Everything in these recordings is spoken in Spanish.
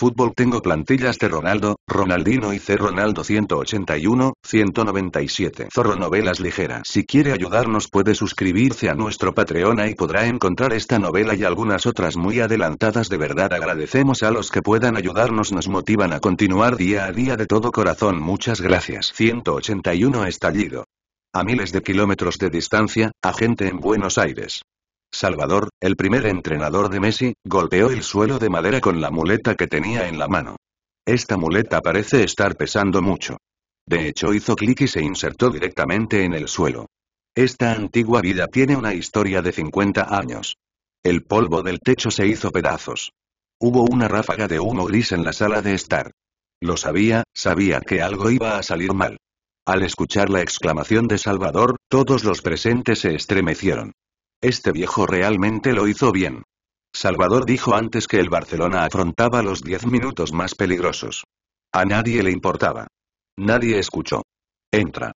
Fútbol tengo plantillas de Ronaldo, Ronaldino y C. Ronaldo 181, 197. Zorro Novelas Ligeras. Si quiere ayudarnos puede suscribirse a nuestro Patreon y podrá encontrar esta novela y algunas otras muy adelantadas de verdad agradecemos a los que puedan ayudarnos nos motivan a continuar día a día de todo corazón muchas gracias. 181 Estallido. A miles de kilómetros de distancia, a gente en Buenos Aires. Salvador, el primer entrenador de Messi, golpeó el suelo de madera con la muleta que tenía en la mano. Esta muleta parece estar pesando mucho. De hecho hizo clic y se insertó directamente en el suelo. Esta antigua vida tiene una historia de 50 años. El polvo del techo se hizo pedazos. Hubo una ráfaga de humo gris en la sala de estar. Lo sabía, sabía que algo iba a salir mal. Al escuchar la exclamación de Salvador, todos los presentes se estremecieron. Este viejo realmente lo hizo bien. Salvador dijo antes que el Barcelona afrontaba los 10 minutos más peligrosos. A nadie le importaba. Nadie escuchó. Entra.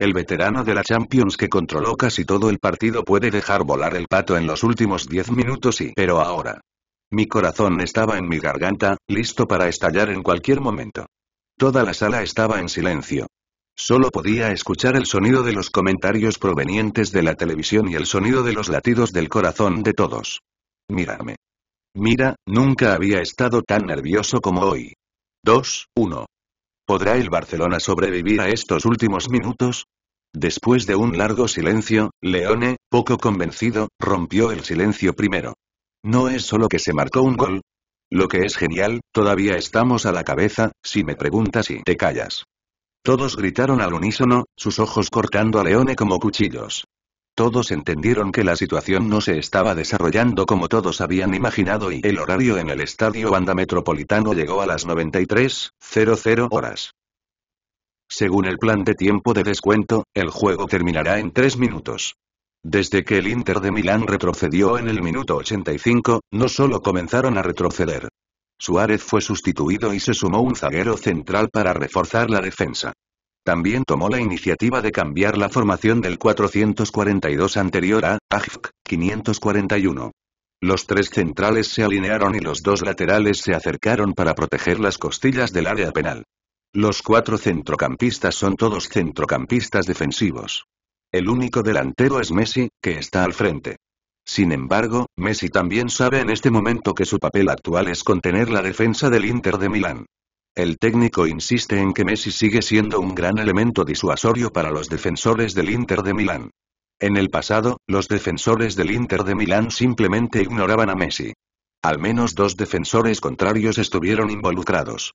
El veterano de la Champions que controló casi todo el partido puede dejar volar el pato en los últimos 10 minutos y... Pero ahora. Mi corazón estaba en mi garganta, listo para estallar en cualquier momento. Toda la sala estaba en silencio. Solo podía escuchar el sonido de los comentarios provenientes de la televisión y el sonido de los latidos del corazón de todos. Mírame. Mira, nunca había estado tan nervioso como hoy. 2, 1. ¿Podrá el Barcelona sobrevivir a estos últimos minutos? Después de un largo silencio, Leone, poco convencido, rompió el silencio primero. No es solo que se marcó un gol. Lo que es genial, todavía estamos a la cabeza, si me preguntas y te callas. Todos gritaron al unísono, sus ojos cortando a Leone como cuchillos. Todos entendieron que la situación no se estaba desarrollando como todos habían imaginado y el horario en el estadio Banda Metropolitano llegó a las 93.00 horas. Según el plan de tiempo de descuento, el juego terminará en 3 minutos. Desde que el Inter de Milán retrocedió en el minuto 85, no solo comenzaron a retroceder, Suárez fue sustituido y se sumó un zaguero central para reforzar la defensa. También tomó la iniciativa de cambiar la formación del 442 anterior a AGFC 541. Los tres centrales se alinearon y los dos laterales se acercaron para proteger las costillas del área penal. Los cuatro centrocampistas son todos centrocampistas defensivos. El único delantero es Messi, que está al frente. Sin embargo, Messi también sabe en este momento que su papel actual es contener la defensa del Inter de Milán. El técnico insiste en que Messi sigue siendo un gran elemento disuasorio para los defensores del Inter de Milán. En el pasado, los defensores del Inter de Milán simplemente ignoraban a Messi. Al menos dos defensores contrarios estuvieron involucrados.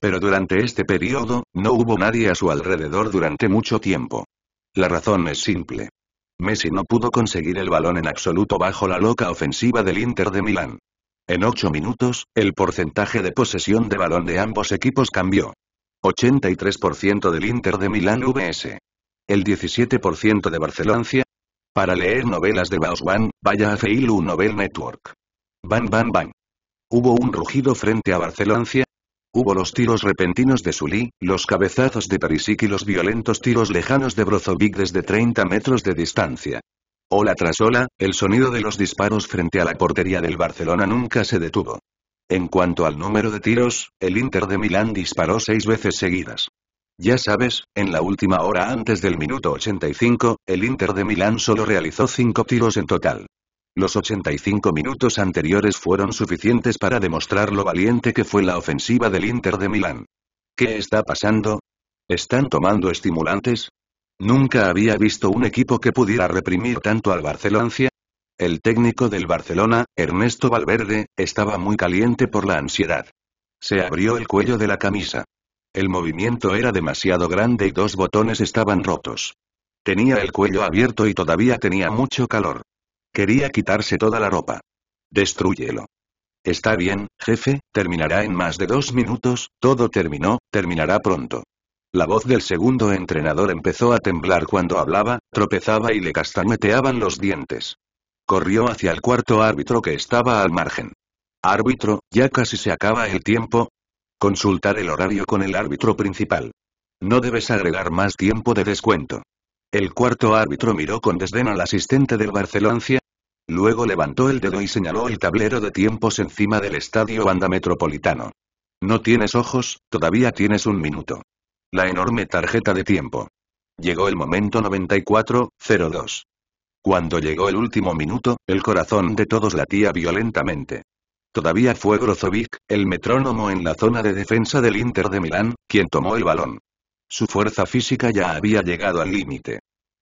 Pero durante este periodo, no hubo nadie a su alrededor durante mucho tiempo. La razón es simple. Messi no pudo conseguir el balón en absoluto bajo la loca ofensiva del Inter de Milán. En 8 minutos, el porcentaje de posesión de balón de ambos equipos cambió. 83% del Inter de Milán VS. El 17% de Barcelona. Para leer novelas de Bauswan, vaya a Feilu Novel Network. Bam bam bam. Hubo un rugido frente a Barcelona, Hubo los tiros repentinos de Sully, los cabezazos de Perisic y los violentos tiros lejanos de Brozovic desde 30 metros de distancia. Ola tras ola, el sonido de los disparos frente a la portería del Barcelona nunca se detuvo. En cuanto al número de tiros, el Inter de Milán disparó seis veces seguidas. Ya sabes, en la última hora antes del minuto 85, el Inter de Milán solo realizó cinco tiros en total. Los 85 minutos anteriores fueron suficientes para demostrar lo valiente que fue la ofensiva del Inter de Milán. ¿Qué está pasando? ¿Están tomando estimulantes? Nunca había visto un equipo que pudiera reprimir tanto al Barcelona. El técnico del Barcelona, Ernesto Valverde, estaba muy caliente por la ansiedad. Se abrió el cuello de la camisa. El movimiento era demasiado grande y dos botones estaban rotos. Tenía el cuello abierto y todavía tenía mucho calor. Quería quitarse toda la ropa. Destruyelo. Está bien, jefe, terminará en más de dos minutos, todo terminó, terminará pronto. La voz del segundo entrenador empezó a temblar cuando hablaba, tropezaba y le castañeteaban los dientes. Corrió hacia el cuarto árbitro que estaba al margen. Árbitro, ya casi se acaba el tiempo. Consultar el horario con el árbitro principal. No debes agregar más tiempo de descuento. El cuarto árbitro miró con desdén al asistente del Barcelona Luego levantó el dedo y señaló el tablero de tiempos encima del estadio Banda Metropolitano. No tienes ojos, todavía tienes un minuto. La enorme tarjeta de tiempo. Llegó el momento 94-02. Cuando llegó el último minuto, el corazón de todos latía violentamente. Todavía fue Grozovic, el metrónomo en la zona de defensa del Inter de Milán, quien tomó el balón. Su fuerza física ya había llegado al límite.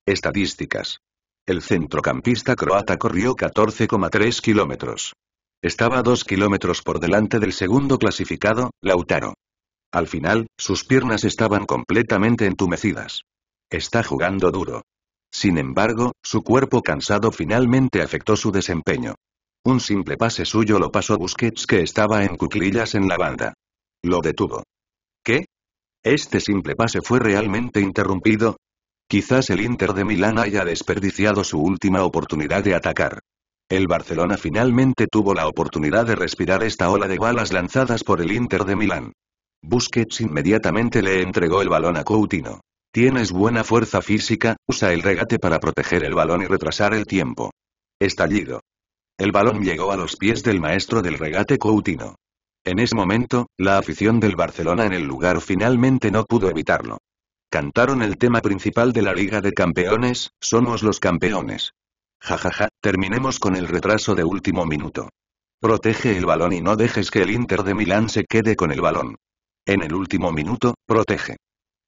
Estadísticas. El centrocampista croata corrió 14,3 kilómetros. Estaba 2 kilómetros por delante del segundo clasificado, Lautaro. Al final, sus piernas estaban completamente entumecidas. Está jugando duro. Sin embargo, su cuerpo cansado finalmente afectó su desempeño. Un simple pase suyo lo pasó Busquets que estaba en cuclillas en la banda. Lo detuvo. ¿Qué? Este simple pase fue realmente interrumpido, Quizás el Inter de Milán haya desperdiciado su última oportunidad de atacar. El Barcelona finalmente tuvo la oportunidad de respirar esta ola de balas lanzadas por el Inter de Milán. Busquets inmediatamente le entregó el balón a Coutinho. Tienes buena fuerza física, usa el regate para proteger el balón y retrasar el tiempo. Estallido. El balón llegó a los pies del maestro del regate Coutinho. En ese momento, la afición del Barcelona en el lugar finalmente no pudo evitarlo. Cantaron el tema principal de la Liga de Campeones, somos los campeones. Jajaja, terminemos con el retraso de último minuto. Protege el balón y no dejes que el Inter de Milán se quede con el balón. En el último minuto, protege.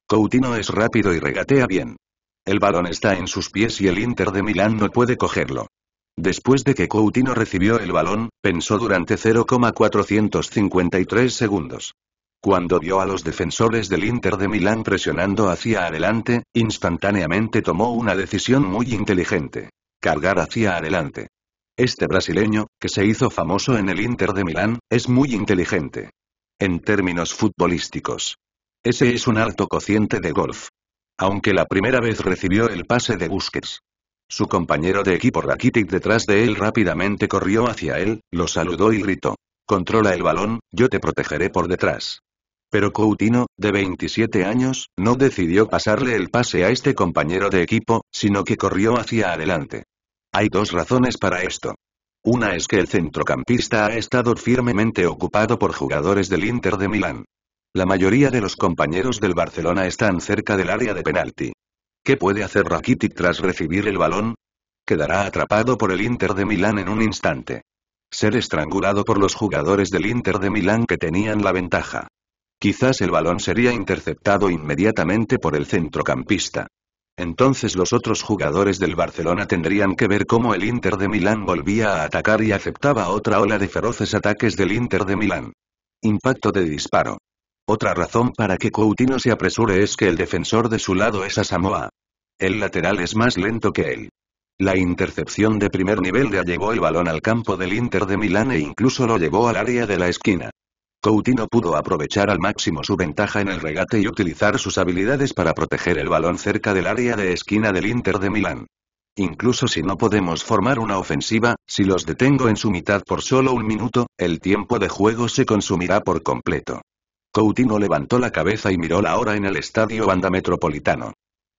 Coutinho es rápido y regatea bien. El balón está en sus pies y el Inter de Milán no puede cogerlo. Después de que Coutinho recibió el balón, pensó durante 0,453 segundos. Cuando vio a los defensores del Inter de Milán presionando hacia adelante, instantáneamente tomó una decisión muy inteligente. Cargar hacia adelante. Este brasileño, que se hizo famoso en el Inter de Milán, es muy inteligente. En términos futbolísticos. Ese es un alto cociente de golf. Aunque la primera vez recibió el pase de Busquets. Su compañero de equipo Rakitic detrás de él rápidamente corrió hacia él, lo saludó y gritó. Controla el balón, yo te protegeré por detrás pero Coutinho, de 27 años, no decidió pasarle el pase a este compañero de equipo, sino que corrió hacia adelante. Hay dos razones para esto. Una es que el centrocampista ha estado firmemente ocupado por jugadores del Inter de Milán. La mayoría de los compañeros del Barcelona están cerca del área de penalti. ¿Qué puede hacer Rakitic tras recibir el balón? Quedará atrapado por el Inter de Milán en un instante. Ser estrangulado por los jugadores del Inter de Milán que tenían la ventaja. Quizás el balón sería interceptado inmediatamente por el centrocampista. Entonces los otros jugadores del Barcelona tendrían que ver cómo el Inter de Milán volvía a atacar y aceptaba otra ola de feroces ataques del Inter de Milán. Impacto de disparo. Otra razón para que Coutinho se apresure es que el defensor de su lado es samoa El lateral es más lento que él. La intercepción de primer nivel ya llevó el balón al campo del Inter de Milán e incluso lo llevó al área de la esquina. Coutinho pudo aprovechar al máximo su ventaja en el regate y utilizar sus habilidades para proteger el balón cerca del área de esquina del Inter de Milán. Incluso si no podemos formar una ofensiva, si los detengo en su mitad por solo un minuto, el tiempo de juego se consumirá por completo. Coutinho levantó la cabeza y miró la hora en el estadio Banda Metropolitano.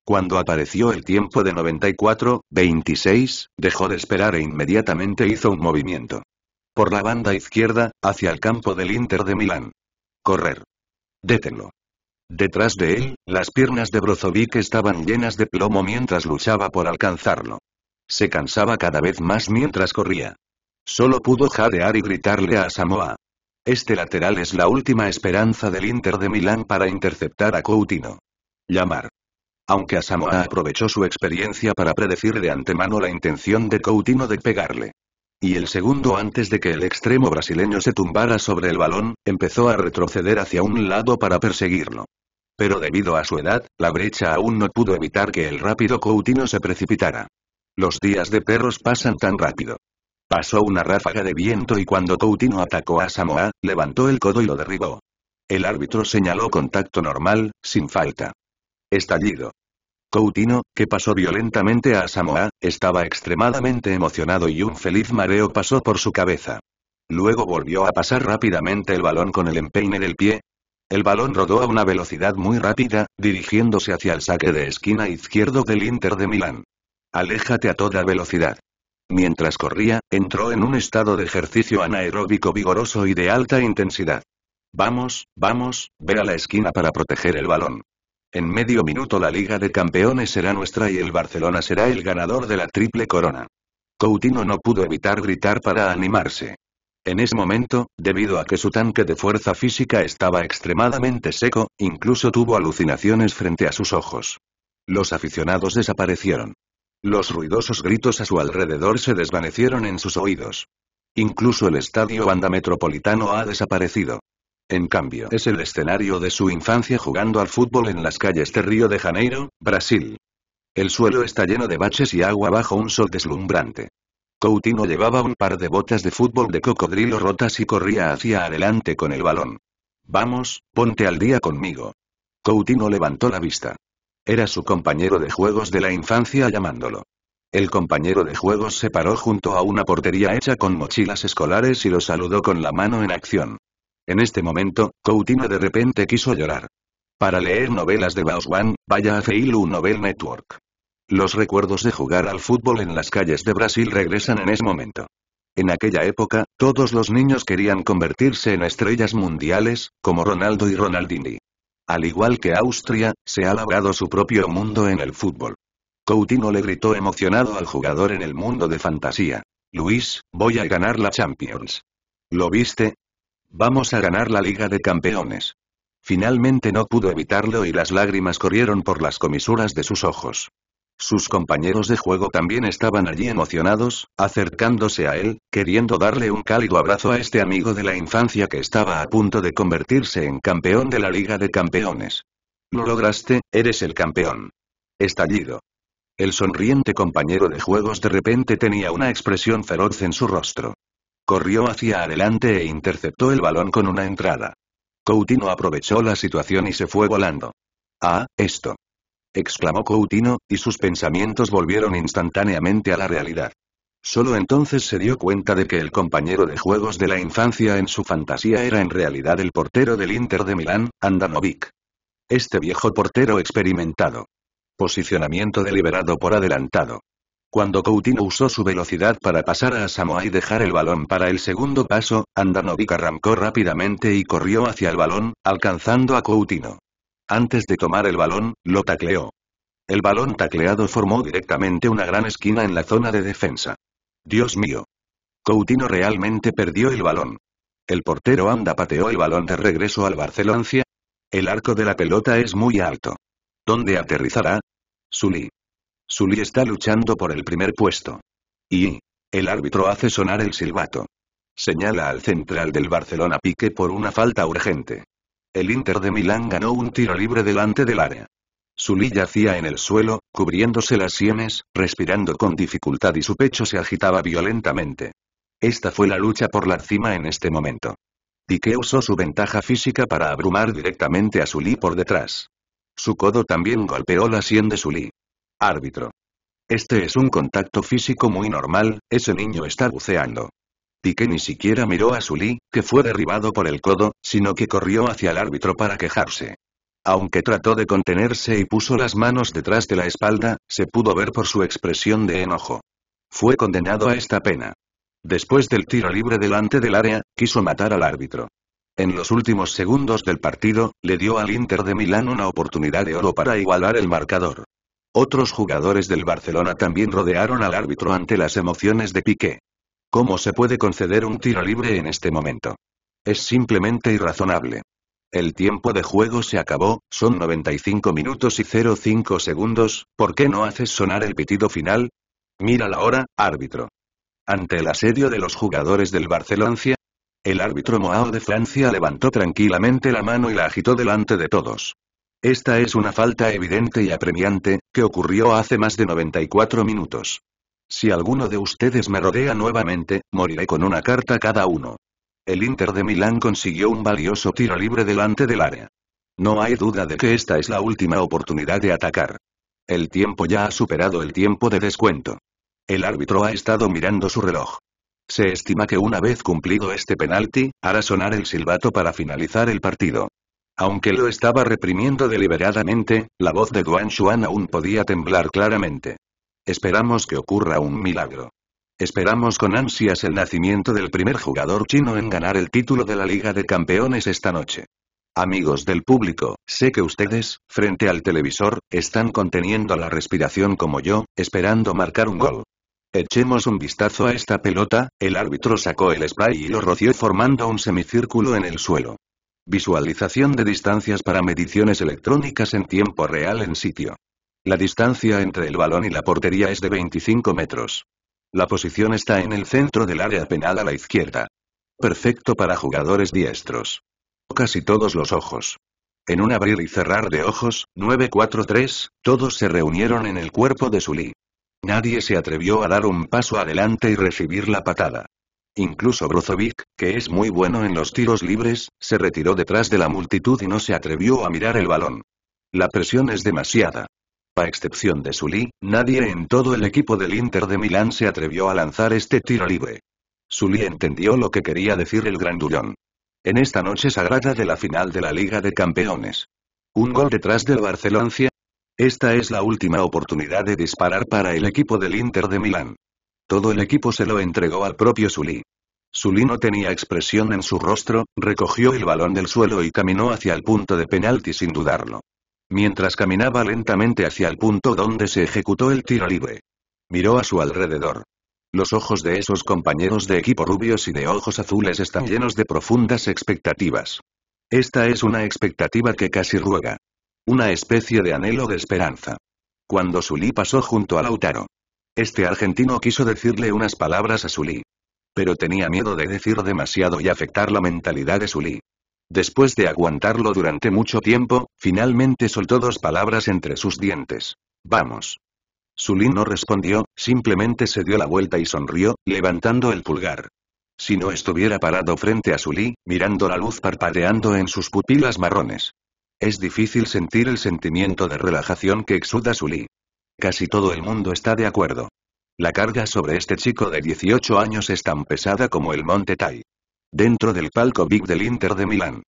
Cuando apareció el tiempo de 94, 26, dejó de esperar e inmediatamente hizo un movimiento. Por la banda izquierda, hacia el campo del Inter de Milán. Correr. Détenlo. Detrás de él, las piernas de Brozovic estaban llenas de plomo mientras luchaba por alcanzarlo. Se cansaba cada vez más mientras corría. Solo pudo jadear y gritarle a Samoa. Este lateral es la última esperanza del Inter de Milán para interceptar a Coutinho. Llamar. Aunque Samoa aprovechó su experiencia para predecir de antemano la intención de Coutinho de pegarle. Y el segundo antes de que el extremo brasileño se tumbara sobre el balón, empezó a retroceder hacia un lado para perseguirlo. Pero debido a su edad, la brecha aún no pudo evitar que el rápido Coutinho se precipitara. Los días de perros pasan tan rápido. Pasó una ráfaga de viento y cuando Coutinho atacó a Samoa, levantó el codo y lo derribó. El árbitro señaló contacto normal, sin falta. Estallido. Coutinho, que pasó violentamente a Samoa, estaba extremadamente emocionado y un feliz mareo pasó por su cabeza. Luego volvió a pasar rápidamente el balón con el empeine del pie. El balón rodó a una velocidad muy rápida, dirigiéndose hacia el saque de esquina izquierdo del Inter de Milán. Aléjate a toda velocidad. Mientras corría, entró en un estado de ejercicio anaeróbico vigoroso y de alta intensidad. Vamos, vamos, ve a la esquina para proteger el balón. En medio minuto la Liga de Campeones será nuestra y el Barcelona será el ganador de la triple corona. Coutinho no pudo evitar gritar para animarse. En ese momento, debido a que su tanque de fuerza física estaba extremadamente seco, incluso tuvo alucinaciones frente a sus ojos. Los aficionados desaparecieron. Los ruidosos gritos a su alrededor se desvanecieron en sus oídos. Incluso el estadio banda metropolitano ha desaparecido. En cambio, es el escenario de su infancia jugando al fútbol en las calles de Río de Janeiro, Brasil. El suelo está lleno de baches y agua bajo un sol deslumbrante. Coutinho llevaba un par de botas de fútbol de cocodrilo rotas y corría hacia adelante con el balón. Vamos, ponte al día conmigo. Coutinho levantó la vista. Era su compañero de juegos de la infancia llamándolo. El compañero de juegos se paró junto a una portería hecha con mochilas escolares y lo saludó con la mano en acción. En este momento, Coutinho de repente quiso llorar. Para leer novelas de Baoswan, vaya a Feilu Novel Network. Los recuerdos de jugar al fútbol en las calles de Brasil regresan en ese momento. En aquella época, todos los niños querían convertirse en estrellas mundiales, como Ronaldo y Ronaldinho. Al igual que Austria, se ha labrado su propio mundo en el fútbol. Coutinho le gritó emocionado al jugador en el mundo de fantasía. Luis, voy a ganar la Champions. ¿Lo viste? Vamos a ganar la Liga de Campeones. Finalmente no pudo evitarlo y las lágrimas corrieron por las comisuras de sus ojos. Sus compañeros de juego también estaban allí emocionados, acercándose a él, queriendo darle un cálido abrazo a este amigo de la infancia que estaba a punto de convertirse en campeón de la Liga de Campeones. Lo lograste, eres el campeón. Estallido. El sonriente compañero de juegos de repente tenía una expresión feroz en su rostro. Corrió hacia adelante e interceptó el balón con una entrada. Coutinho aprovechó la situación y se fue volando. Ah, esto. exclamó Coutinho, y sus pensamientos volvieron instantáneamente a la realidad. Solo entonces se dio cuenta de que el compañero de juegos de la infancia en su fantasía era en realidad el portero del Inter de Milán, Andanovic. Este viejo portero experimentado. Posicionamiento deliberado por adelantado. Cuando Coutinho usó su velocidad para pasar a Samoa y dejar el balón para el segundo paso, Andanovic arrancó rápidamente y corrió hacia el balón, alcanzando a Coutinho. Antes de tomar el balón, lo tacleó. El balón tacleado formó directamente una gran esquina en la zona de defensa. Dios mío. Coutinho realmente perdió el balón. El portero Anda pateó el balón de regreso al Barcelona. El arco de la pelota es muy alto. ¿Dónde aterrizará? Zulí. Sully está luchando por el primer puesto. Y... El árbitro hace sonar el silbato. Señala al central del Barcelona Pique por una falta urgente. El Inter de Milán ganó un tiro libre delante del área. Sulí yacía en el suelo, cubriéndose las sienes, respirando con dificultad y su pecho se agitaba violentamente. Esta fue la lucha por la cima en este momento. Piqué usó su ventaja física para abrumar directamente a Sulí por detrás. Su codo también golpeó la sien de Sully. Árbitro. Este es un contacto físico muy normal, ese niño está buceando. Piqué ni siquiera miró a Zulí, que fue derribado por el codo, sino que corrió hacia el árbitro para quejarse. Aunque trató de contenerse y puso las manos detrás de la espalda, se pudo ver por su expresión de enojo. Fue condenado a esta pena. Después del tiro libre delante del área, quiso matar al árbitro. En los últimos segundos del partido, le dio al Inter de Milán una oportunidad de oro para igualar el marcador. Otros jugadores del Barcelona también rodearon al árbitro ante las emociones de Piqué. ¿Cómo se puede conceder un tiro libre en este momento? Es simplemente irrazonable. El tiempo de juego se acabó, son 95 minutos y 05 segundos, ¿por qué no haces sonar el pitido final? Mira la hora, árbitro. Ante el asedio de los jugadores del Barcelona, el árbitro Moao de Francia levantó tranquilamente la mano y la agitó delante de todos. Esta es una falta evidente y apremiante, que ocurrió hace más de 94 minutos. Si alguno de ustedes me rodea nuevamente, moriré con una carta cada uno. El Inter de Milán consiguió un valioso tiro libre delante del área. No hay duda de que esta es la última oportunidad de atacar. El tiempo ya ha superado el tiempo de descuento. El árbitro ha estado mirando su reloj. Se estima que una vez cumplido este penalti, hará sonar el silbato para finalizar el partido. Aunque lo estaba reprimiendo deliberadamente, la voz de Duan Xuan aún podía temblar claramente. Esperamos que ocurra un milagro. Esperamos con ansias el nacimiento del primer jugador chino en ganar el título de la Liga de Campeones esta noche. Amigos del público, sé que ustedes, frente al televisor, están conteniendo la respiración como yo, esperando marcar un gol. Echemos un vistazo a esta pelota, el árbitro sacó el spray y lo roció formando un semicírculo en el suelo. Visualización de distancias para mediciones electrónicas en tiempo real en sitio. La distancia entre el balón y la portería es de 25 metros. La posición está en el centro del área penal a la izquierda. Perfecto para jugadores diestros. Casi todos los ojos. En un abrir y cerrar de ojos, 9-4-3, todos se reunieron en el cuerpo de Sully. Nadie se atrevió a dar un paso adelante y recibir la patada. Incluso Brozovic, que es muy bueno en los tiros libres, se retiró detrás de la multitud y no se atrevió a mirar el balón. La presión es demasiada. A excepción de Sully, nadie en todo el equipo del Inter de Milán se atrevió a lanzar este tiro libre. Sully entendió lo que quería decir el grandullón. En esta noche sagrada de la final de la Liga de Campeones. Un gol detrás del Barcelona. Esta es la última oportunidad de disparar para el equipo del Inter de Milán. Todo el equipo se lo entregó al propio Sully. Sully no tenía expresión en su rostro, recogió el balón del suelo y caminó hacia el punto de penalti sin dudarlo. Mientras caminaba lentamente hacia el punto donde se ejecutó el tiro libre. Miró a su alrededor. Los ojos de esos compañeros de equipo rubios y de ojos azules están llenos de profundas expectativas. Esta es una expectativa que casi ruega. Una especie de anhelo de esperanza. Cuando Sully pasó junto a Lautaro, este argentino quiso decirle unas palabras a Sulí, Pero tenía miedo de decir demasiado y afectar la mentalidad de Sulí. Después de aguantarlo durante mucho tiempo, finalmente soltó dos palabras entre sus dientes. Vamos. Sulí no respondió, simplemente se dio la vuelta y sonrió, levantando el pulgar. Si no estuviera parado frente a Sulí, mirando la luz parpadeando en sus pupilas marrones. Es difícil sentir el sentimiento de relajación que exuda Sulí. Casi todo el mundo está de acuerdo. La carga sobre este chico de 18 años es tan pesada como el Monte Tai. Dentro del palco Big del Inter de Milán.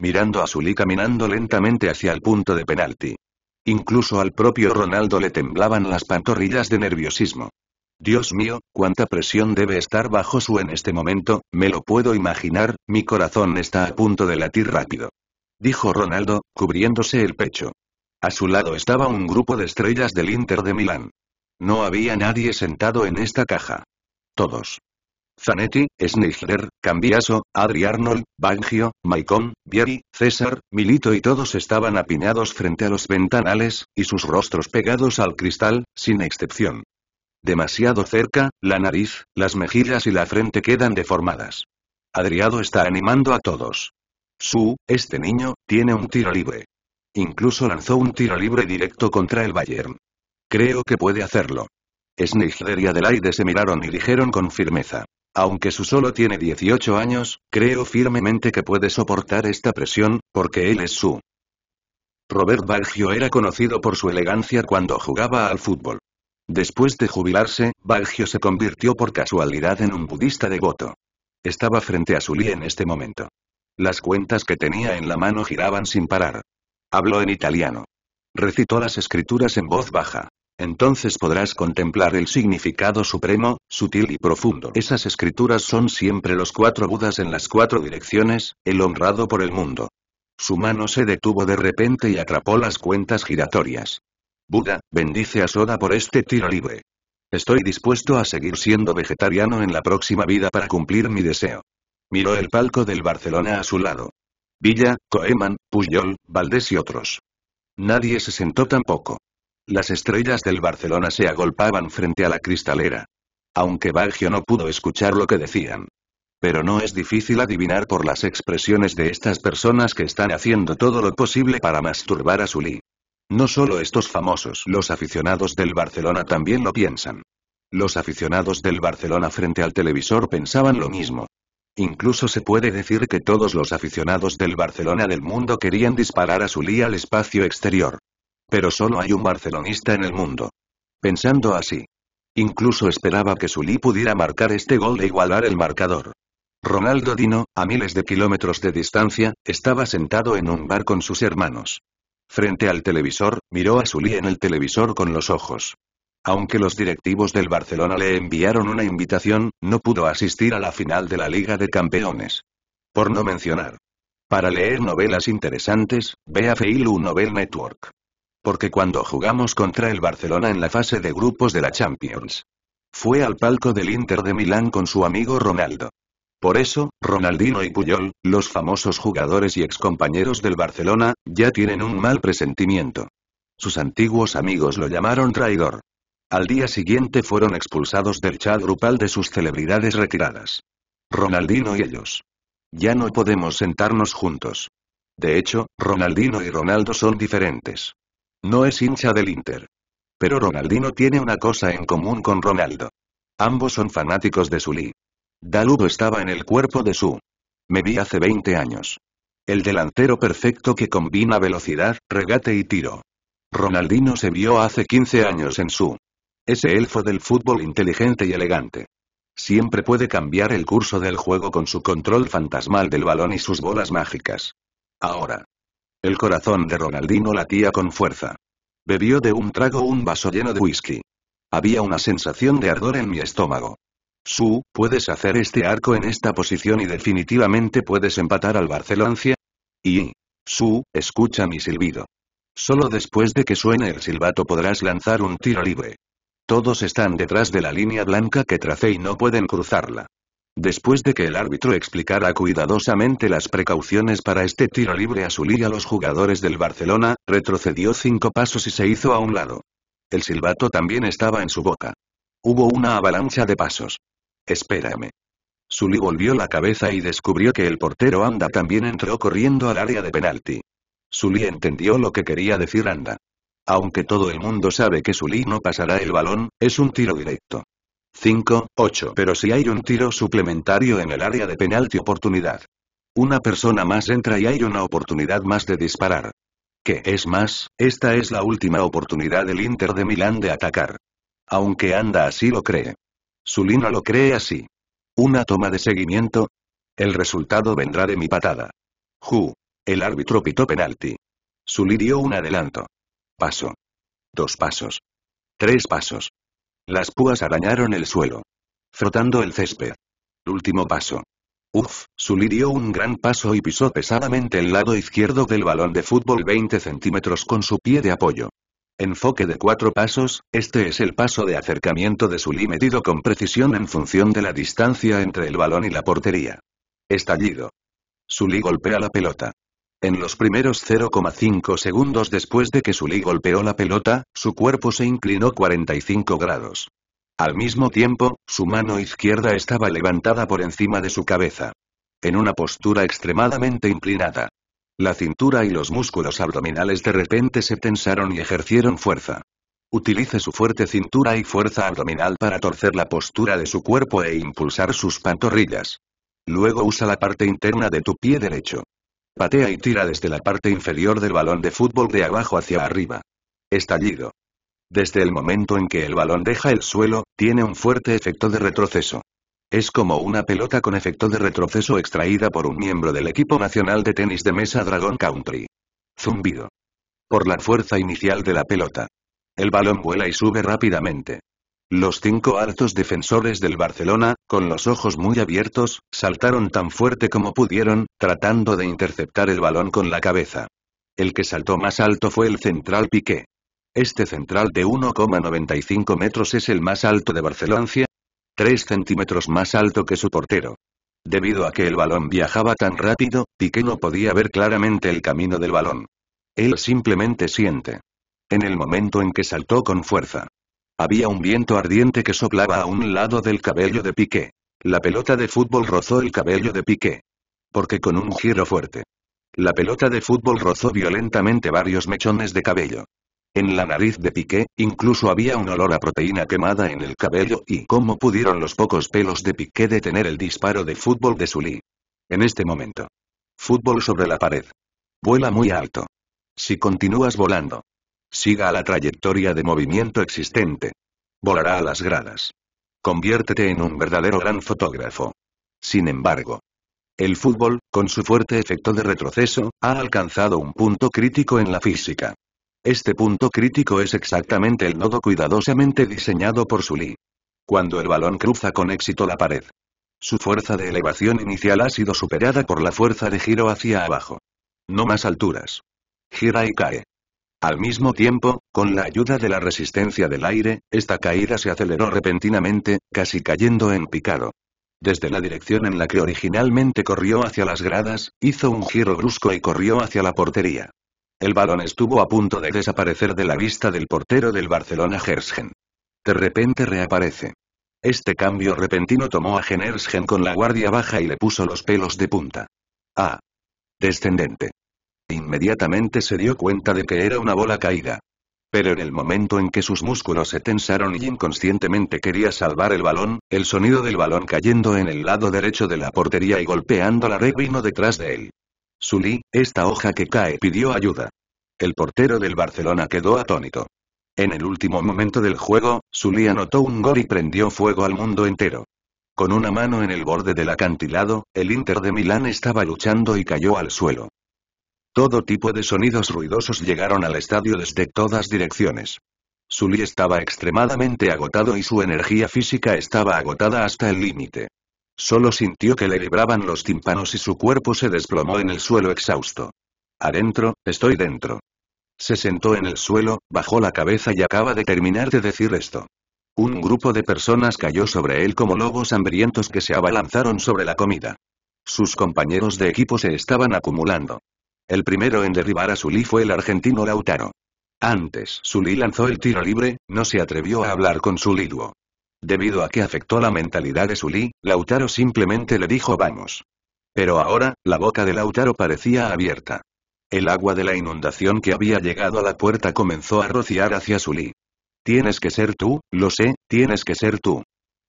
Mirando a Zulí caminando lentamente hacia el punto de penalti. Incluso al propio Ronaldo le temblaban las pantorrillas de nerviosismo. Dios mío, cuánta presión debe estar bajo su en este momento, me lo puedo imaginar, mi corazón está a punto de latir rápido. Dijo Ronaldo, cubriéndose el pecho. A su lado estaba un grupo de estrellas del Inter de Milán. No había nadie sentado en esta caja. Todos. Zanetti, Sneijder, Cambiaso, Adri Arnold, Bangio, Maicon, Vieri, César, Milito y todos estaban apiñados frente a los ventanales, y sus rostros pegados al cristal, sin excepción. Demasiado cerca, la nariz, las mejillas y la frente quedan deformadas. Adriado está animando a todos. Su, este niño, tiene un tiro libre. Incluso lanzó un tiro libre directo contra el Bayern. Creo que puede hacerlo. Sneijder y Adelaide se miraron y dijeron con firmeza. Aunque su solo tiene 18 años, creo firmemente que puede soportar esta presión, porque él es su. Robert Baggio era conocido por su elegancia cuando jugaba al fútbol. Después de jubilarse, Baggio se convirtió por casualidad en un budista devoto. Estaba frente a Zulí en este momento. Las cuentas que tenía en la mano giraban sin parar. Habló en italiano. Recitó las escrituras en voz baja. Entonces podrás contemplar el significado supremo, sutil y profundo. Esas escrituras son siempre los cuatro Budas en las cuatro direcciones, el honrado por el mundo. Su mano se detuvo de repente y atrapó las cuentas giratorias. Buda, bendice a Soda por este tiro libre. Estoy dispuesto a seguir siendo vegetariano en la próxima vida para cumplir mi deseo. Miró el palco del Barcelona a su lado. Villa, Coeman, Puyol, Valdés y otros. Nadie se sentó tampoco. Las estrellas del Barcelona se agolpaban frente a la cristalera. Aunque Baggio no pudo escuchar lo que decían. Pero no es difícil adivinar por las expresiones de estas personas que están haciendo todo lo posible para masturbar a zulí No solo estos famosos, los aficionados del Barcelona también lo piensan. Los aficionados del Barcelona frente al televisor pensaban lo mismo. Incluso se puede decir que todos los aficionados del Barcelona del mundo querían disparar a Sulí al espacio exterior. Pero solo hay un barcelonista en el mundo. Pensando así. Incluso esperaba que Sulí pudiera marcar este gol e igualar el marcador. Ronaldo Dino, a miles de kilómetros de distancia, estaba sentado en un bar con sus hermanos. Frente al televisor, miró a Sulí en el televisor con los ojos. Aunque los directivos del Barcelona le enviaron una invitación, no pudo asistir a la final de la Liga de Campeones. Por no mencionar. Para leer novelas interesantes, vea Feilu Novel Network. Porque cuando jugamos contra el Barcelona en la fase de grupos de la Champions, fue al palco del Inter de Milán con su amigo Ronaldo. Por eso, Ronaldino y Puyol, los famosos jugadores y excompañeros del Barcelona, ya tienen un mal presentimiento. Sus antiguos amigos lo llamaron traidor. Al día siguiente fueron expulsados del chat grupal de sus celebridades retiradas. Ronaldino y ellos. Ya no podemos sentarnos juntos. De hecho, Ronaldino y Ronaldo son diferentes. No es hincha del Inter. Pero Ronaldino tiene una cosa en común con Ronaldo. Ambos son fanáticos de Zulí. Daludo estaba en el cuerpo de su. Me vi hace 20 años. El delantero perfecto que combina velocidad, regate y tiro. Ronaldino se vio hace 15 años en su. Ese elfo del fútbol inteligente y elegante. Siempre puede cambiar el curso del juego con su control fantasmal del balón y sus bolas mágicas. Ahora. El corazón de Ronaldinho latía con fuerza. Bebió de un trago un vaso lleno de whisky. Había una sensación de ardor en mi estómago. Su, puedes hacer este arco en esta posición y definitivamente puedes empatar al Barceloncia. Y. Su, escucha mi silbido. Solo después de que suene el silbato podrás lanzar un tiro libre. Todos están detrás de la línea blanca que tracé y no pueden cruzarla. Después de que el árbitro explicara cuidadosamente las precauciones para este tiro libre a su a los jugadores del Barcelona, retrocedió cinco pasos y se hizo a un lado. El silbato también estaba en su boca. Hubo una avalancha de pasos. Espérame. Sully volvió la cabeza y descubrió que el portero Anda también entró corriendo al área de penalti. Sully entendió lo que quería decir Anda aunque todo el mundo sabe que Sully no pasará el balón, es un tiro directo. 5, 8. Pero si hay un tiro suplementario en el área de penalti oportunidad. Una persona más entra y hay una oportunidad más de disparar. Que es más, esta es la última oportunidad del Inter de Milán de atacar. Aunque Anda así lo cree. Sully no lo cree así. Una toma de seguimiento. El resultado vendrá de mi patada. Ju. El árbitro pitó penalti. Sully dio un adelanto. Paso. Dos pasos. Tres pasos. Las púas arañaron el suelo. Frotando el césped. Último paso. Uf, Sully dio un gran paso y pisó pesadamente el lado izquierdo del balón de fútbol 20 centímetros con su pie de apoyo. Enfoque de cuatro pasos, este es el paso de acercamiento de Sully medido con precisión en función de la distancia entre el balón y la portería. Estallido. Sully golpea la pelota. En los primeros 0,5 segundos después de que Sully golpeó la pelota, su cuerpo se inclinó 45 grados. Al mismo tiempo, su mano izquierda estaba levantada por encima de su cabeza. En una postura extremadamente inclinada. La cintura y los músculos abdominales de repente se tensaron y ejercieron fuerza. Utilice su fuerte cintura y fuerza abdominal para torcer la postura de su cuerpo e impulsar sus pantorrillas. Luego usa la parte interna de tu pie derecho. Patea y tira desde la parte inferior del balón de fútbol de abajo hacia arriba. Estallido. Desde el momento en que el balón deja el suelo, tiene un fuerte efecto de retroceso. Es como una pelota con efecto de retroceso extraída por un miembro del equipo nacional de tenis de mesa Dragon Country. Zumbido. Por la fuerza inicial de la pelota. El balón vuela y sube rápidamente. Los cinco altos defensores del Barcelona, con los ojos muy abiertos, saltaron tan fuerte como pudieron, tratando de interceptar el balón con la cabeza. El que saltó más alto fue el central Piqué. Este central de 1,95 metros es el más alto de Barcelona, 3 centímetros más alto que su portero. Debido a que el balón viajaba tan rápido, Piqué no podía ver claramente el camino del balón. Él simplemente siente. En el momento en que saltó con fuerza, había un viento ardiente que soplaba a un lado del cabello de Piqué. La pelota de fútbol rozó el cabello de Piqué. Porque con un giro fuerte. La pelota de fútbol rozó violentamente varios mechones de cabello. En la nariz de Piqué, incluso había un olor a proteína quemada en el cabello y cómo pudieron los pocos pelos de Piqué detener el disparo de fútbol de Sully. En este momento. Fútbol sobre la pared. Vuela muy alto. Si continúas volando, Siga la trayectoria de movimiento existente. Volará a las gradas. Conviértete en un verdadero gran fotógrafo. Sin embargo, el fútbol, con su fuerte efecto de retroceso, ha alcanzado un punto crítico en la física. Este punto crítico es exactamente el nodo cuidadosamente diseñado por Sully. Cuando el balón cruza con éxito la pared. Su fuerza de elevación inicial ha sido superada por la fuerza de giro hacia abajo. No más alturas. Gira y cae. Al mismo tiempo, con la ayuda de la resistencia del aire, esta caída se aceleró repentinamente, casi cayendo en picado. Desde la dirección en la que originalmente corrió hacia las gradas, hizo un giro brusco y corrió hacia la portería. El balón estuvo a punto de desaparecer de la vista del portero del Barcelona Gersgen. De repente reaparece. Este cambio repentino tomó a Gersgen con la guardia baja y le puso los pelos de punta. A. Ah. Descendente. Inmediatamente se dio cuenta de que era una bola caída. Pero en el momento en que sus músculos se tensaron y inconscientemente quería salvar el balón, el sonido del balón cayendo en el lado derecho de la portería y golpeando la red vino detrás de él. Zulí, esta hoja que cae pidió ayuda. El portero del Barcelona quedó atónito. En el último momento del juego, Zulí anotó un gol y prendió fuego al mundo entero. Con una mano en el borde del acantilado, el Inter de Milán estaba luchando y cayó al suelo. Todo tipo de sonidos ruidosos llegaron al estadio desde todas direcciones. Sully estaba extremadamente agotado y su energía física estaba agotada hasta el límite. Solo sintió que le vibraban los tímpanos y su cuerpo se desplomó en el suelo exhausto. Adentro, estoy dentro. Se sentó en el suelo, bajó la cabeza y acaba de terminar de decir esto. Un grupo de personas cayó sobre él como lobos hambrientos que se abalanzaron sobre la comida. Sus compañeros de equipo se estaban acumulando. El primero en derribar a Sulí fue el argentino Lautaro. Antes Sulí lanzó el tiro libre, no se atrevió a hablar con Sulíduo. Debido a que afectó la mentalidad de Sulí, Lautaro simplemente le dijo vamos. Pero ahora, la boca de Lautaro parecía abierta. El agua de la inundación que había llegado a la puerta comenzó a rociar hacia Sulí. Tienes que ser tú, lo sé, tienes que ser tú.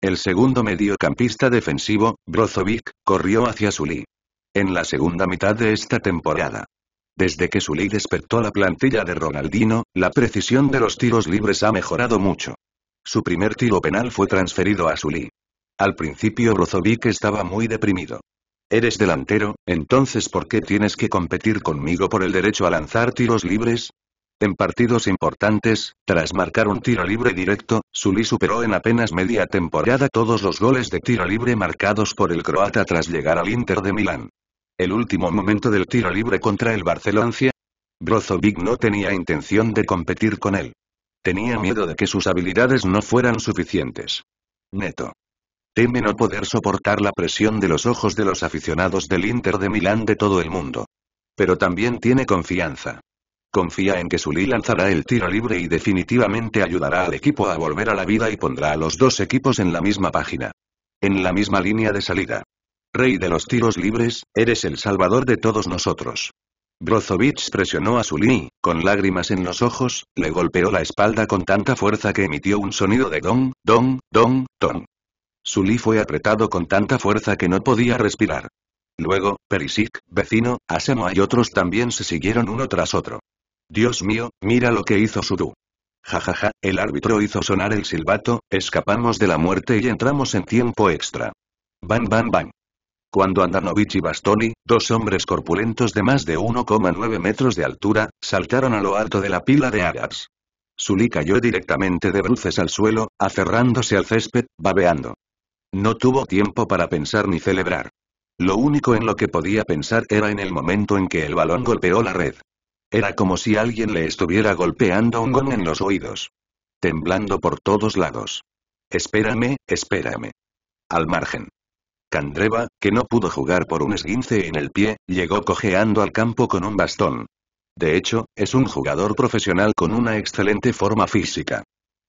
El segundo mediocampista defensivo, Brozovic, corrió hacia Sulí en la segunda mitad de esta temporada. Desde que Sully despertó la plantilla de Ronaldino, la precisión de los tiros libres ha mejorado mucho. Su primer tiro penal fue transferido a Sully. Al principio Brozovic estaba muy deprimido. Eres delantero, entonces ¿por qué tienes que competir conmigo por el derecho a lanzar tiros libres? En partidos importantes, tras marcar un tiro libre directo, Sully superó en apenas media temporada todos los goles de tiro libre marcados por el croata tras llegar al Inter de Milán el último momento del tiro libre contra el Barcelona. Brozovic no tenía intención de competir con él. Tenía miedo de que sus habilidades no fueran suficientes. Neto. Teme no poder soportar la presión de los ojos de los aficionados del Inter de Milán de todo el mundo. Pero también tiene confianza. Confía en que Sulí lanzará el tiro libre y definitivamente ayudará al equipo a volver a la vida y pondrá a los dos equipos en la misma página. En la misma línea de salida. Rey de los tiros libres, eres el salvador de todos nosotros. Brozovich presionó a Suli, con lágrimas en los ojos, le golpeó la espalda con tanta fuerza que emitió un sonido de don, don, don, don. Suli fue apretado con tanta fuerza que no podía respirar. Luego, Perisic, vecino, Asemo y otros también se siguieron uno tras otro. Dios mío, mira lo que hizo Sudu. Jajaja, ja, ja, el árbitro hizo sonar el silbato, escapamos de la muerte y entramos en tiempo extra. Bam bam bam. Cuando Andanovich y Bastoni, dos hombres corpulentos de más de 1,9 metros de altura, saltaron a lo alto de la pila de agarres, Sully cayó directamente de bruces al suelo, aferrándose al césped, babeando. No tuvo tiempo para pensar ni celebrar. Lo único en lo que podía pensar era en el momento en que el balón golpeó la red. Era como si alguien le estuviera golpeando un gong en los oídos. Temblando por todos lados. Espérame, espérame. Al margen. Candreva, que no pudo jugar por un esguince en el pie, llegó cojeando al campo con un bastón. De hecho, es un jugador profesional con una excelente forma física.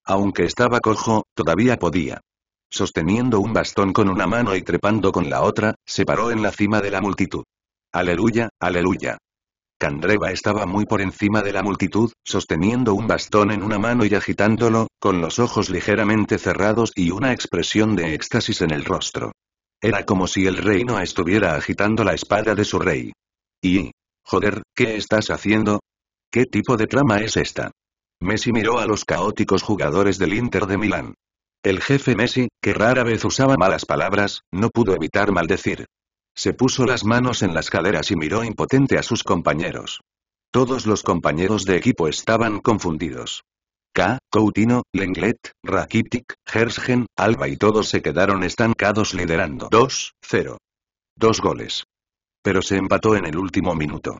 Aunque estaba cojo, todavía podía. Sosteniendo un bastón con una mano y trepando con la otra, se paró en la cima de la multitud. Aleluya, aleluya. Candreva estaba muy por encima de la multitud, sosteniendo un bastón en una mano y agitándolo, con los ojos ligeramente cerrados y una expresión de éxtasis en el rostro. Era como si el reino estuviera agitando la espada de su rey. Y... Joder, ¿qué estás haciendo? ¿Qué tipo de trama es esta? Messi miró a los caóticos jugadores del Inter de Milán. El jefe Messi, que rara vez usaba malas palabras, no pudo evitar maldecir. Se puso las manos en las caderas y miró impotente a sus compañeros. Todos los compañeros de equipo estaban confundidos. K, Coutinho, Lenglet, Rakitic, Hersgen, Alba y todos se quedaron estancados liderando 2-0. Dos goles. Pero se empató en el último minuto.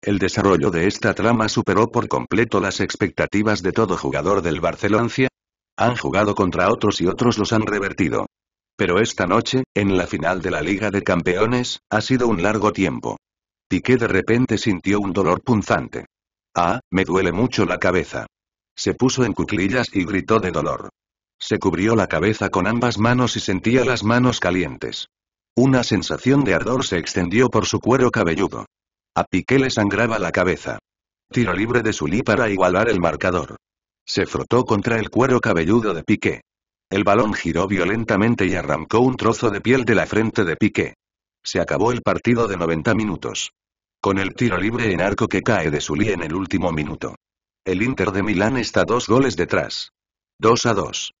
El desarrollo de esta trama superó por completo las expectativas de todo jugador del Barcelona. Han jugado contra otros y otros los han revertido. Pero esta noche, en la final de la Liga de Campeones, ha sido un largo tiempo. Piqué de repente sintió un dolor punzante. Ah, me duele mucho la cabeza. Se puso en cuclillas y gritó de dolor. Se cubrió la cabeza con ambas manos y sentía las manos calientes. Una sensación de ardor se extendió por su cuero cabelludo. A Piqué le sangraba la cabeza. Tiro libre de Sulí para igualar el marcador. Se frotó contra el cuero cabelludo de Piqué. El balón giró violentamente y arrancó un trozo de piel de la frente de Piqué. Se acabó el partido de 90 minutos. Con el tiro libre en arco que cae de Sulí en el último minuto. El Inter de Milán está dos goles detrás. 2 a 2.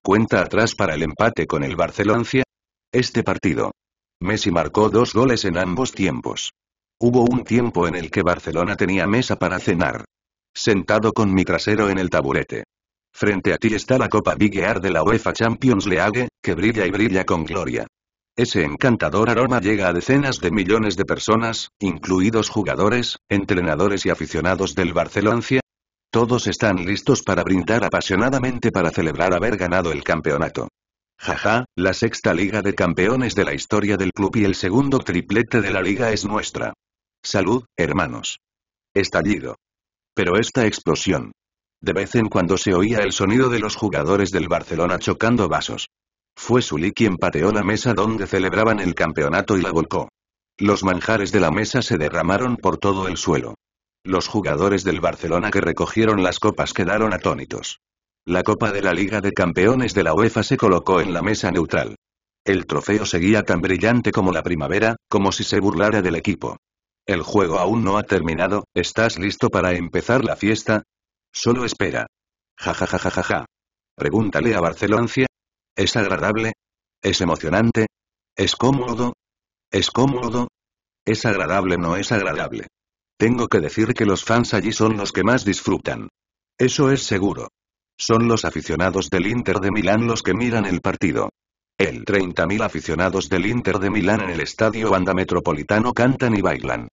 Cuenta atrás para el empate con el Barcelona. Este partido. Messi marcó dos goles en ambos tiempos. Hubo un tiempo en el que Barcelona tenía mesa para cenar. Sentado con mi trasero en el taburete. Frente a ti está la Copa Big de la UEFA Champions League, que brilla y brilla con gloria. Ese encantador aroma llega a decenas de millones de personas, incluidos jugadores, entrenadores y aficionados del Barcelona, todos están listos para brindar apasionadamente para celebrar haber ganado el campeonato. Jaja, la sexta Liga de Campeones de la historia del club y el segundo triplete de la liga es nuestra. Salud, hermanos. Estallido. Pero esta explosión. De vez en cuando se oía el sonido de los jugadores del Barcelona chocando vasos. Fue Sulí quien pateó la mesa donde celebraban el campeonato y la volcó. Los manjares de la mesa se derramaron por todo el suelo. Los jugadores del Barcelona que recogieron las copas quedaron atónitos. La Copa de la Liga de Campeones de la UEFA se colocó en la mesa neutral. El trofeo seguía tan brillante como la primavera, como si se burlara del equipo. El juego aún no ha terminado, ¿estás listo para empezar la fiesta? Solo espera. Ja ja ja ja ja ja. Pregúntale a Barceloncia. ¿Es agradable? ¿Es emocionante? ¿Es cómodo? ¿Es cómodo? ¿Es agradable no es agradable? Tengo que decir que los fans allí son los que más disfrutan. Eso es seguro. Son los aficionados del Inter de Milán los que miran el partido. El 30.000 aficionados del Inter de Milán en el estadio Banda Metropolitano cantan y bailan.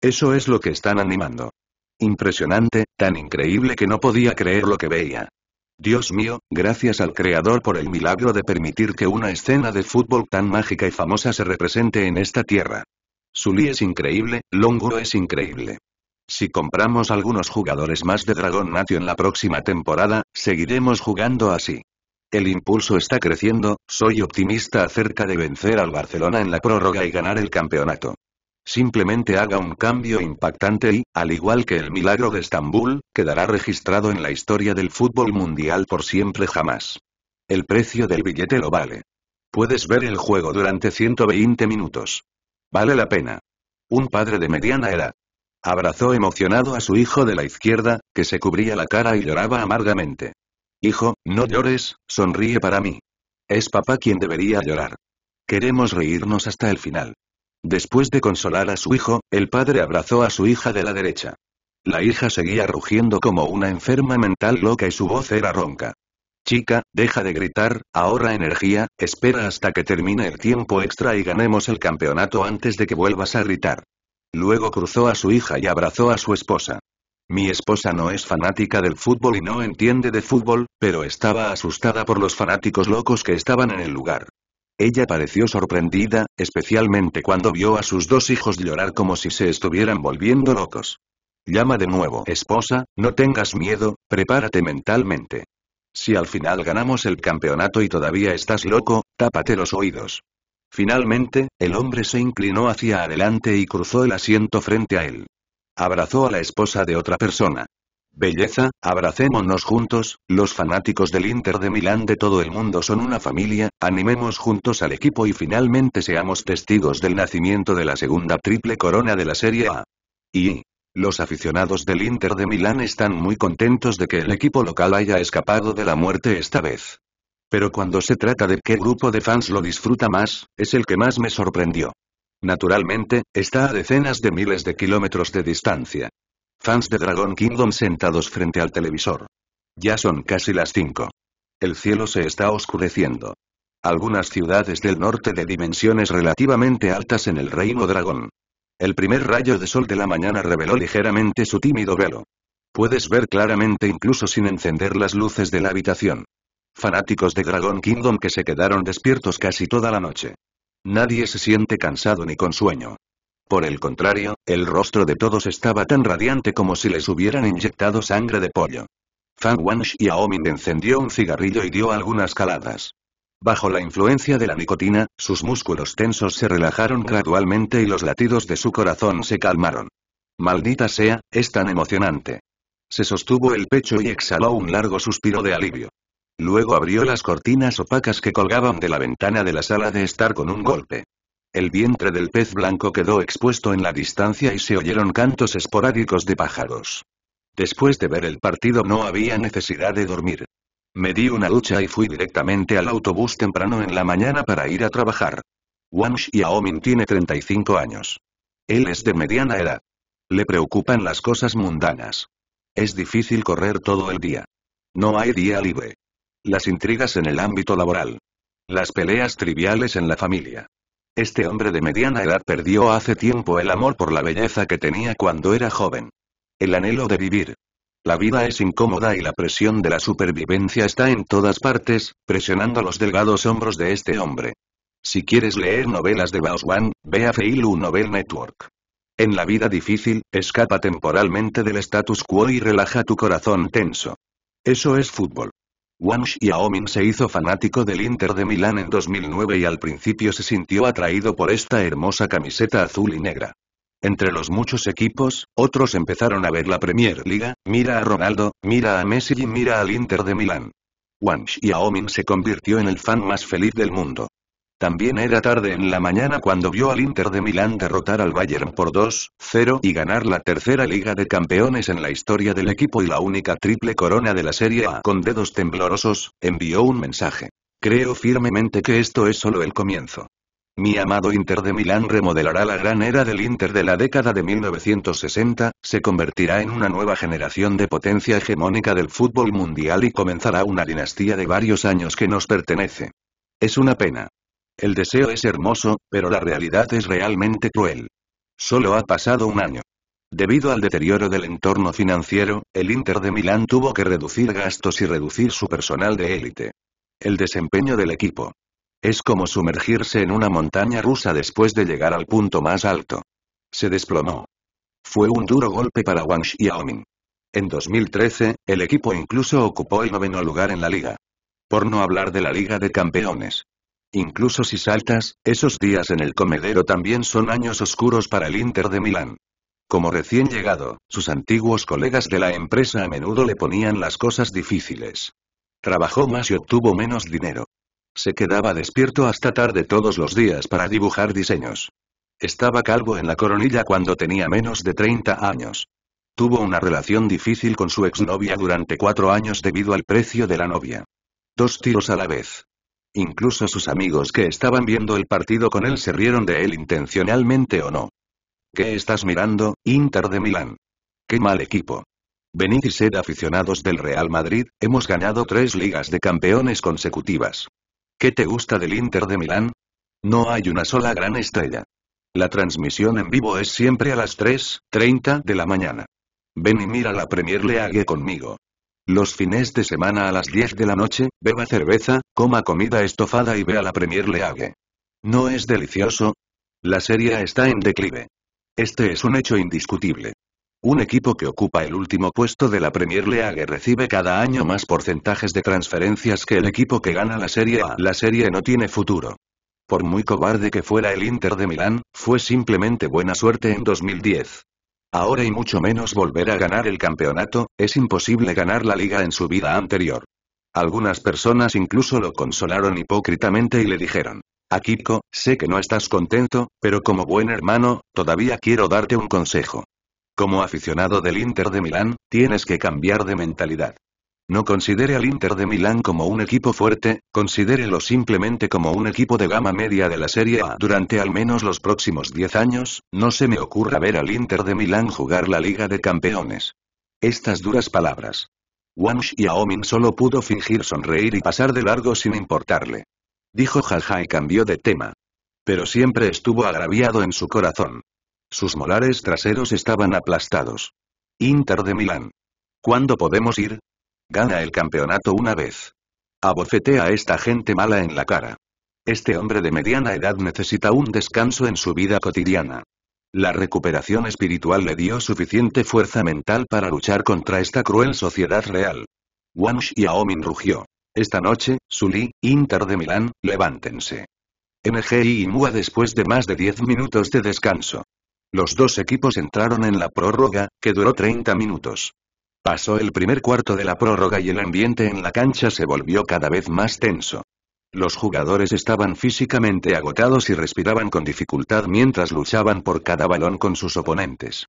Eso es lo que están animando. Impresionante, tan increíble que no podía creer lo que veía. Dios mío, gracias al Creador por el milagro de permitir que una escena de fútbol tan mágica y famosa se represente en esta tierra. Sully es increíble, Longo es increíble. Si compramos algunos jugadores más de Dragon en la próxima temporada, seguiremos jugando así. El impulso está creciendo, soy optimista acerca de vencer al Barcelona en la prórroga y ganar el campeonato. Simplemente haga un cambio impactante y, al igual que el milagro de Estambul, quedará registrado en la historia del fútbol mundial por siempre jamás. El precio del billete lo vale. Puedes ver el juego durante 120 minutos. Vale la pena. Un padre de mediana edad. Abrazó emocionado a su hijo de la izquierda, que se cubría la cara y lloraba amargamente. Hijo, no llores, sonríe para mí. Es papá quien debería llorar. Queremos reírnos hasta el final. Después de consolar a su hijo, el padre abrazó a su hija de la derecha. La hija seguía rugiendo como una enferma mental loca y su voz era ronca. Chica, deja de gritar, ahorra energía, espera hasta que termine el tiempo extra y ganemos el campeonato antes de que vuelvas a gritar. Luego cruzó a su hija y abrazó a su esposa. Mi esposa no es fanática del fútbol y no entiende de fútbol, pero estaba asustada por los fanáticos locos que estaban en el lugar. Ella pareció sorprendida, especialmente cuando vio a sus dos hijos llorar como si se estuvieran volviendo locos. Llama de nuevo, esposa, no tengas miedo, prepárate mentalmente. Si al final ganamos el campeonato y todavía estás loco, tápate los oídos. Finalmente, el hombre se inclinó hacia adelante y cruzó el asiento frente a él. Abrazó a la esposa de otra persona. Belleza, abracémonos juntos, los fanáticos del Inter de Milán de todo el mundo son una familia, animemos juntos al equipo y finalmente seamos testigos del nacimiento de la segunda triple corona de la Serie A. Y, los aficionados del Inter de Milán están muy contentos de que el equipo local haya escapado de la muerte esta vez. Pero cuando se trata de qué grupo de fans lo disfruta más, es el que más me sorprendió. Naturalmente, está a decenas de miles de kilómetros de distancia. Fans de Dragon Kingdom sentados frente al televisor. Ya son casi las 5. El cielo se está oscureciendo. Algunas ciudades del norte de dimensiones relativamente altas en el reino dragón el primer rayo de sol de la mañana reveló ligeramente su tímido velo. Puedes ver claramente incluso sin encender las luces de la habitación. Fanáticos de Dragon Kingdom que se quedaron despiertos casi toda la noche. Nadie se siente cansado ni con sueño. Por el contrario, el rostro de todos estaba tan radiante como si les hubieran inyectado sangre de pollo. Fan y Aoming encendió un cigarrillo y dio algunas caladas. Bajo la influencia de la nicotina, sus músculos tensos se relajaron gradualmente y los latidos de su corazón se calmaron. Maldita sea, es tan emocionante. Se sostuvo el pecho y exhaló un largo suspiro de alivio. Luego abrió las cortinas opacas que colgaban de la ventana de la sala de estar con un golpe. El vientre del pez blanco quedó expuesto en la distancia y se oyeron cantos esporádicos de pájaros. Después de ver el partido no había necesidad de dormir. Me di una ducha y fui directamente al autobús temprano en la mañana para ir a trabajar. Wang Xiaomin tiene 35 años. Él es de mediana edad. Le preocupan las cosas mundanas. Es difícil correr todo el día. No hay día libre. Las intrigas en el ámbito laboral. Las peleas triviales en la familia. Este hombre de mediana edad perdió hace tiempo el amor por la belleza que tenía cuando era joven. El anhelo de vivir. La vida es incómoda y la presión de la supervivencia está en todas partes, presionando los delgados hombros de este hombre. Si quieres leer novelas de Baoswan, ve a Feilu Novel Network. En la vida difícil, escapa temporalmente del status quo y relaja tu corazón tenso. Eso es fútbol. Wang Xiaomin se hizo fanático del Inter de Milán en 2009 y al principio se sintió atraído por esta hermosa camiseta azul y negra. Entre los muchos equipos, otros empezaron a ver la Premier Liga, mira a Ronaldo, mira a Messi y mira al Inter de Milán. Wang Aomin se convirtió en el fan más feliz del mundo. También era tarde en la mañana cuando vio al Inter de Milán derrotar al Bayern por 2-0 y ganar la tercera Liga de Campeones en la historia del equipo y la única triple corona de la Serie A. Con dedos temblorosos, envió un mensaje. Creo firmemente que esto es solo el comienzo. Mi amado Inter de Milán remodelará la gran era del Inter de la década de 1960, se convertirá en una nueva generación de potencia hegemónica del fútbol mundial y comenzará una dinastía de varios años que nos pertenece. Es una pena. El deseo es hermoso, pero la realidad es realmente cruel. Solo ha pasado un año. Debido al deterioro del entorno financiero, el Inter de Milán tuvo que reducir gastos y reducir su personal de élite. El desempeño del equipo, es como sumergirse en una montaña rusa después de llegar al punto más alto. Se desplomó. Fue un duro golpe para Wang Xiaomin. En 2013, el equipo incluso ocupó el noveno lugar en la liga. Por no hablar de la Liga de Campeones. Incluso si saltas, esos días en el comedero también son años oscuros para el Inter de Milán. Como recién llegado, sus antiguos colegas de la empresa a menudo le ponían las cosas difíciles. Trabajó más y obtuvo menos dinero. Se quedaba despierto hasta tarde todos los días para dibujar diseños. Estaba calvo en la coronilla cuando tenía menos de 30 años. Tuvo una relación difícil con su exnovia durante cuatro años debido al precio de la novia. Dos tiros a la vez. Incluso sus amigos que estaban viendo el partido con él se rieron de él intencionalmente o no. ¿Qué estás mirando, Inter de Milán? ¡Qué mal equipo! Venid y sed aficionados del Real Madrid, hemos ganado tres ligas de campeones consecutivas. ¿Qué te gusta del Inter de Milán? No hay una sola gran estrella. La transmisión en vivo es siempre a las 3.30 de la mañana. Ven y mira la Premier League conmigo. Los fines de semana a las 10 de la noche, beba cerveza, coma comida estofada y vea la Premier League. ¿No es delicioso? La serie está en declive. Este es un hecho indiscutible. Un equipo que ocupa el último puesto de la Premier League recibe cada año más porcentajes de transferencias que el equipo que gana la Serie A. La serie no tiene futuro. Por muy cobarde que fuera el Inter de Milán, fue simplemente buena suerte en 2010. Ahora y mucho menos volver a ganar el campeonato, es imposible ganar la liga en su vida anterior. Algunas personas incluso lo consolaron hipócritamente y le dijeron, Akiko, sé que no estás contento, pero como buen hermano, todavía quiero darte un consejo. Como aficionado del Inter de Milán, tienes que cambiar de mentalidad. No considere al Inter de Milán como un equipo fuerte, considérelo simplemente como un equipo de gama media de la Serie A. Durante al menos los próximos 10 años, no se me ocurra ver al Inter de Milán jugar la Liga de Campeones. Estas duras palabras. Wang Xiaomin solo pudo fingir sonreír y pasar de largo sin importarle. Dijo jaja y cambió de tema. Pero siempre estuvo agraviado en su corazón. Sus molares traseros estaban aplastados. Inter de Milán. ¿Cuándo podemos ir? Gana el campeonato una vez. Abofetea a esta gente mala en la cara. Este hombre de mediana edad necesita un descanso en su vida cotidiana. La recuperación espiritual le dio suficiente fuerza mental para luchar contra esta cruel sociedad real. y Aomin rugió. Esta noche, Sully, Inter de Milán, levántense. NGI y MUA después de más de 10 minutos de descanso. Los dos equipos entraron en la prórroga, que duró 30 minutos. Pasó el primer cuarto de la prórroga y el ambiente en la cancha se volvió cada vez más tenso. Los jugadores estaban físicamente agotados y respiraban con dificultad mientras luchaban por cada balón con sus oponentes.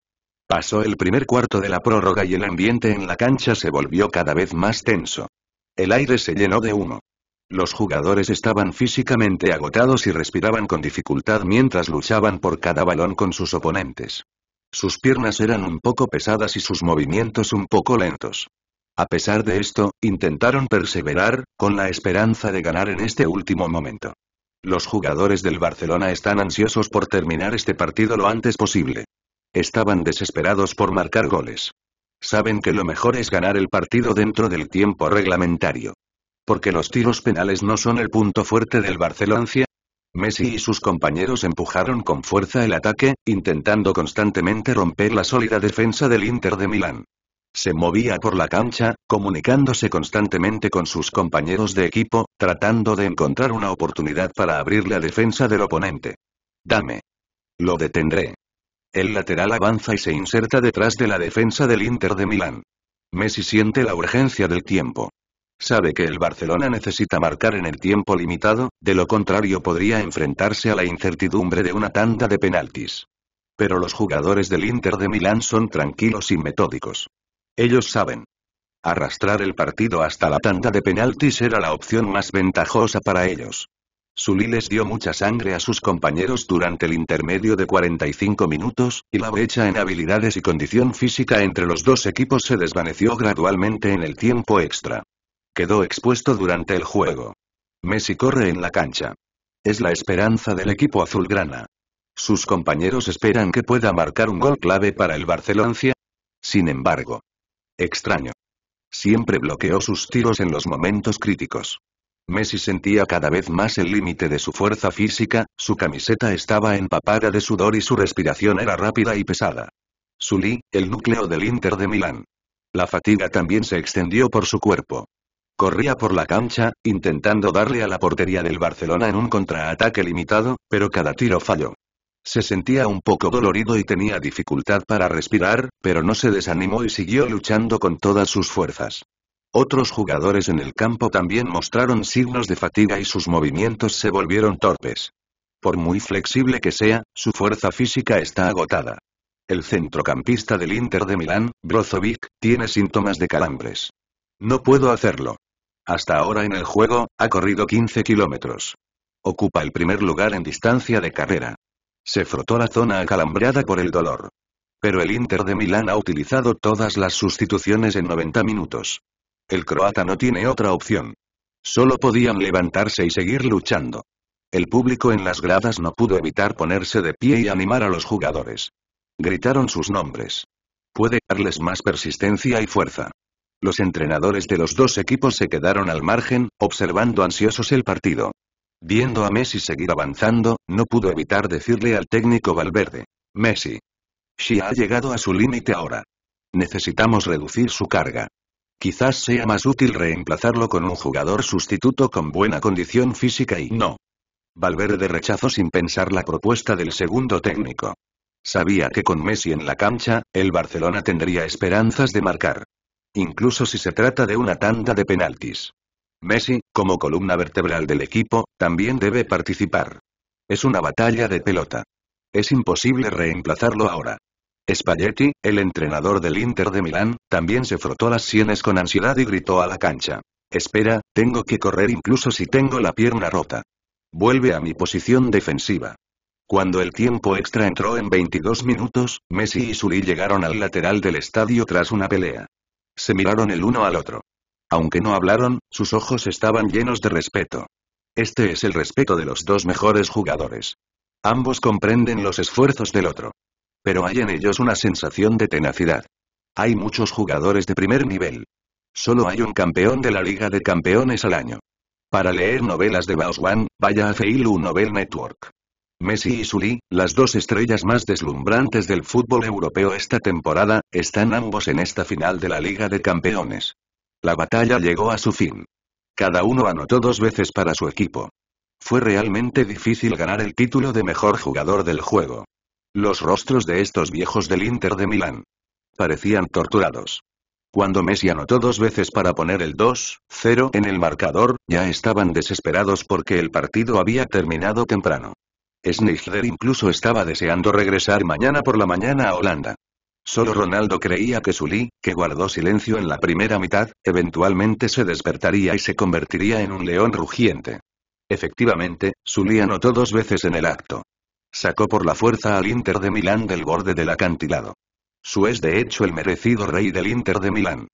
Pasó el primer cuarto de la prórroga y el ambiente en la cancha se volvió cada vez más tenso. El aire se llenó de humo. Los jugadores estaban físicamente agotados y respiraban con dificultad mientras luchaban por cada balón con sus oponentes. Sus piernas eran un poco pesadas y sus movimientos un poco lentos. A pesar de esto, intentaron perseverar, con la esperanza de ganar en este último momento. Los jugadores del Barcelona están ansiosos por terminar este partido lo antes posible. Estaban desesperados por marcar goles. Saben que lo mejor es ganar el partido dentro del tiempo reglamentario. Porque los tiros penales no son el punto fuerte del Barcelona. Messi y sus compañeros empujaron con fuerza el ataque, intentando constantemente romper la sólida defensa del Inter de Milán. Se movía por la cancha, comunicándose constantemente con sus compañeros de equipo, tratando de encontrar una oportunidad para abrir la defensa del oponente. Dame. Lo detendré. El lateral avanza y se inserta detrás de la defensa del Inter de Milán. Messi siente la urgencia del tiempo. Sabe que el Barcelona necesita marcar en el tiempo limitado, de lo contrario podría enfrentarse a la incertidumbre de una tanda de penaltis. Pero los jugadores del Inter de Milán son tranquilos y metódicos. Ellos saben. Arrastrar el partido hasta la tanda de penaltis era la opción más ventajosa para ellos. Zulí les dio mucha sangre a sus compañeros durante el intermedio de 45 minutos, y la brecha en habilidades y condición física entre los dos equipos se desvaneció gradualmente en el tiempo extra. Quedó expuesto durante el juego. Messi corre en la cancha. Es la esperanza del equipo azulgrana. Sus compañeros esperan que pueda marcar un gol clave para el Barcelona. Sin embargo. Extraño. Siempre bloqueó sus tiros en los momentos críticos. Messi sentía cada vez más el límite de su fuerza física, su camiseta estaba empapada de sudor y su respiración era rápida y pesada. Sulí, el núcleo del Inter de Milán. La fatiga también se extendió por su cuerpo. Corría por la cancha, intentando darle a la portería del Barcelona en un contraataque limitado, pero cada tiro falló. Se sentía un poco dolorido y tenía dificultad para respirar, pero no se desanimó y siguió luchando con todas sus fuerzas. Otros jugadores en el campo también mostraron signos de fatiga y sus movimientos se volvieron torpes. Por muy flexible que sea, su fuerza física está agotada. El centrocampista del Inter de Milán, Brozovic, tiene síntomas de calambres. No puedo hacerlo. Hasta ahora en el juego, ha corrido 15 kilómetros. Ocupa el primer lugar en distancia de carrera. Se frotó la zona acalambrada por el dolor. Pero el Inter de Milán ha utilizado todas las sustituciones en 90 minutos. El croata no tiene otra opción. Solo podían levantarse y seguir luchando. El público en las gradas no pudo evitar ponerse de pie y animar a los jugadores. Gritaron sus nombres. Puede darles más persistencia y fuerza. Los entrenadores de los dos equipos se quedaron al margen, observando ansiosos el partido. Viendo a Messi seguir avanzando, no pudo evitar decirle al técnico Valverde. Messi. Si ha llegado a su límite ahora. Necesitamos reducir su carga. Quizás sea más útil reemplazarlo con un jugador sustituto con buena condición física y no. Valverde rechazó sin pensar la propuesta del segundo técnico. Sabía que con Messi en la cancha, el Barcelona tendría esperanzas de marcar incluso si se trata de una tanda de penaltis. Messi, como columna vertebral del equipo, también debe participar. Es una batalla de pelota. Es imposible reemplazarlo ahora. Spalletti, el entrenador del Inter de Milán, también se frotó las sienes con ansiedad y gritó a la cancha. Espera, tengo que correr incluso si tengo la pierna rota. Vuelve a mi posición defensiva. Cuando el tiempo extra entró en 22 minutos, Messi y Sully llegaron al lateral del estadio tras una pelea. Se miraron el uno al otro. Aunque no hablaron, sus ojos estaban llenos de respeto. Este es el respeto de los dos mejores jugadores. Ambos comprenden los esfuerzos del otro. Pero hay en ellos una sensación de tenacidad. Hay muchos jugadores de primer nivel. Solo hay un campeón de la Liga de Campeones al año. Para leer novelas de Baoswan, vaya a Feilu Novel Network. Messi y Sully, las dos estrellas más deslumbrantes del fútbol europeo esta temporada, están ambos en esta final de la Liga de Campeones. La batalla llegó a su fin. Cada uno anotó dos veces para su equipo. Fue realmente difícil ganar el título de mejor jugador del juego. Los rostros de estos viejos del Inter de Milán parecían torturados. Cuando Messi anotó dos veces para poner el 2-0 en el marcador, ya estaban desesperados porque el partido había terminado temprano. Schneider incluso estaba deseando regresar mañana por la mañana a Holanda. Solo Ronaldo creía que Sully, que guardó silencio en la primera mitad, eventualmente se despertaría y se convertiría en un león rugiente. Efectivamente, Sully anotó dos veces en el acto. Sacó por la fuerza al Inter de Milán del borde del acantilado. Su es de hecho el merecido rey del Inter de Milán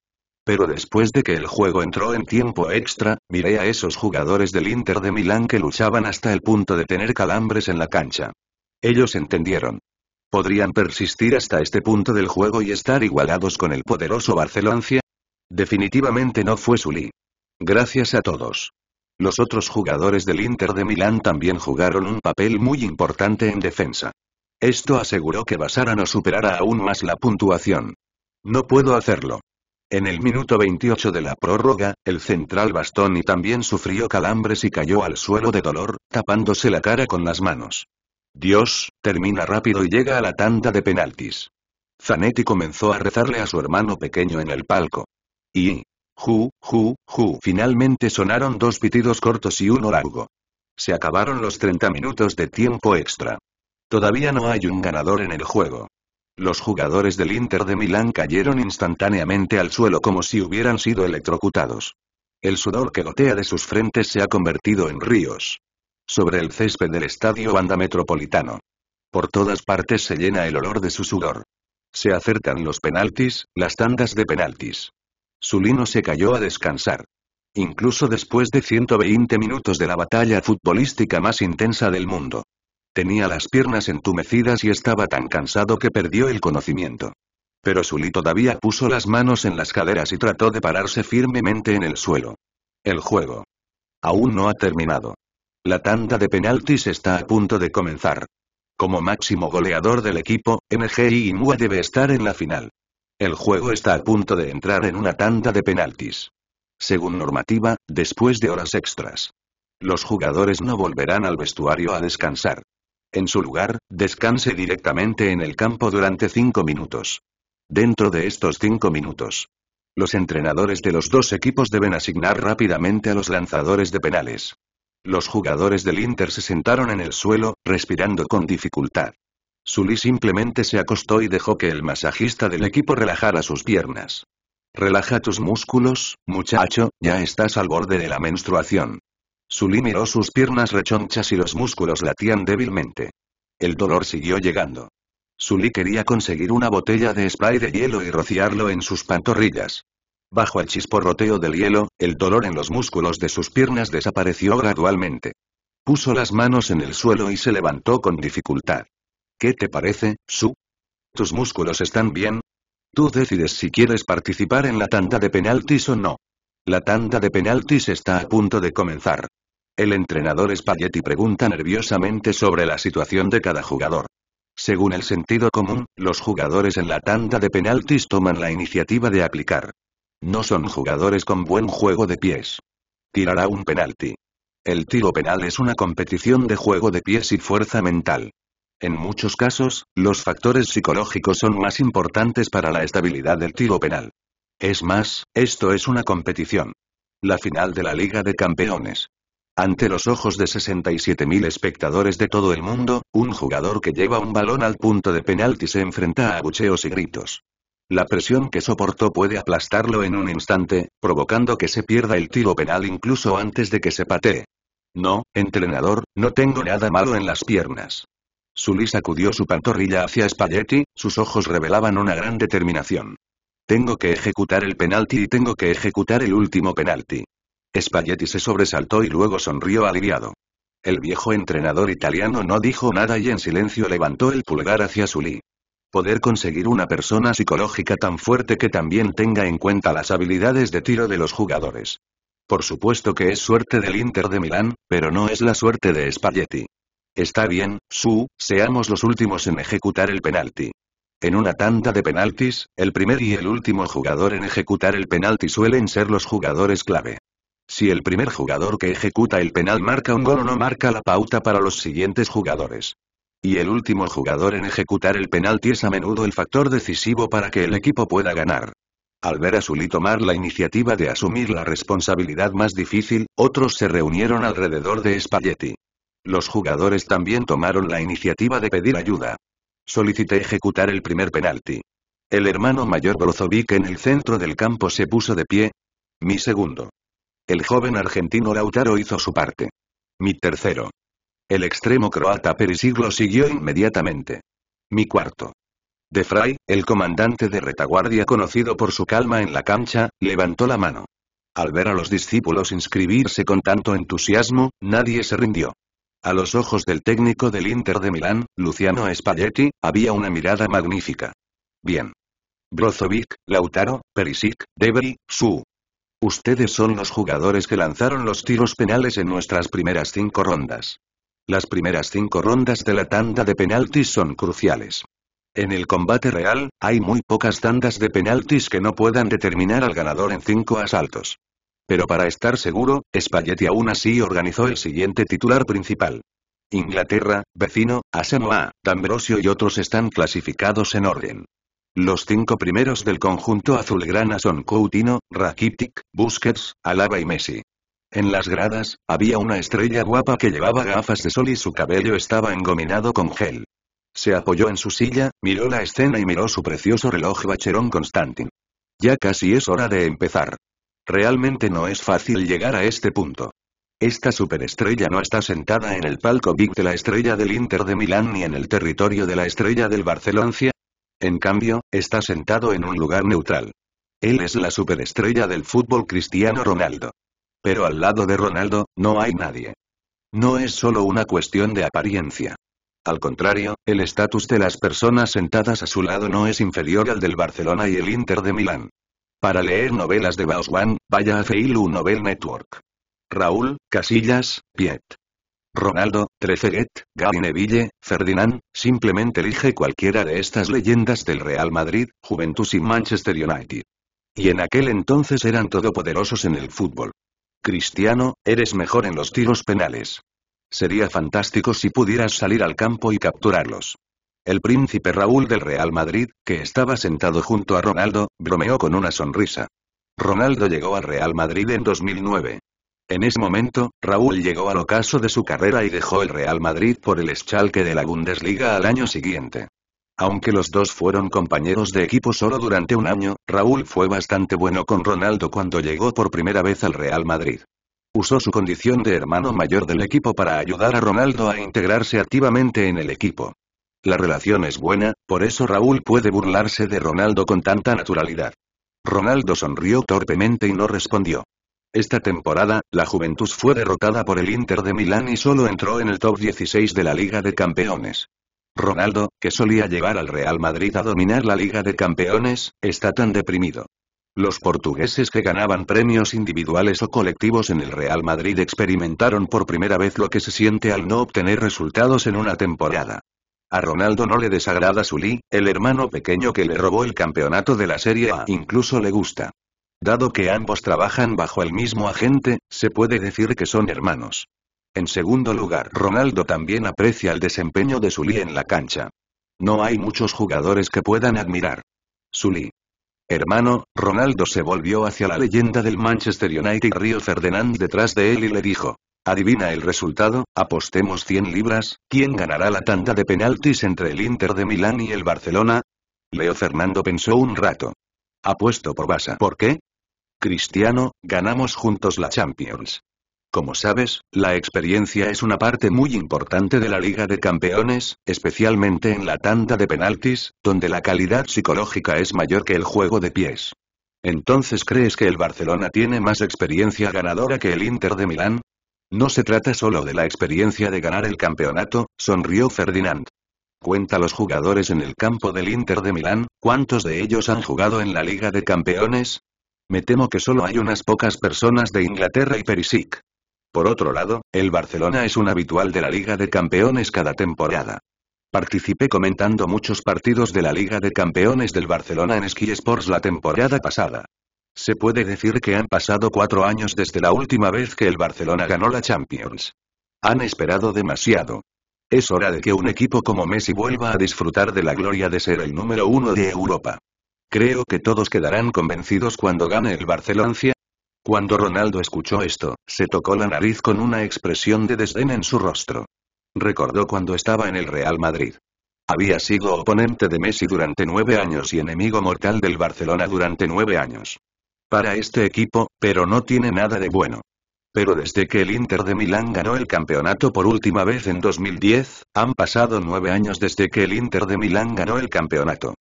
pero después de que el juego entró en tiempo extra, miré a esos jugadores del Inter de Milán que luchaban hasta el punto de tener calambres en la cancha. Ellos entendieron. ¿Podrían persistir hasta este punto del juego y estar igualados con el poderoso Barcelona. Definitivamente no fue Suli. Gracias a todos. Los otros jugadores del Inter de Milán también jugaron un papel muy importante en defensa. Esto aseguró que Basara no superara aún más la puntuación. No puedo hacerlo. En el minuto 28 de la prórroga, el central Bastoni también sufrió calambres y cayó al suelo de dolor, tapándose la cara con las manos. Dios, termina rápido y llega a la tanda de penaltis. Zanetti comenzó a rezarle a su hermano pequeño en el palco. Y... Ju, ju, ju. Finalmente sonaron dos pitidos cortos y uno largo. Se acabaron los 30 minutos de tiempo extra. Todavía no hay un ganador en el juego. Los jugadores del Inter de Milán cayeron instantáneamente al suelo como si hubieran sido electrocutados. El sudor que gotea de sus frentes se ha convertido en ríos. Sobre el césped del estadio Banda Metropolitano. Por todas partes se llena el olor de su sudor. Se acercan los penaltis, las tandas de penaltis. Zulino se cayó a descansar. Incluso después de 120 minutos de la batalla futbolística más intensa del mundo. Tenía las piernas entumecidas y estaba tan cansado que perdió el conocimiento. Pero Sully todavía puso las manos en las caderas y trató de pararse firmemente en el suelo. El juego. Aún no ha terminado. La tanda de penaltis está a punto de comenzar. Como máximo goleador del equipo, y Inua debe estar en la final. El juego está a punto de entrar en una tanda de penaltis. Según normativa, después de horas extras. Los jugadores no volverán al vestuario a descansar. En su lugar, descanse directamente en el campo durante cinco minutos. Dentro de estos cinco minutos, los entrenadores de los dos equipos deben asignar rápidamente a los lanzadores de penales. Los jugadores del Inter se sentaron en el suelo, respirando con dificultad. Sully simplemente se acostó y dejó que el masajista del equipo relajara sus piernas. Relaja tus músculos, muchacho, ya estás al borde de la menstruación. Sully miró sus piernas rechonchas y los músculos latían débilmente. El dolor siguió llegando. Sully quería conseguir una botella de spray de hielo y rociarlo en sus pantorrillas. Bajo el chisporroteo del hielo, el dolor en los músculos de sus piernas desapareció gradualmente. Puso las manos en el suelo y se levantó con dificultad. ¿Qué te parece, Su? ¿Tus músculos están bien? Tú decides si quieres participar en la tanda de penaltis o no. La tanda de penaltis está a punto de comenzar. El entrenador Spaghetti pregunta nerviosamente sobre la situación de cada jugador. Según el sentido común, los jugadores en la tanda de penaltis toman la iniciativa de aplicar. No son jugadores con buen juego de pies. Tirará un penalti. El tiro penal es una competición de juego de pies y fuerza mental. En muchos casos, los factores psicológicos son más importantes para la estabilidad del tiro penal. Es más, esto es una competición. La final de la Liga de Campeones. Ante los ojos de 67.000 espectadores de todo el mundo, un jugador que lleva un balón al punto de penalti se enfrenta a bucheos y gritos. La presión que soportó puede aplastarlo en un instante, provocando que se pierda el tiro penal incluso antes de que se patee. No, entrenador, no tengo nada malo en las piernas. Sully sacudió su pantorrilla hacia Spaghetti, sus ojos revelaban una gran determinación. Tengo que ejecutar el penalti y tengo que ejecutar el último penalti. Spalletti se sobresaltó y luego sonrió aliviado. El viejo entrenador italiano no dijo nada y en silencio levantó el pulgar hacia Sully. Poder conseguir una persona psicológica tan fuerte que también tenga en cuenta las habilidades de tiro de los jugadores. Por supuesto que es suerte del Inter de Milán, pero no es la suerte de Spalletti. Está bien, Su, seamos los últimos en ejecutar el penalti. En una tanda de penaltis, el primer y el último jugador en ejecutar el penalti suelen ser los jugadores clave. Si el primer jugador que ejecuta el penal marca un gol o no marca la pauta para los siguientes jugadores. Y el último jugador en ejecutar el penalti es a menudo el factor decisivo para que el equipo pueda ganar. Al ver a Sully tomar la iniciativa de asumir la responsabilidad más difícil, otros se reunieron alrededor de Spaghetti. Los jugadores también tomaron la iniciativa de pedir ayuda. Solicité ejecutar el primer penalti. El hermano mayor Brozovic en el centro del campo se puso de pie. Mi segundo. El joven argentino Lautaro hizo su parte. Mi tercero. El extremo croata Perisiglo siguió inmediatamente. Mi cuarto. De Fray, el comandante de retaguardia conocido por su calma en la cancha, levantó la mano. Al ver a los discípulos inscribirse con tanto entusiasmo, nadie se rindió. A los ojos del técnico del Inter de Milán, Luciano Spalletti, había una mirada magnífica. Bien. Brozovic, Lautaro, Perisic, Debri, Su. Ustedes son los jugadores que lanzaron los tiros penales en nuestras primeras cinco rondas. Las primeras cinco rondas de la tanda de penaltis son cruciales. En el combate real, hay muy pocas tandas de penaltis que no puedan determinar al ganador en cinco asaltos. Pero para estar seguro, Spalletti aún así organizó el siguiente titular principal. Inglaterra, vecino, Asenoa, D'Ambrosio y otros están clasificados en orden. Los cinco primeros del conjunto azulgrana son Coutinho, Rakitic, Busquets, Alaba y Messi. En las gradas, había una estrella guapa que llevaba gafas de sol y su cabello estaba engominado con gel. Se apoyó en su silla, miró la escena y miró su precioso reloj Bacherón Constantin. Ya casi es hora de empezar. Realmente no es fácil llegar a este punto. Esta superestrella no está sentada en el palco big de la estrella del Inter de Milán ni en el territorio de la estrella del Barcelona. En cambio, está sentado en un lugar neutral. Él es la superestrella del fútbol cristiano Ronaldo. Pero al lado de Ronaldo, no hay nadie. No es solo una cuestión de apariencia. Al contrario, el estatus de las personas sentadas a su lado no es inferior al del Barcelona y el Inter de Milán. Para leer novelas de Bauswan, vaya a Feilu Novel Network. Raúl, Casillas, Piet. Ronaldo, Trezeguet, Gary Neville, Ferdinand, simplemente elige cualquiera de estas leyendas del Real Madrid, Juventus y Manchester United. Y en aquel entonces eran todopoderosos en el fútbol. Cristiano, eres mejor en los tiros penales. Sería fantástico si pudieras salir al campo y capturarlos. El príncipe Raúl del Real Madrid, que estaba sentado junto a Ronaldo, bromeó con una sonrisa. Ronaldo llegó al Real Madrid en 2009. En ese momento, Raúl llegó al ocaso de su carrera y dejó el Real Madrid por el Schalke de la Bundesliga al año siguiente. Aunque los dos fueron compañeros de equipo solo durante un año, Raúl fue bastante bueno con Ronaldo cuando llegó por primera vez al Real Madrid. Usó su condición de hermano mayor del equipo para ayudar a Ronaldo a integrarse activamente en el equipo. La relación es buena, por eso Raúl puede burlarse de Ronaldo con tanta naturalidad. Ronaldo sonrió torpemente y no respondió. Esta temporada, la Juventus fue derrotada por el Inter de Milán y solo entró en el top 16 de la Liga de Campeones. Ronaldo, que solía llevar al Real Madrid a dominar la Liga de Campeones, está tan deprimido. Los portugueses que ganaban premios individuales o colectivos en el Real Madrid experimentaron por primera vez lo que se siente al no obtener resultados en una temporada. A Ronaldo no le desagrada Sully, el hermano pequeño que le robó el campeonato de la Serie A, incluso le gusta. Dado que ambos trabajan bajo el mismo agente, se puede decir que son hermanos. En segundo lugar, Ronaldo también aprecia el desempeño de Sully en la cancha. No hay muchos jugadores que puedan admirar. Sully. Hermano, Ronaldo se volvió hacia la leyenda del Manchester United Río Ferdinand detrás de él y le dijo. Adivina el resultado, apostemos 100 libras, ¿quién ganará la tanda de penaltis entre el Inter de Milán y el Barcelona? Leo Fernando pensó un rato. Apuesto por Basa. ¿Por qué? Cristiano, ganamos juntos la Champions. Como sabes, la experiencia es una parte muy importante de la Liga de Campeones, especialmente en la tanda de penaltis, donde la calidad psicológica es mayor que el juego de pies. ¿Entonces crees que el Barcelona tiene más experiencia ganadora que el Inter de Milán? No se trata solo de la experiencia de ganar el campeonato, sonrió Ferdinand. Cuenta los jugadores en el campo del Inter de Milán, ¿cuántos de ellos han jugado en la Liga de Campeones? Me temo que solo hay unas pocas personas de Inglaterra y Perisic. Por otro lado, el Barcelona es un habitual de la Liga de Campeones cada temporada. Participé comentando muchos partidos de la Liga de Campeones del Barcelona en Ski Sports la temporada pasada. Se puede decir que han pasado cuatro años desde la última vez que el Barcelona ganó la Champions. Han esperado demasiado. Es hora de que un equipo como Messi vuelva a disfrutar de la gloria de ser el número uno de Europa. Creo que todos quedarán convencidos cuando gane el Barcelona. Cuando Ronaldo escuchó esto, se tocó la nariz con una expresión de desdén en su rostro. Recordó cuando estaba en el Real Madrid. Había sido oponente de Messi durante nueve años y enemigo mortal del Barcelona durante nueve años para este equipo, pero no tiene nada de bueno. Pero desde que el Inter de Milán ganó el campeonato por última vez en 2010, han pasado nueve años desde que el Inter de Milán ganó el campeonato.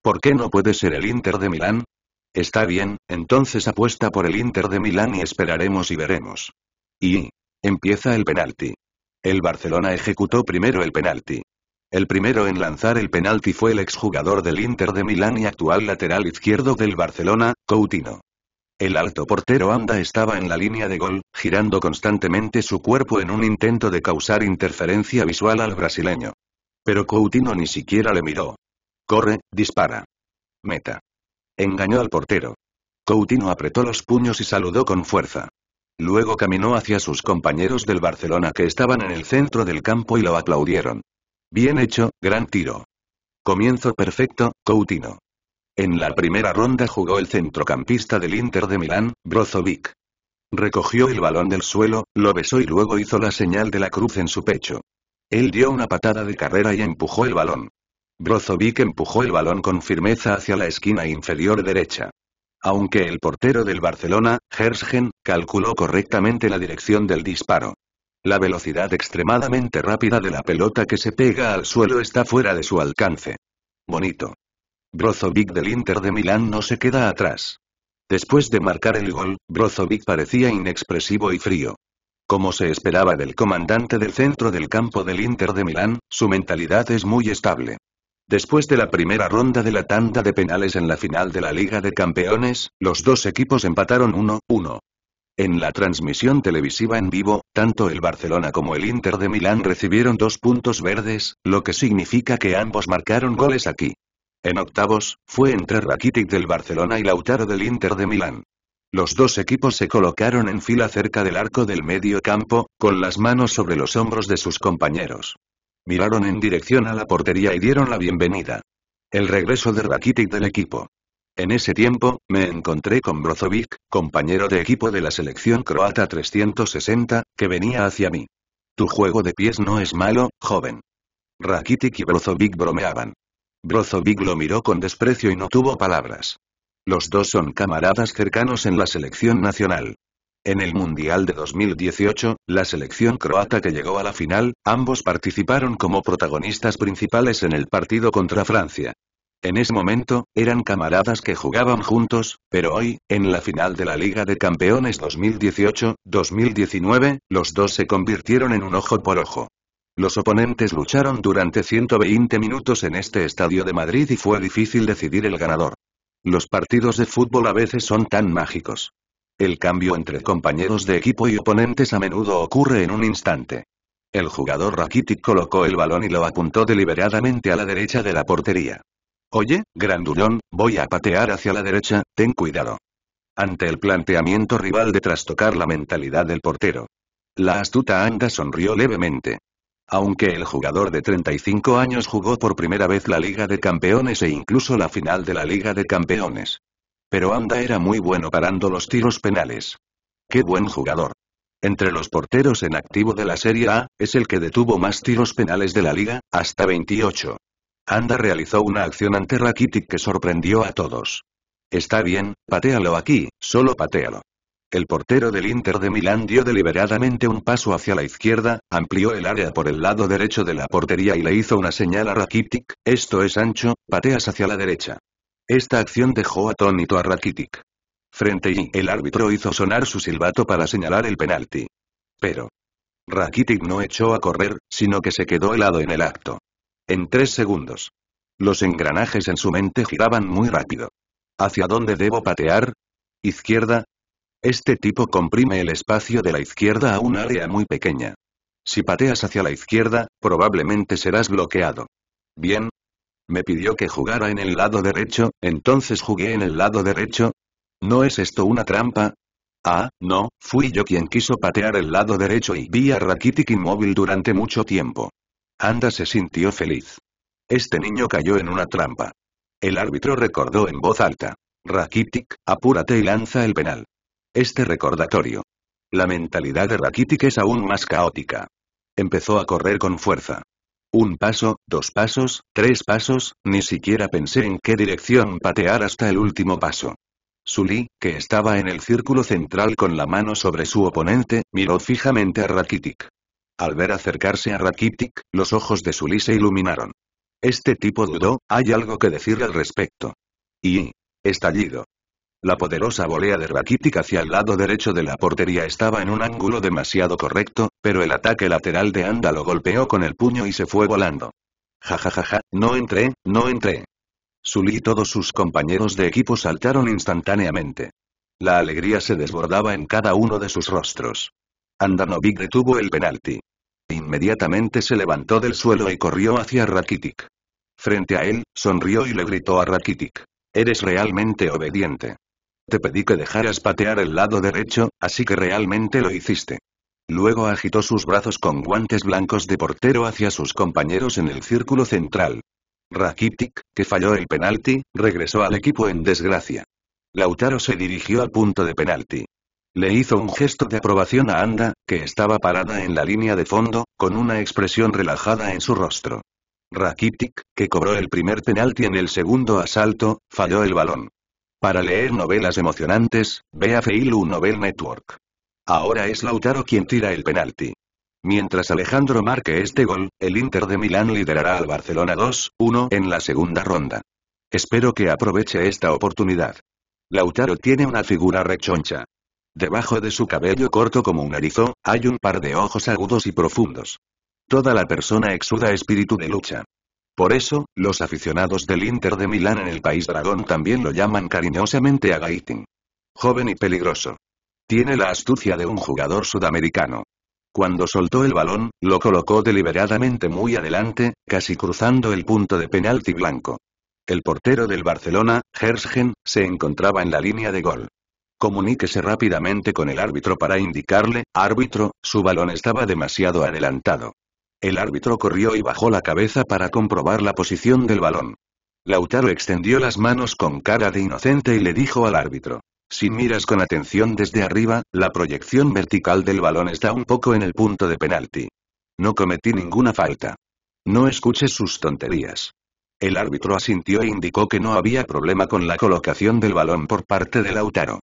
¿Por qué no puede ser el Inter de Milán? Está bien, entonces apuesta por el Inter de Milán y esperaremos y veremos. Y... Empieza el penalti. El Barcelona ejecutó primero el penalti. El primero en lanzar el penalti fue el exjugador del Inter de Milán y actual lateral izquierdo del Barcelona, Coutinho. El alto portero Anda estaba en la línea de gol, girando constantemente su cuerpo en un intento de causar interferencia visual al brasileño. Pero Coutinho ni siquiera le miró. Corre, dispara. Meta. Engañó al portero. Coutinho apretó los puños y saludó con fuerza. Luego caminó hacia sus compañeros del Barcelona que estaban en el centro del campo y lo aplaudieron. Bien hecho, gran tiro. Comienzo perfecto, Coutinho. En la primera ronda jugó el centrocampista del Inter de Milán, Brozovic. Recogió el balón del suelo, lo besó y luego hizo la señal de la cruz en su pecho. Él dio una patada de carrera y empujó el balón. Brozovic empujó el balón con firmeza hacia la esquina inferior derecha. Aunque el portero del Barcelona, Hersgen, calculó correctamente la dirección del disparo. La velocidad extremadamente rápida de la pelota que se pega al suelo está fuera de su alcance. Bonito. Brozovic del Inter de Milán no se queda atrás. Después de marcar el gol, Brozovic parecía inexpresivo y frío. Como se esperaba del comandante del centro del campo del Inter de Milán, su mentalidad es muy estable. Después de la primera ronda de la tanda de penales en la final de la Liga de Campeones, los dos equipos empataron 1-1. En la transmisión televisiva en vivo, tanto el Barcelona como el Inter de Milán recibieron dos puntos verdes, lo que significa que ambos marcaron goles aquí. En octavos, fue entre Rakitic del Barcelona y Lautaro del Inter de Milán. Los dos equipos se colocaron en fila cerca del arco del medio campo, con las manos sobre los hombros de sus compañeros. Miraron en dirección a la portería y dieron la bienvenida. El regreso de Rakitic del equipo. En ese tiempo, me encontré con Brozovic, compañero de equipo de la selección croata 360, que venía hacia mí. Tu juego de pies no es malo, joven. Rakitic y Brozovic bromeaban. Brozovic lo miró con desprecio y no tuvo palabras. Los dos son camaradas cercanos en la selección nacional. En el Mundial de 2018, la selección croata que llegó a la final, ambos participaron como protagonistas principales en el partido contra Francia. En ese momento, eran camaradas que jugaban juntos, pero hoy, en la final de la Liga de Campeones 2018-2019, los dos se convirtieron en un ojo por ojo. Los oponentes lucharon durante 120 minutos en este estadio de Madrid y fue difícil decidir el ganador. Los partidos de fútbol a veces son tan mágicos. El cambio entre compañeros de equipo y oponentes a menudo ocurre en un instante. El jugador Rakitic colocó el balón y lo apuntó deliberadamente a la derecha de la portería. Oye, grandulón, voy a patear hacia la derecha, ten cuidado. Ante el planteamiento rival de trastocar la mentalidad del portero. La astuta Anda sonrió levemente. Aunque el jugador de 35 años jugó por primera vez la Liga de Campeones e incluso la final de la Liga de Campeones. Pero Anda era muy bueno parando los tiros penales. ¡Qué buen jugador! Entre los porteros en activo de la Serie A, es el que detuvo más tiros penales de la liga, hasta 28. Anda realizó una acción ante Rakitic que sorprendió a todos. Está bien, patealo aquí, solo patealo. El portero del Inter de Milán dio deliberadamente un paso hacia la izquierda, amplió el área por el lado derecho de la portería y le hizo una señal a Rakitic, esto es ancho, pateas hacia la derecha. Esta acción dejó atónito a Rakitic. Frente y el árbitro hizo sonar su silbato para señalar el penalti. Pero. Rakitic no echó a correr, sino que se quedó helado en el acto. En tres segundos. Los engranajes en su mente giraban muy rápido. ¿Hacia dónde debo patear? Izquierda, este tipo comprime el espacio de la izquierda a un área muy pequeña. Si pateas hacia la izquierda, probablemente serás bloqueado. Bien. Me pidió que jugara en el lado derecho, entonces jugué en el lado derecho. ¿No es esto una trampa? Ah, no, fui yo quien quiso patear el lado derecho y vi a Rakitic inmóvil durante mucho tiempo. Anda se sintió feliz. Este niño cayó en una trampa. El árbitro recordó en voz alta. Rakitic, apúrate y lanza el penal este recordatorio. La mentalidad de Rakitic es aún más caótica. Empezó a correr con fuerza. Un paso, dos pasos, tres pasos, ni siquiera pensé en qué dirección patear hasta el último paso. Sully, que estaba en el círculo central con la mano sobre su oponente, miró fijamente a Rakitic. Al ver acercarse a Rakitic, los ojos de Sully se iluminaron. Este tipo dudó, hay algo que decir al respecto. Y... estallido. La poderosa volea de Rakitic hacia el lado derecho de la portería estaba en un ángulo demasiado correcto, pero el ataque lateral de Anda lo golpeó con el puño y se fue volando. Ja ja ja ja, no entré, no entré. Sully y todos sus compañeros de equipo saltaron instantáneamente. La alegría se desbordaba en cada uno de sus rostros. Andanovic detuvo el penalti. Inmediatamente se levantó del suelo y corrió hacia Rakitic. Frente a él, sonrió y le gritó a Rakitic. Eres realmente obediente. Te pedí que dejaras patear el lado derecho, así que realmente lo hiciste. Luego agitó sus brazos con guantes blancos de portero hacia sus compañeros en el círculo central. Rakitic, que falló el penalti, regresó al equipo en desgracia. Lautaro se dirigió al punto de penalti. Le hizo un gesto de aprobación a Anda, que estaba parada en la línea de fondo, con una expresión relajada en su rostro. Rakitic, que cobró el primer penalti en el segundo asalto, falló el balón. Para leer novelas emocionantes, ve a Feilu Novel Network. Ahora es Lautaro quien tira el penalti. Mientras Alejandro marque este gol, el Inter de Milán liderará al Barcelona 2-1 en la segunda ronda. Espero que aproveche esta oportunidad. Lautaro tiene una figura rechoncha. Debajo de su cabello corto como un erizo, hay un par de ojos agudos y profundos. Toda la persona exuda espíritu de lucha. Por eso, los aficionados del Inter de Milán en el país dragón también lo llaman cariñosamente a Gaitín. Joven y peligroso. Tiene la astucia de un jugador sudamericano. Cuando soltó el balón, lo colocó deliberadamente muy adelante, casi cruzando el punto de penalti blanco. El portero del Barcelona, Hersgen, se encontraba en la línea de gol. Comuníquese rápidamente con el árbitro para indicarle, árbitro, su balón estaba demasiado adelantado. El árbitro corrió y bajó la cabeza para comprobar la posición del balón. Lautaro extendió las manos con cara de inocente y le dijo al árbitro. Si miras con atención desde arriba, la proyección vertical del balón está un poco en el punto de penalti. No cometí ninguna falta. No escuches sus tonterías. El árbitro asintió e indicó que no había problema con la colocación del balón por parte de Lautaro.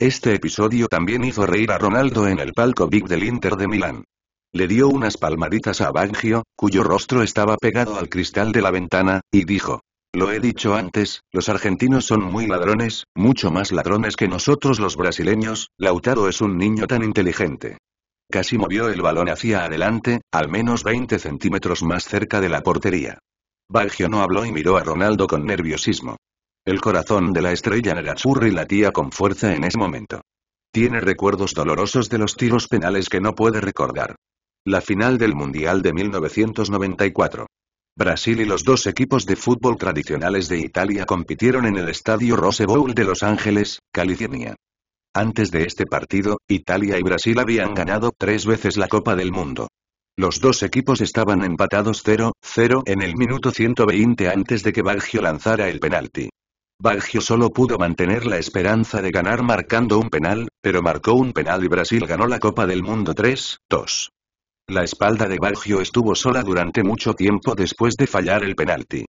Este episodio también hizo reír a Ronaldo en el palco Big del Inter de Milán. Le dio unas palmaditas a Bangio, cuyo rostro estaba pegado al cristal de la ventana, y dijo. Lo he dicho antes, los argentinos son muy ladrones, mucho más ladrones que nosotros los brasileños, Lautaro es un niño tan inteligente. Casi movió el balón hacia adelante, al menos 20 centímetros más cerca de la portería. Baggio no habló y miró a Ronaldo con nerviosismo. El corazón de la estrella Nerazzurri latía con fuerza en ese momento. Tiene recuerdos dolorosos de los tiros penales que no puede recordar. La final del Mundial de 1994. Brasil y los dos equipos de fútbol tradicionales de Italia compitieron en el Estadio Rose Bowl de Los Ángeles, California. Antes de este partido, Italia y Brasil habían ganado tres veces la Copa del Mundo. Los dos equipos estaban empatados 0-0 en el minuto 120 antes de que Baggio lanzara el penalti. Baggio solo pudo mantener la esperanza de ganar marcando un penal, pero marcó un penal y Brasil ganó la Copa del Mundo 3-2. La espalda de Baggio estuvo sola durante mucho tiempo después de fallar el penalti.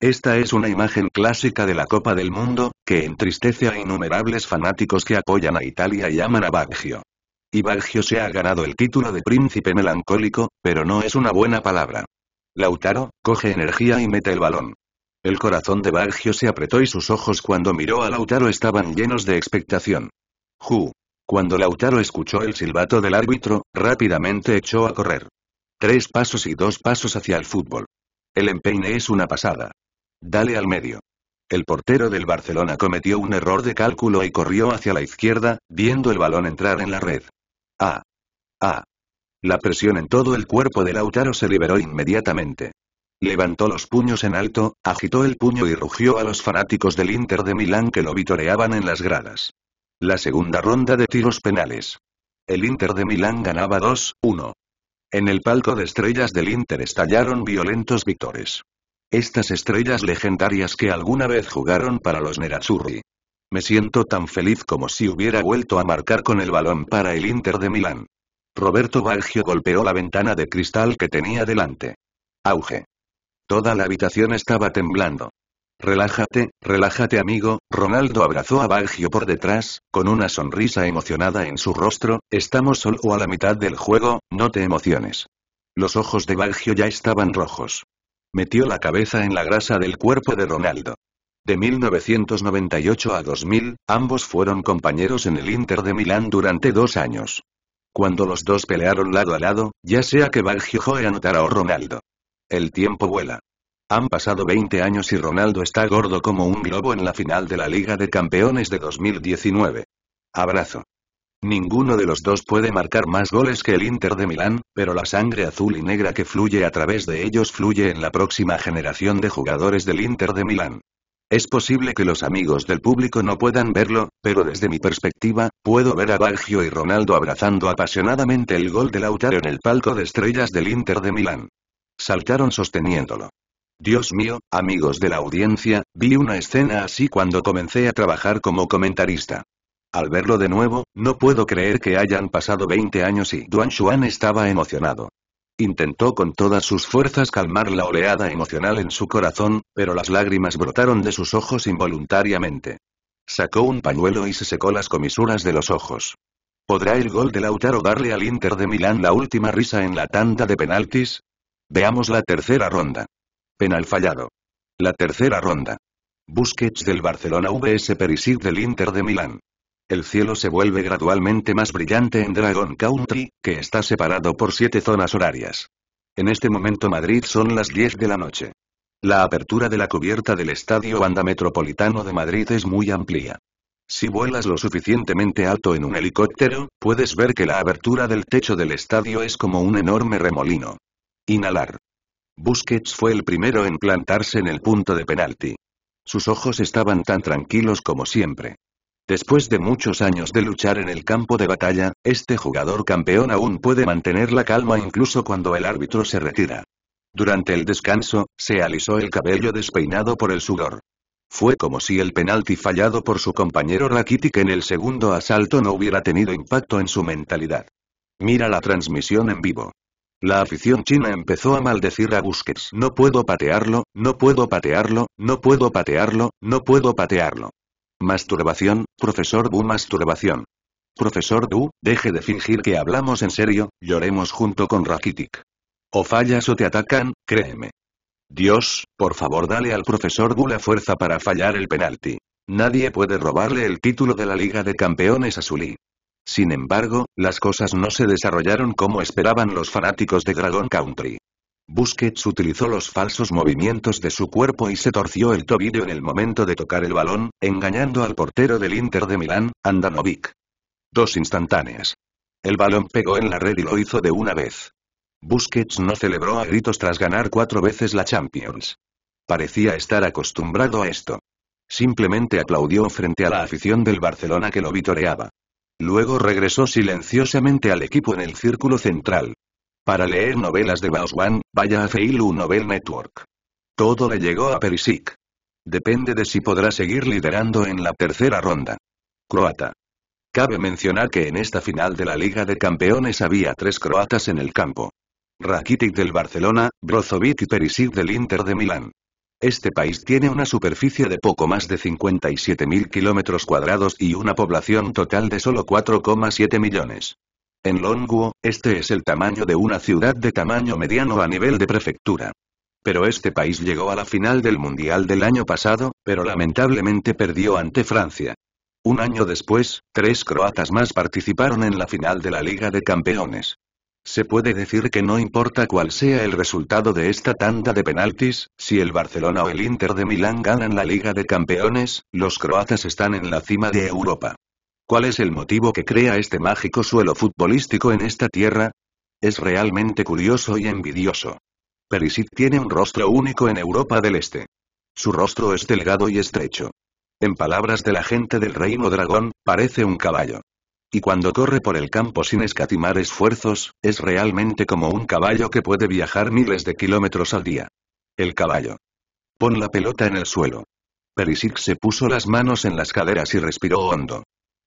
Esta es una imagen clásica de la Copa del Mundo, que entristece a innumerables fanáticos que apoyan a Italia y aman a Baggio. Y Baggio se ha ganado el título de príncipe melancólico, pero no es una buena palabra. Lautaro, coge energía y mete el balón. El corazón de Baggio se apretó y sus ojos cuando miró a Lautaro estaban llenos de expectación. Ju, cuando Lautaro escuchó el silbato del árbitro, rápidamente echó a correr. Tres pasos y dos pasos hacia el fútbol. El empeine es una pasada. Dale al medio. El portero del Barcelona cometió un error de cálculo y corrió hacia la izquierda, viendo el balón entrar en la red. Ah. Ah. La presión en todo el cuerpo de Lautaro se liberó inmediatamente. Levantó los puños en alto, agitó el puño y rugió a los fanáticos del Inter de Milán que lo vitoreaban en las gradas. La segunda ronda de tiros penales. El Inter de Milán ganaba 2-1. En el palco de estrellas del Inter estallaron violentos victores. Estas estrellas legendarias que alguna vez jugaron para los Nerazzurri. Me siento tan feliz como si hubiera vuelto a marcar con el balón para el Inter de Milán. Roberto Baggio golpeó la ventana de cristal que tenía delante. Auge. Toda la habitación estaba temblando. Relájate, relájate amigo, Ronaldo abrazó a Baggio por detrás, con una sonrisa emocionada en su rostro, estamos solo a la mitad del juego, no te emociones. Los ojos de Baggio ya estaban rojos. Metió la cabeza en la grasa del cuerpo de Ronaldo. De 1998 a 2000, ambos fueron compañeros en el Inter de Milán durante dos años. Cuando los dos pelearon lado a lado, ya sea que Baggio anotara o Ronaldo. El tiempo vuela. Han pasado 20 años y Ronaldo está gordo como un globo en la final de la Liga de Campeones de 2019. Abrazo. Ninguno de los dos puede marcar más goles que el Inter de Milán, pero la sangre azul y negra que fluye a través de ellos fluye en la próxima generación de jugadores del Inter de Milán. Es posible que los amigos del público no puedan verlo, pero desde mi perspectiva, puedo ver a Baggio y Ronaldo abrazando apasionadamente el gol de Lautaro en el palco de estrellas del Inter de Milán. Saltaron sosteniéndolo. Dios mío, amigos de la audiencia, vi una escena así cuando comencé a trabajar como comentarista. Al verlo de nuevo, no puedo creer que hayan pasado 20 años y Duan Xuan estaba emocionado. Intentó con todas sus fuerzas calmar la oleada emocional en su corazón, pero las lágrimas brotaron de sus ojos involuntariamente. Sacó un pañuelo y se secó las comisuras de los ojos. ¿Podrá el gol de Lautaro darle al Inter de Milán la última risa en la tanda de penaltis? Veamos la tercera ronda. Penal fallado. La tercera ronda. Busquets del Barcelona vs Perisic del Inter de Milán. El cielo se vuelve gradualmente más brillante en Dragon Country, que está separado por siete zonas horarias. En este momento Madrid son las 10 de la noche. La apertura de la cubierta del Estadio Banda Metropolitano de Madrid es muy amplia. Si vuelas lo suficientemente alto en un helicóptero, puedes ver que la abertura del techo del estadio es como un enorme remolino. Inhalar. Busquets fue el primero en plantarse en el punto de penalti. Sus ojos estaban tan tranquilos como siempre. Después de muchos años de luchar en el campo de batalla, este jugador campeón aún puede mantener la calma incluso cuando el árbitro se retira. Durante el descanso, se alisó el cabello despeinado por el sudor. Fue como si el penalti fallado por su compañero Rakitic en el segundo asalto no hubiera tenido impacto en su mentalidad. Mira la transmisión en vivo. La afición china empezó a maldecir a Busquets. No puedo patearlo, no puedo patearlo, no puedo patearlo, no puedo patearlo. Masturbación, profesor Bu masturbación. Profesor Du, deje de fingir que hablamos en serio, lloremos junto con Rakitic. O fallas o te atacan, créeme. Dios, por favor dale al profesor Bu la fuerza para fallar el penalti. Nadie puede robarle el título de la Liga de Campeones a sin embargo, las cosas no se desarrollaron como esperaban los fanáticos de Dragon Country. Busquets utilizó los falsos movimientos de su cuerpo y se torció el tobillo en el momento de tocar el balón, engañando al portero del Inter de Milán, Andanovic. Dos instantáneas. El balón pegó en la red y lo hizo de una vez. Busquets no celebró a gritos tras ganar cuatro veces la Champions. Parecía estar acostumbrado a esto. Simplemente aplaudió frente a la afición del Barcelona que lo vitoreaba. Luego regresó silenciosamente al equipo en el círculo central. Para leer novelas de Bauswan, vaya a Feilu Novel Network. Todo le llegó a Perisic. Depende de si podrá seguir liderando en la tercera ronda. Croata. Cabe mencionar que en esta final de la Liga de Campeones había tres croatas en el campo. Rakitic del Barcelona, Brozovic y Perisic del Inter de Milán. Este país tiene una superficie de poco más de 57.000 kilómetros cuadrados y una población total de solo 4,7 millones. En Longuo, este es el tamaño de una ciudad de tamaño mediano a nivel de prefectura. Pero este país llegó a la final del Mundial del año pasado, pero lamentablemente perdió ante Francia. Un año después, tres croatas más participaron en la final de la Liga de Campeones. Se puede decir que no importa cuál sea el resultado de esta tanda de penaltis, si el Barcelona o el Inter de Milán ganan la Liga de Campeones, los croatas están en la cima de Europa. ¿Cuál es el motivo que crea este mágico suelo futbolístico en esta tierra? Es realmente curioso y envidioso. Perisic tiene un rostro único en Europa del Este. Su rostro es delgado y estrecho. En palabras de la gente del reino dragón, parece un caballo. Y cuando corre por el campo sin escatimar esfuerzos, es realmente como un caballo que puede viajar miles de kilómetros al día. El caballo. Pon la pelota en el suelo. Perisic se puso las manos en las caderas y respiró hondo.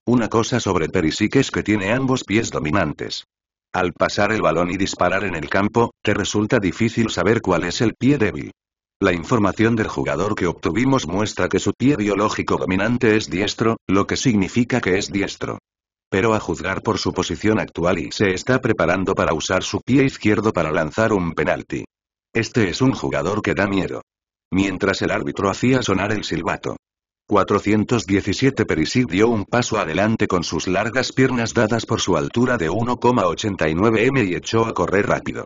Una cosa sobre Perisic es que tiene ambos pies dominantes. Al pasar el balón y disparar en el campo, te resulta difícil saber cuál es el pie débil. La información del jugador que obtuvimos muestra que su pie biológico dominante es diestro, lo que significa que es diestro pero a juzgar por su posición actual y se está preparando para usar su pie izquierdo para lanzar un penalti. Este es un jugador que da miedo. Mientras el árbitro hacía sonar el silbato. 417 Perisic dio un paso adelante con sus largas piernas dadas por su altura de 1,89 m y echó a correr rápido.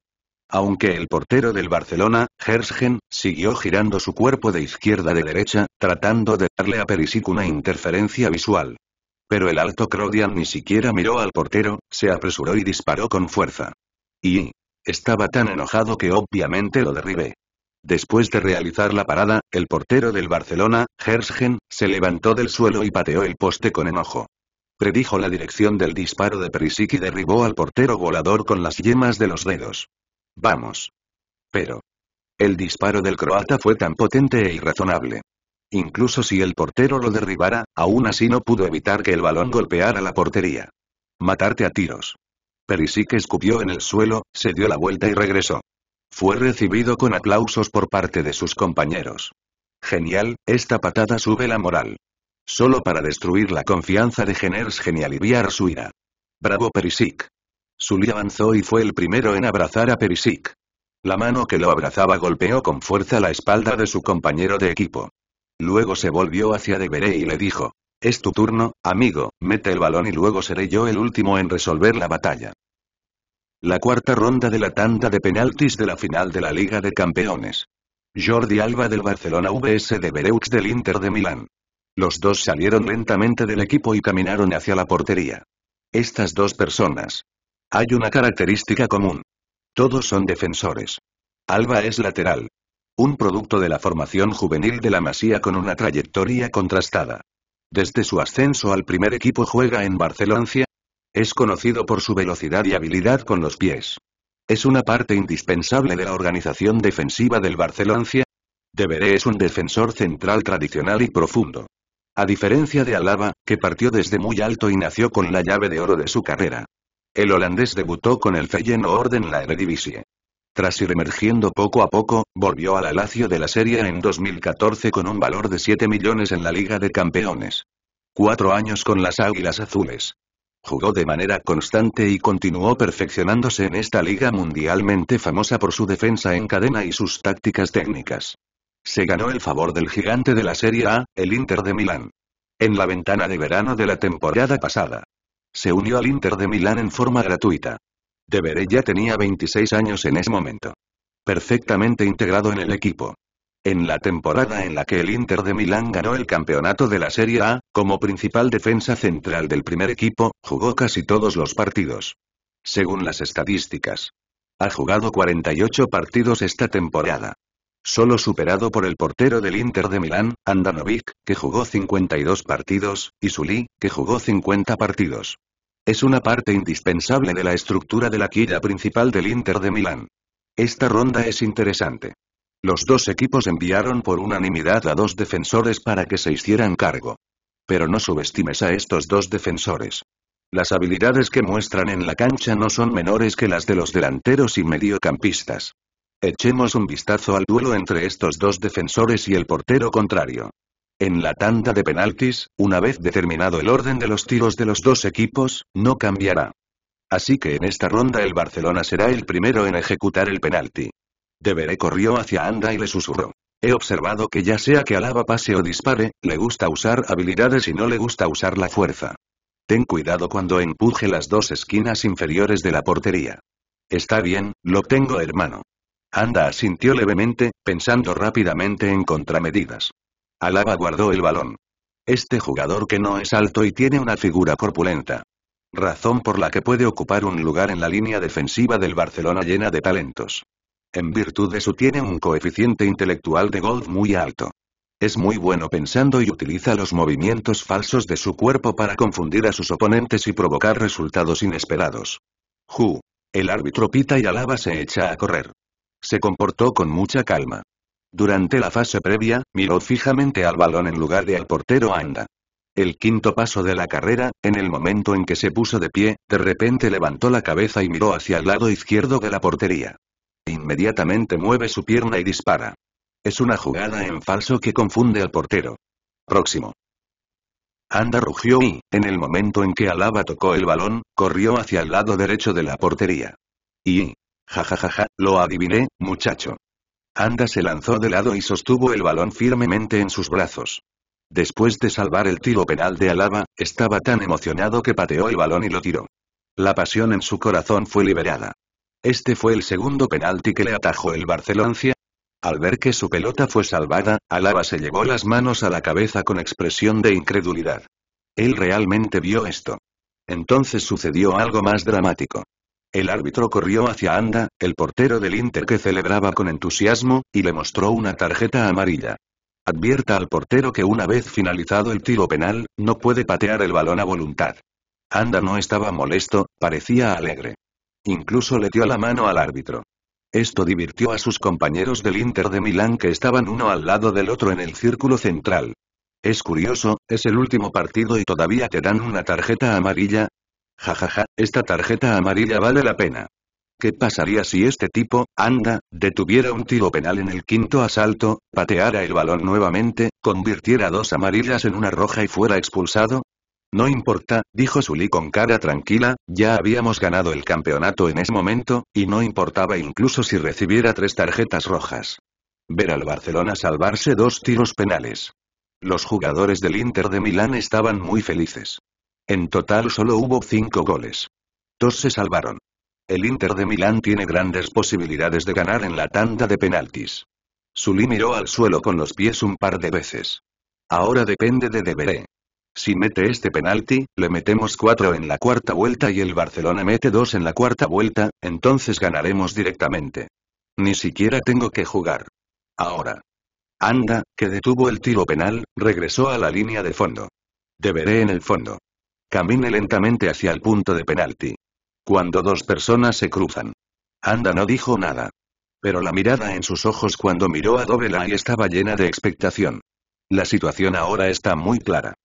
Aunque el portero del Barcelona, Hersgen, siguió girando su cuerpo de izquierda de derecha, tratando de darle a Perisic una interferencia visual. Pero el alto Crodian ni siquiera miró al portero, se apresuró y disparó con fuerza. Y... Estaba tan enojado que obviamente lo derribé. Después de realizar la parada, el portero del Barcelona, Gersgen, se levantó del suelo y pateó el poste con enojo. Predijo la dirección del disparo de Perisic y derribó al portero volador con las yemas de los dedos. Vamos. Pero. El disparo del croata fue tan potente e irrazonable. Incluso si el portero lo derribara, aún así no pudo evitar que el balón golpeara la portería. Matarte a tiros. Perisic escupió en el suelo, se dio la vuelta y regresó. Fue recibido con aplausos por parte de sus compañeros. Genial, esta patada sube la moral. Solo para destruir la confianza de Geners Genial y su ira. Bravo Perisic. Sully avanzó y fue el primero en abrazar a Perisic. La mano que lo abrazaba golpeó con fuerza la espalda de su compañero de equipo. Luego se volvió hacia Devereux y le dijo. Es tu turno, amigo, mete el balón y luego seré yo el último en resolver la batalla. La cuarta ronda de la tanda de penaltis de la final de la Liga de Campeones. Jordi Alba del Barcelona vs de Bereux del Inter de Milán. Los dos salieron lentamente del equipo y caminaron hacia la portería. Estas dos personas. Hay una característica común. Todos son defensores. Alba es lateral, un producto de la formación juvenil de la Masía con una trayectoria contrastada. Desde su ascenso al primer equipo juega en Barcelona. Es conocido por su velocidad y habilidad con los pies. Es una parte indispensable de la organización defensiva del Barcelona. Deberé es un defensor central tradicional y profundo. A diferencia de Alaba, que partió desde muy alto y nació con la llave de oro de su carrera. El holandés debutó con el Feyenoord en la Eredivisie. Tras ir emergiendo poco a poco, volvió al Alacio de la Serie en 2014 con un valor de 7 millones en la Liga de Campeones. Cuatro años con las Águilas Azules. Jugó de manera constante y continuó perfeccionándose en esta liga mundialmente famosa por su defensa en cadena y sus tácticas técnicas. Se ganó el favor del gigante de la Serie A, el Inter de Milán. En la ventana de verano de la temporada pasada. Se unió al Inter de Milán en forma gratuita ya tenía 26 años en ese momento. Perfectamente integrado en el equipo. En la temporada en la que el Inter de Milán ganó el campeonato de la Serie A, como principal defensa central del primer equipo, jugó casi todos los partidos. Según las estadísticas. Ha jugado 48 partidos esta temporada. Solo superado por el portero del Inter de Milán, Andanovic, que jugó 52 partidos, y Sulí, que jugó 50 partidos. Es una parte indispensable de la estructura de la quilla principal del Inter de Milán. Esta ronda es interesante. Los dos equipos enviaron por unanimidad a dos defensores para que se hicieran cargo. Pero no subestimes a estos dos defensores. Las habilidades que muestran en la cancha no son menores que las de los delanteros y mediocampistas. Echemos un vistazo al duelo entre estos dos defensores y el portero contrario. En la tanda de penaltis, una vez determinado el orden de los tiros de los dos equipos, no cambiará. Así que en esta ronda el Barcelona será el primero en ejecutar el penalti. Deberé corrió hacia Anda y le susurró. He observado que ya sea que Alaba pase o dispare, le gusta usar habilidades y no le gusta usar la fuerza. Ten cuidado cuando empuje las dos esquinas inferiores de la portería. Está bien, lo tengo hermano. Anda asintió levemente, pensando rápidamente en contramedidas. Alaba guardó el balón. Este jugador que no es alto y tiene una figura corpulenta. Razón por la que puede ocupar un lugar en la línea defensiva del Barcelona llena de talentos. En virtud de su tiene un coeficiente intelectual de golf muy alto. Es muy bueno pensando y utiliza los movimientos falsos de su cuerpo para confundir a sus oponentes y provocar resultados inesperados. Ju. El árbitro pita y Alaba se echa a correr. Se comportó con mucha calma. Durante la fase previa, miró fijamente al balón en lugar de al portero Anda. El quinto paso de la carrera, en el momento en que se puso de pie, de repente levantó la cabeza y miró hacia el lado izquierdo de la portería. Inmediatamente mueve su pierna y dispara. Es una jugada en falso que confunde al portero. Próximo. Anda rugió y, en el momento en que Alaba tocó el balón, corrió hacia el lado derecho de la portería. Y... jajajaja, ja, ja, ja, lo adiviné, muchacho. Anda se lanzó de lado y sostuvo el balón firmemente en sus brazos. Después de salvar el tiro penal de Alaba, estaba tan emocionado que pateó el balón y lo tiró. La pasión en su corazón fue liberada. Este fue el segundo penalti que le atajó el Barcelona. Al ver que su pelota fue salvada, Alaba se llevó las manos a la cabeza con expresión de incredulidad. Él realmente vio esto. Entonces sucedió algo más dramático. El árbitro corrió hacia Anda, el portero del Inter que celebraba con entusiasmo, y le mostró una tarjeta amarilla. Advierta al portero que una vez finalizado el tiro penal, no puede patear el balón a voluntad. Anda no estaba molesto, parecía alegre. Incluso le dio la mano al árbitro. Esto divirtió a sus compañeros del Inter de Milán que estaban uno al lado del otro en el círculo central. Es curioso, es el último partido y todavía te dan una tarjeta amarilla, Jajaja, esta tarjeta amarilla vale la pena. ¿Qué pasaría si este tipo, anda, detuviera un tiro penal en el quinto asalto, pateara el balón nuevamente, convirtiera dos amarillas en una roja y fuera expulsado? No importa, dijo Sully con cara tranquila, ya habíamos ganado el campeonato en ese momento, y no importaba incluso si recibiera tres tarjetas rojas. Ver al Barcelona salvarse dos tiros penales. Los jugadores del Inter de Milán estaban muy felices. En total solo hubo cinco goles. Dos se salvaron. El Inter de Milán tiene grandes posibilidades de ganar en la tanda de penaltis. Sully miró al suelo con los pies un par de veces. Ahora depende de Deberé. Si mete este penalti, le metemos cuatro en la cuarta vuelta y el Barcelona mete dos en la cuarta vuelta, entonces ganaremos directamente. Ni siquiera tengo que jugar. Ahora. Anda, que detuvo el tiro penal, regresó a la línea de fondo. Deberé en el fondo. Camine lentamente hacia el punto de penalti. Cuando dos personas se cruzan. Anda no dijo nada. Pero la mirada en sus ojos cuando miró a y estaba llena de expectación. La situación ahora está muy clara.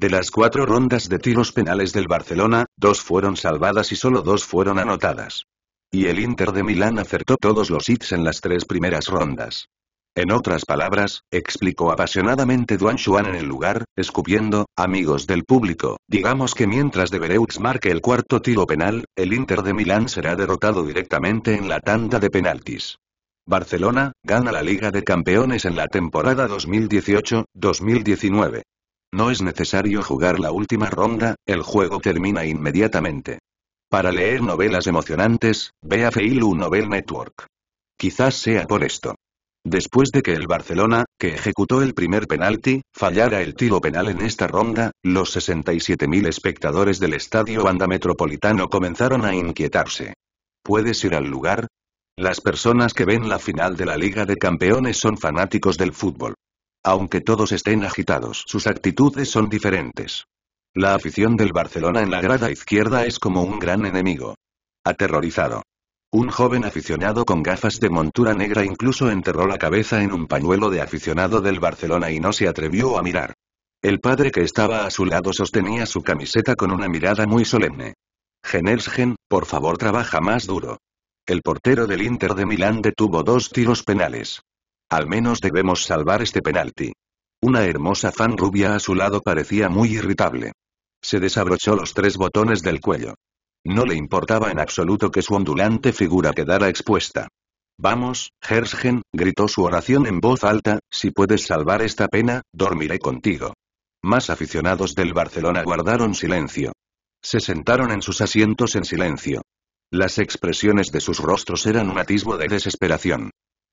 De las cuatro rondas de tiros penales del Barcelona, dos fueron salvadas y solo dos fueron anotadas. Y el Inter de Milán acertó todos los hits en las tres primeras rondas. En otras palabras, explicó apasionadamente Duan Xuan en el lugar, escupiendo, amigos del público, digamos que mientras de marque el cuarto tiro penal, el Inter de Milán será derrotado directamente en la tanda de penaltis. Barcelona, gana la Liga de Campeones en la temporada 2018-2019. No es necesario jugar la última ronda, el juego termina inmediatamente. Para leer novelas emocionantes, vea Feilu Novel Network. Quizás sea por esto. Después de que el Barcelona, que ejecutó el primer penalti, fallara el tiro penal en esta ronda, los 67.000 espectadores del estadio Banda Metropolitano comenzaron a inquietarse. ¿Puedes ir al lugar? Las personas que ven la final de la Liga de Campeones son fanáticos del fútbol. Aunque todos estén agitados, sus actitudes son diferentes. La afición del Barcelona en la grada izquierda es como un gran enemigo. Aterrorizado. Un joven aficionado con gafas de montura negra incluso enterró la cabeza en un pañuelo de aficionado del Barcelona y no se atrevió a mirar. El padre que estaba a su lado sostenía su camiseta con una mirada muy solemne. Genersgen, por favor trabaja más duro. El portero del Inter de Milán detuvo dos tiros penales. Al menos debemos salvar este penalti. Una hermosa fan rubia a su lado parecía muy irritable. Se desabrochó los tres botones del cuello. No le importaba en absoluto que su ondulante figura quedara expuesta. Vamos, Gersgen, gritó su oración en voz alta, si puedes salvar esta pena, dormiré contigo. Más aficionados del Barcelona guardaron silencio. Se sentaron en sus asientos en silencio. Las expresiones de sus rostros eran un atisbo de desesperación.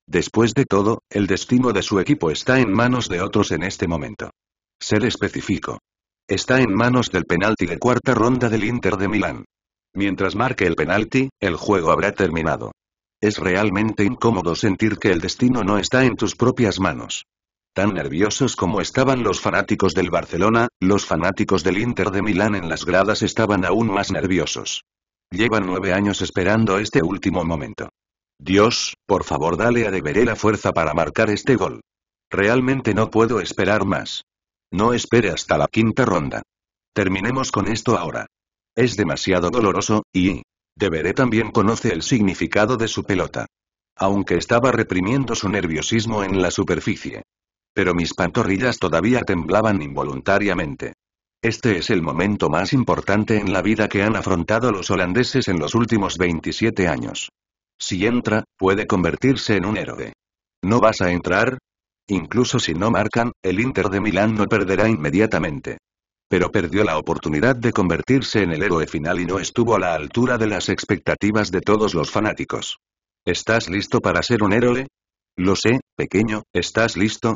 Después de todo, el destino de su equipo está en manos de otros en este momento. Ser específico. Está en manos del penalti de cuarta ronda del Inter de Milán. Mientras marque el penalti, el juego habrá terminado. Es realmente incómodo sentir que el destino no está en tus propias manos. Tan nerviosos como estaban los fanáticos del Barcelona, los fanáticos del Inter de Milán en las gradas estaban aún más nerviosos. Llevan nueve años esperando este último momento. Dios, por favor dale a Deberé la fuerza para marcar este gol. Realmente no puedo esperar más. No espere hasta la quinta ronda. Terminemos con esto ahora. Es demasiado doloroso, y... Deberé también conoce el significado de su pelota. Aunque estaba reprimiendo su nerviosismo en la superficie. Pero mis pantorrillas todavía temblaban involuntariamente. Este es el momento más importante en la vida que han afrontado los holandeses en los últimos 27 años. Si entra, puede convertirse en un héroe. ¿No vas a entrar? Incluso si no marcan, el Inter de Milán no perderá inmediatamente pero perdió la oportunidad de convertirse en el héroe final y no estuvo a la altura de las expectativas de todos los fanáticos. ¿Estás listo para ser un héroe? Lo sé, pequeño, ¿estás listo?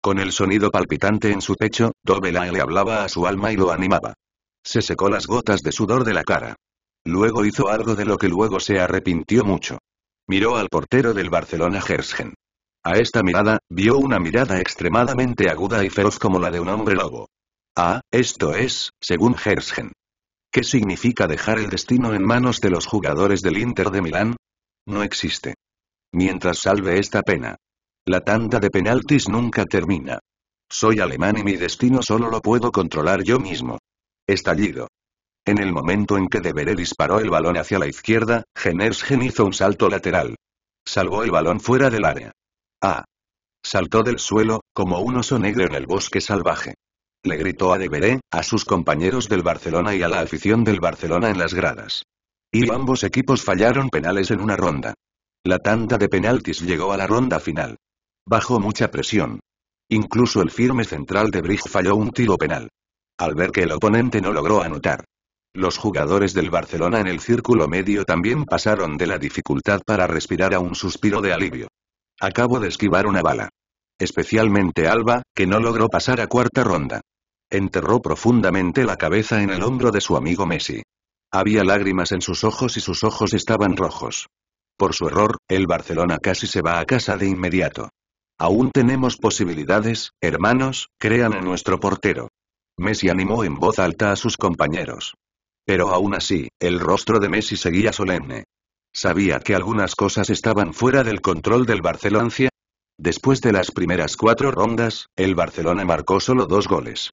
Con el sonido palpitante en su pecho, Dobela le hablaba a su alma y lo animaba. Se secó las gotas de sudor de la cara. Luego hizo algo de lo que luego se arrepintió mucho. Miró al portero del Barcelona Gerschen. A esta mirada, vio una mirada extremadamente aguda y feroz como la de un hombre lobo. Ah, esto es, según Herschen. ¿Qué significa dejar el destino en manos de los jugadores del Inter de Milán? No existe. Mientras salve esta pena. La tanda de penaltis nunca termina. Soy alemán y mi destino solo lo puedo controlar yo mismo. Estallido. En el momento en que Deberé disparó el balón hacia la izquierda, Genersgen hizo un salto lateral. Salvó el balón fuera del área. Ah. Saltó del suelo, como un oso negro en el bosque salvaje le gritó a Deberé, a sus compañeros del Barcelona y a la afición del Barcelona en las gradas. Y ambos equipos fallaron penales en una ronda. La tanda de penaltis llegó a la ronda final. Bajo mucha presión. Incluso el firme central de Brig falló un tiro penal. Al ver que el oponente no logró anotar. Los jugadores del Barcelona en el círculo medio también pasaron de la dificultad para respirar a un suspiro de alivio. Acabo de esquivar una bala especialmente Alba, que no logró pasar a cuarta ronda. Enterró profundamente la cabeza en el hombro de su amigo Messi. Había lágrimas en sus ojos y sus ojos estaban rojos. Por su error, el Barcelona casi se va a casa de inmediato. Aún tenemos posibilidades, hermanos, crean en nuestro portero. Messi animó en voz alta a sus compañeros. Pero aún así, el rostro de Messi seguía solemne. Sabía que algunas cosas estaban fuera del control del Barcelona, Después de las primeras cuatro rondas, el Barcelona marcó solo dos goles.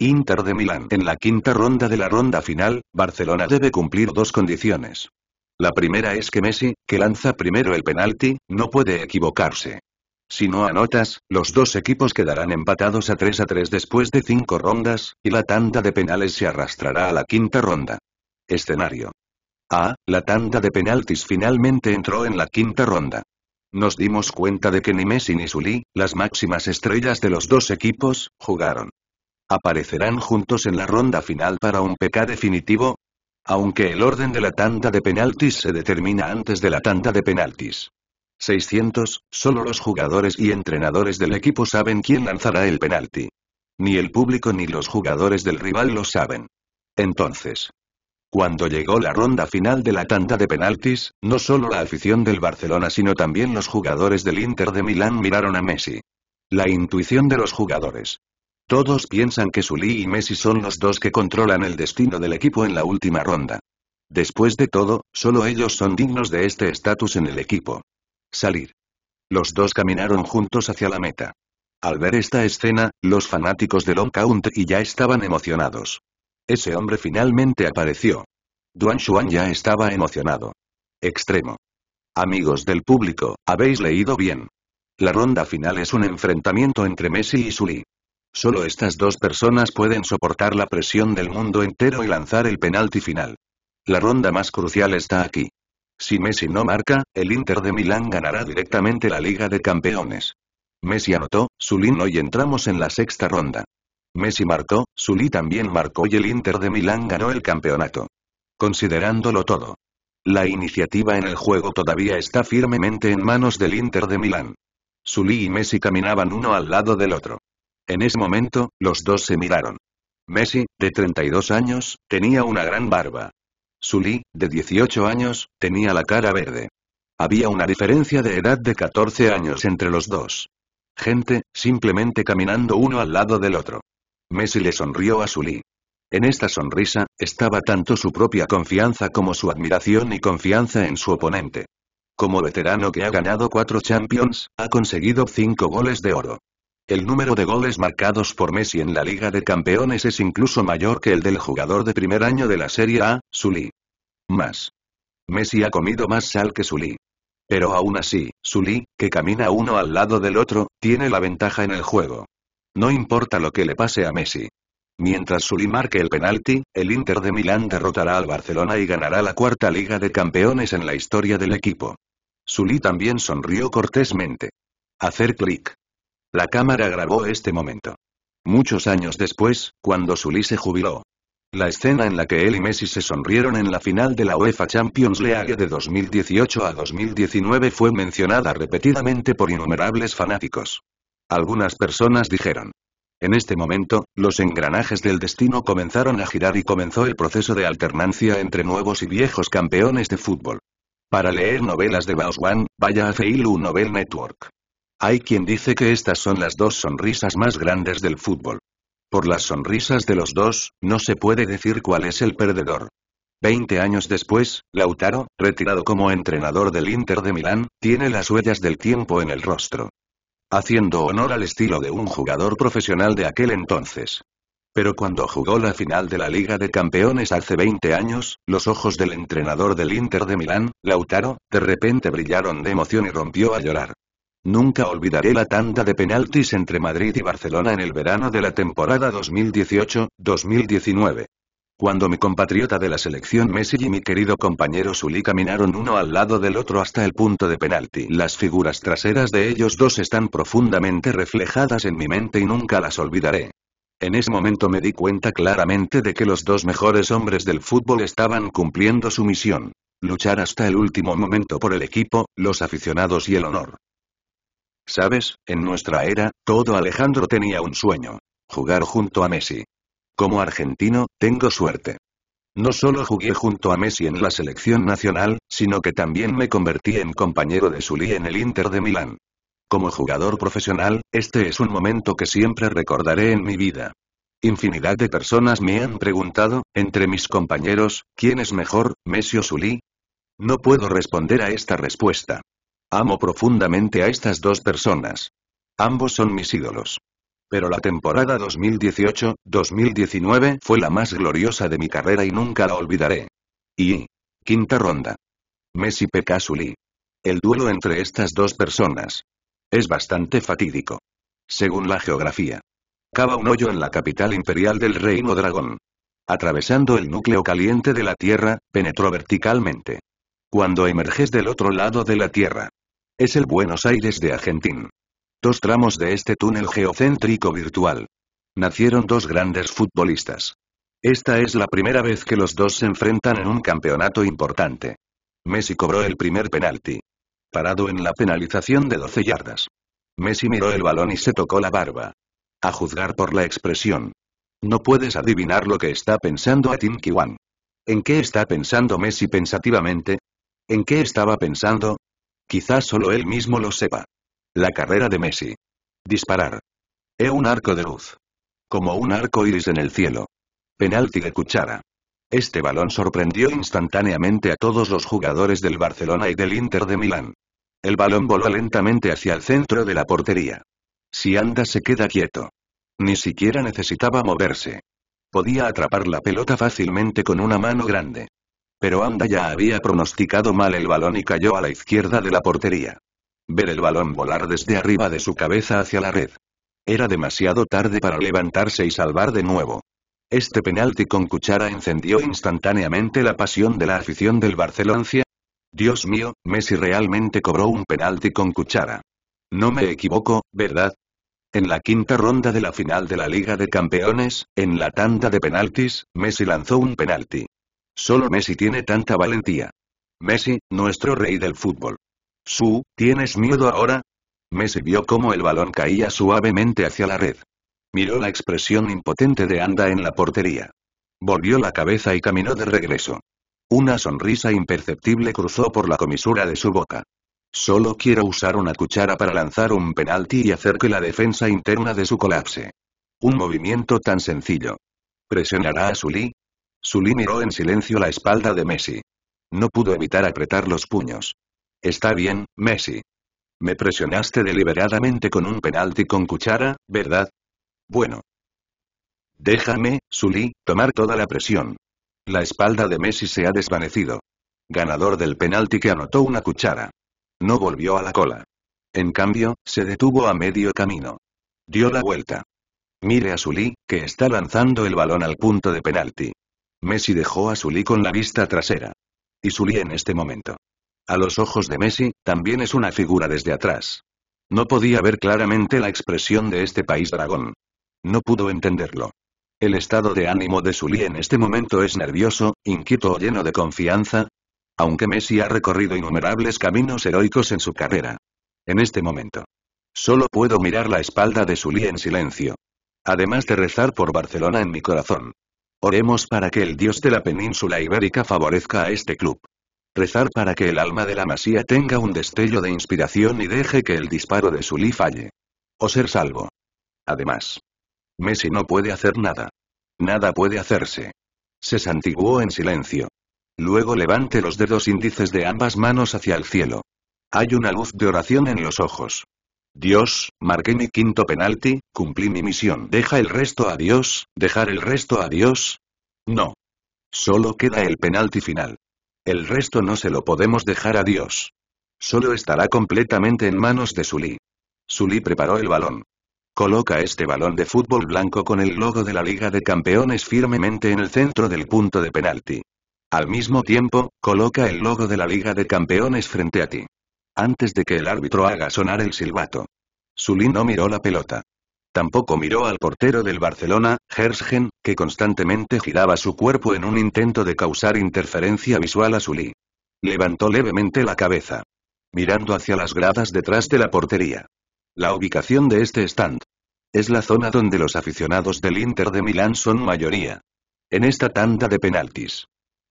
Inter de Milán. En la quinta ronda de la ronda final, Barcelona debe cumplir dos condiciones. La primera es que Messi, que lanza primero el penalti, no puede equivocarse. Si no anotas, los dos equipos quedarán empatados a 3 a 3 después de cinco rondas, y la tanda de penales se arrastrará a la quinta ronda. Escenario. A. La tanda de penaltis finalmente entró en la quinta ronda. Nos dimos cuenta de que ni Messi ni Zulí, las máximas estrellas de los dos equipos, jugaron. ¿Aparecerán juntos en la ronda final para un PK definitivo? Aunque el orden de la tanda de penaltis se determina antes de la tanda de penaltis. 600, solo los jugadores y entrenadores del equipo saben quién lanzará el penalti. Ni el público ni los jugadores del rival lo saben. Entonces, cuando llegó la ronda final de la tanda de penaltis, no solo la afición del Barcelona sino también los jugadores del Inter de Milán miraron a Messi. La intuición de los jugadores. Todos piensan que Sully y Messi son los dos que controlan el destino del equipo en la última ronda. Después de todo, solo ellos son dignos de este estatus en el equipo. Salir. Los dos caminaron juntos hacia la meta. Al ver esta escena, los fanáticos del count y ya estaban emocionados. Ese hombre finalmente apareció. Duan Xuan ya estaba emocionado. Extremo. Amigos del público, habéis leído bien. La ronda final es un enfrentamiento entre Messi y Sully. Solo estas dos personas pueden soportar la presión del mundo entero y lanzar el penalti final. La ronda más crucial está aquí. Si Messi no marca, el Inter de Milán ganará directamente la Liga de Campeones. Messi anotó, Sully no y entramos en la sexta ronda. Messi marcó, Sully también marcó y el Inter de Milán ganó el campeonato. Considerándolo todo. La iniciativa en el juego todavía está firmemente en manos del Inter de Milán. Sully y Messi caminaban uno al lado del otro. En ese momento, los dos se miraron. Messi, de 32 años, tenía una gran barba. Sully, de 18 años, tenía la cara verde. Había una diferencia de edad de 14 años entre los dos. Gente, simplemente caminando uno al lado del otro. Messi le sonrió a Sully. En esta sonrisa, estaba tanto su propia confianza como su admiración y confianza en su oponente. Como veterano que ha ganado cuatro Champions, ha conseguido cinco goles de oro. El número de goles marcados por Messi en la Liga de Campeones es incluso mayor que el del jugador de primer año de la Serie A, Sully. Más. Messi ha comido más sal que Sully. Pero aún así, Sully, que camina uno al lado del otro, tiene la ventaja en el juego. No importa lo que le pase a Messi. Mientras Sully marque el penalti, el Inter de Milán derrotará al Barcelona y ganará la cuarta Liga de Campeones en la historia del equipo. Sully también sonrió cortésmente. Hacer clic. La cámara grabó este momento. Muchos años después, cuando Sully se jubiló. La escena en la que él y Messi se sonrieron en la final de la UEFA Champions League de 2018 a 2019 fue mencionada repetidamente por innumerables fanáticos. Algunas personas dijeron. En este momento, los engranajes del destino comenzaron a girar y comenzó el proceso de alternancia entre nuevos y viejos campeones de fútbol. Para leer novelas de Bauswan, vaya a Feilu Novel Network. Hay quien dice que estas son las dos sonrisas más grandes del fútbol. Por las sonrisas de los dos, no se puede decir cuál es el perdedor. Veinte años después, Lautaro, retirado como entrenador del Inter de Milán, tiene las huellas del tiempo en el rostro haciendo honor al estilo de un jugador profesional de aquel entonces. Pero cuando jugó la final de la Liga de Campeones hace 20 años, los ojos del entrenador del Inter de Milán, Lautaro, de repente brillaron de emoción y rompió a llorar. Nunca olvidaré la tanda de penaltis entre Madrid y Barcelona en el verano de la temporada 2018-2019. Cuando mi compatriota de la selección Messi y mi querido compañero Sully caminaron uno al lado del otro hasta el punto de penalti, las figuras traseras de ellos dos están profundamente reflejadas en mi mente y nunca las olvidaré. En ese momento me di cuenta claramente de que los dos mejores hombres del fútbol estaban cumpliendo su misión. Luchar hasta el último momento por el equipo, los aficionados y el honor. Sabes, en nuestra era, todo Alejandro tenía un sueño. Jugar junto a Messi. Como argentino, tengo suerte. No solo jugué junto a Messi en la selección nacional, sino que también me convertí en compañero de Zulí en el Inter de Milán. Como jugador profesional, este es un momento que siempre recordaré en mi vida. Infinidad de personas me han preguntado, entre mis compañeros, ¿quién es mejor, Messi o Zulí? No puedo responder a esta respuesta. Amo profundamente a estas dos personas. Ambos son mis ídolos. Pero la temporada 2018-2019 fue la más gloriosa de mi carrera y nunca la olvidaré. Y. Quinta ronda. Messi pekasuli El duelo entre estas dos personas. Es bastante fatídico. Según la geografía. Cava un hoyo en la capital imperial del Reino Dragón. Atravesando el núcleo caliente de la Tierra, penetró verticalmente. Cuando emerges del otro lado de la Tierra. Es el Buenos Aires de Argentina. Dos tramos de este túnel geocéntrico virtual. Nacieron dos grandes futbolistas. Esta es la primera vez que los dos se enfrentan en un campeonato importante. Messi cobró el primer penalti. Parado en la penalización de 12 yardas. Messi miró el balón y se tocó la barba. A juzgar por la expresión. No puedes adivinar lo que está pensando a Tim Kiwan. ¿En qué está pensando Messi pensativamente? ¿En qué estaba pensando? Quizás solo él mismo lo sepa. La carrera de Messi. Disparar. Es un arco de luz. Como un arco iris en el cielo. Penalti de cuchara. Este balón sorprendió instantáneamente a todos los jugadores del Barcelona y del Inter de Milán. El balón voló lentamente hacia el centro de la portería. Si anda se queda quieto. Ni siquiera necesitaba moverse. Podía atrapar la pelota fácilmente con una mano grande. Pero Anda ya había pronosticado mal el balón y cayó a la izquierda de la portería ver el balón volar desde arriba de su cabeza hacia la red. Era demasiado tarde para levantarse y salvar de nuevo. Este penalti con cuchara encendió instantáneamente la pasión de la afición del Barceloncia. Dios mío, Messi realmente cobró un penalti con cuchara. No me equivoco, ¿verdad? En la quinta ronda de la final de la Liga de Campeones, en la tanda de penaltis, Messi lanzó un penalti. Solo Messi tiene tanta valentía. Messi, nuestro rey del fútbol. Su, ¿tienes miedo ahora? Messi vio cómo el balón caía suavemente hacia la red. Miró la expresión impotente de Anda en la portería. Volvió la cabeza y caminó de regreso. Una sonrisa imperceptible cruzó por la comisura de su boca. Solo quiero usar una cuchara para lanzar un penalti y hacer que la defensa interna de su colapse. Un movimiento tan sencillo. ¿Presionará a Sully? Sully miró en silencio la espalda de Messi. No pudo evitar apretar los puños. Está bien, Messi. Me presionaste deliberadamente con un penalti con cuchara, ¿verdad? Bueno. Déjame, Sully, tomar toda la presión. La espalda de Messi se ha desvanecido. Ganador del penalti que anotó una cuchara. No volvió a la cola. En cambio, se detuvo a medio camino. Dio la vuelta. Mire a Sully, que está lanzando el balón al punto de penalti. Messi dejó a Sully con la vista trasera. Y Sully en este momento a los ojos de Messi, también es una figura desde atrás. No podía ver claramente la expresión de este país dragón. No pudo entenderlo. El estado de ánimo de Sully en este momento es nervioso, inquieto o lleno de confianza. Aunque Messi ha recorrido innumerables caminos heroicos en su carrera. En este momento. Solo puedo mirar la espalda de Sully en silencio. Además de rezar por Barcelona en mi corazón. Oremos para que el dios de la península ibérica favorezca a este club. Rezar para que el alma de la masía tenga un destello de inspiración y deje que el disparo de Sully falle. O ser salvo. Además. Messi no puede hacer nada. Nada puede hacerse. Se santiguó en silencio. Luego levante los dedos índices de ambas manos hacia el cielo. Hay una luz de oración en los ojos. Dios, marqué mi quinto penalti, cumplí mi misión. ¿Deja el resto a Dios? ¿Dejar el resto a Dios? No. Solo queda el penalti final. El resto no se lo podemos dejar a Dios. Solo estará completamente en manos de Sully. Sully preparó el balón. Coloca este balón de fútbol blanco con el logo de la Liga de Campeones firmemente en el centro del punto de penalti. Al mismo tiempo, coloca el logo de la Liga de Campeones frente a ti. Antes de que el árbitro haga sonar el silbato. Sully no miró la pelota. Tampoco miró al portero del Barcelona, Gersgen, que constantemente giraba su cuerpo en un intento de causar interferencia visual a Zulí. Levantó levemente la cabeza. Mirando hacia las gradas detrás de la portería. La ubicación de este stand. Es la zona donde los aficionados del Inter de Milán son mayoría. En esta tanda de penaltis.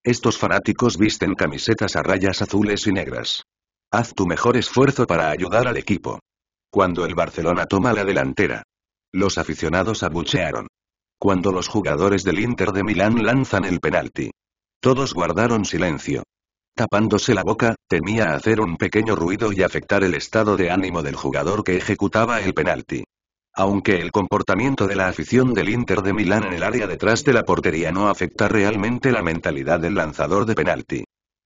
Estos fanáticos visten camisetas a rayas azules y negras. Haz tu mejor esfuerzo para ayudar al equipo. Cuando el Barcelona toma la delantera, los aficionados abuchearon. Cuando los jugadores del Inter de Milán lanzan el penalti. Todos guardaron silencio. Tapándose la boca, temía hacer un pequeño ruido y afectar el estado de ánimo del jugador que ejecutaba el penalti. Aunque el comportamiento de la afición del Inter de Milán en el área detrás de la portería no afecta realmente la mentalidad del lanzador de penalti.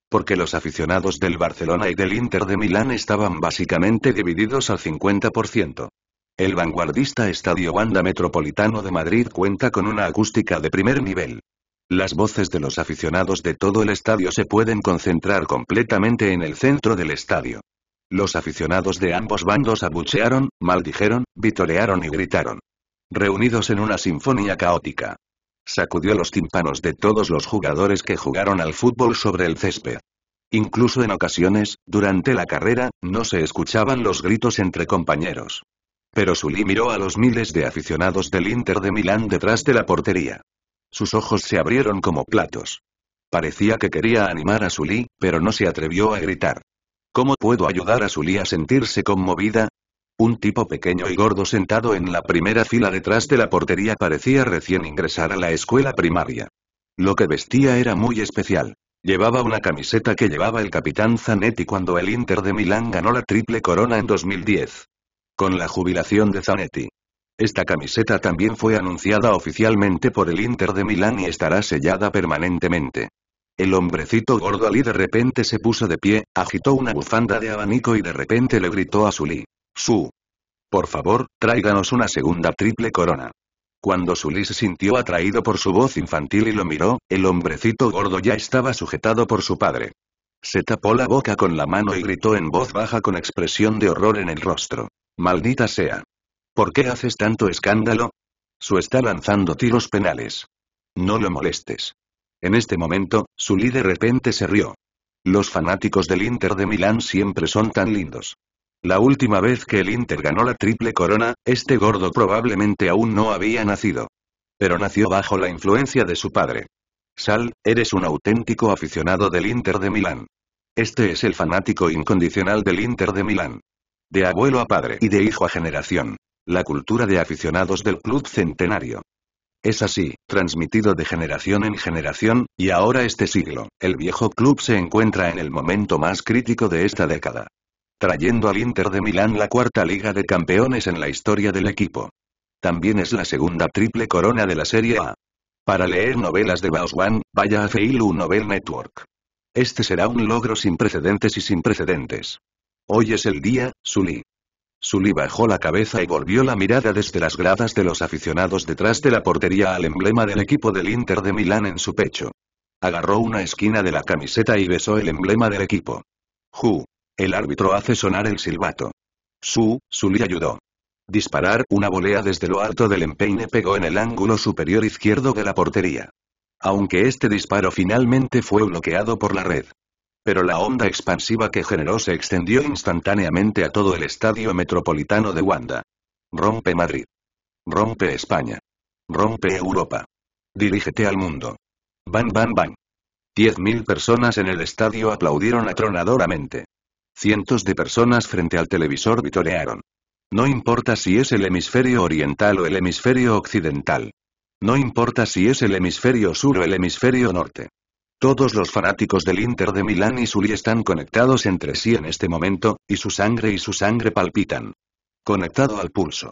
Porque los aficionados del Barcelona y del Inter de Milán estaban básicamente divididos al 50%. El vanguardista Estadio Wanda Metropolitano de Madrid cuenta con una acústica de primer nivel. Las voces de los aficionados de todo el estadio se pueden concentrar completamente en el centro del estadio. Los aficionados de ambos bandos abuchearon, maldijeron, vitorearon y gritaron. Reunidos en una sinfonía caótica. Sacudió los tímpanos de todos los jugadores que jugaron al fútbol sobre el césped. Incluso en ocasiones, durante la carrera, no se escuchaban los gritos entre compañeros. Pero Sully miró a los miles de aficionados del Inter de Milán detrás de la portería. Sus ojos se abrieron como platos. Parecía que quería animar a Sully, pero no se atrevió a gritar. ¿Cómo puedo ayudar a Sully a sentirse conmovida? Un tipo pequeño y gordo sentado en la primera fila detrás de la portería parecía recién ingresar a la escuela primaria. Lo que vestía era muy especial. Llevaba una camiseta que llevaba el capitán Zanetti cuando el Inter de Milán ganó la triple corona en 2010. Con la jubilación de Zanetti. Esta camiseta también fue anunciada oficialmente por el Inter de Milán y estará sellada permanentemente. El hombrecito gordo Ali de repente se puso de pie, agitó una bufanda de abanico y de repente le gritó a Sully. Su. Por favor, tráiganos una segunda triple corona. Cuando Sully se sintió atraído por su voz infantil y lo miró, el hombrecito gordo ya estaba sujetado por su padre. Se tapó la boca con la mano y gritó en voz baja con expresión de horror en el rostro. Maldita sea. ¿Por qué haces tanto escándalo? Su está lanzando tiros penales. No lo molestes. En este momento, Sully de repente se rió. Los fanáticos del Inter de Milán siempre son tan lindos. La última vez que el Inter ganó la triple corona, este gordo probablemente aún no había nacido. Pero nació bajo la influencia de su padre. Sal, eres un auténtico aficionado del Inter de Milán. Este es el fanático incondicional del Inter de Milán de abuelo a padre y de hijo a generación. La cultura de aficionados del Club Centenario. Es así, transmitido de generación en generación, y ahora este siglo, el viejo club se encuentra en el momento más crítico de esta década. Trayendo al Inter de Milán la cuarta Liga de Campeones en la historia del equipo. También es la segunda triple corona de la Serie A. Para leer novelas de Baoswan, vaya a Feilu Novel Network. Este será un logro sin precedentes y sin precedentes. Hoy es el día, Sully. Sully bajó la cabeza y volvió la mirada desde las gradas de los aficionados detrás de la portería al emblema del equipo del Inter de Milán en su pecho. Agarró una esquina de la camiseta y besó el emblema del equipo. Ju. El árbitro hace sonar el silbato. Su, Sully ayudó. Disparar una volea desde lo alto del empeine pegó en el ángulo superior izquierdo de la portería. Aunque este disparo finalmente fue bloqueado por la red. Pero la onda expansiva que generó se extendió instantáneamente a todo el estadio metropolitano de Wanda. Rompe Madrid. Rompe España. Rompe Europa. Dirígete al mundo. Van, bam bam Diez mil personas en el estadio aplaudieron atronadoramente. Cientos de personas frente al televisor vitorearon. No importa si es el hemisferio oriental o el hemisferio occidental. No importa si es el hemisferio sur o el hemisferio norte. Todos los fanáticos del Inter de Milán y Sully están conectados entre sí en este momento, y su sangre y su sangre palpitan. Conectado al pulso.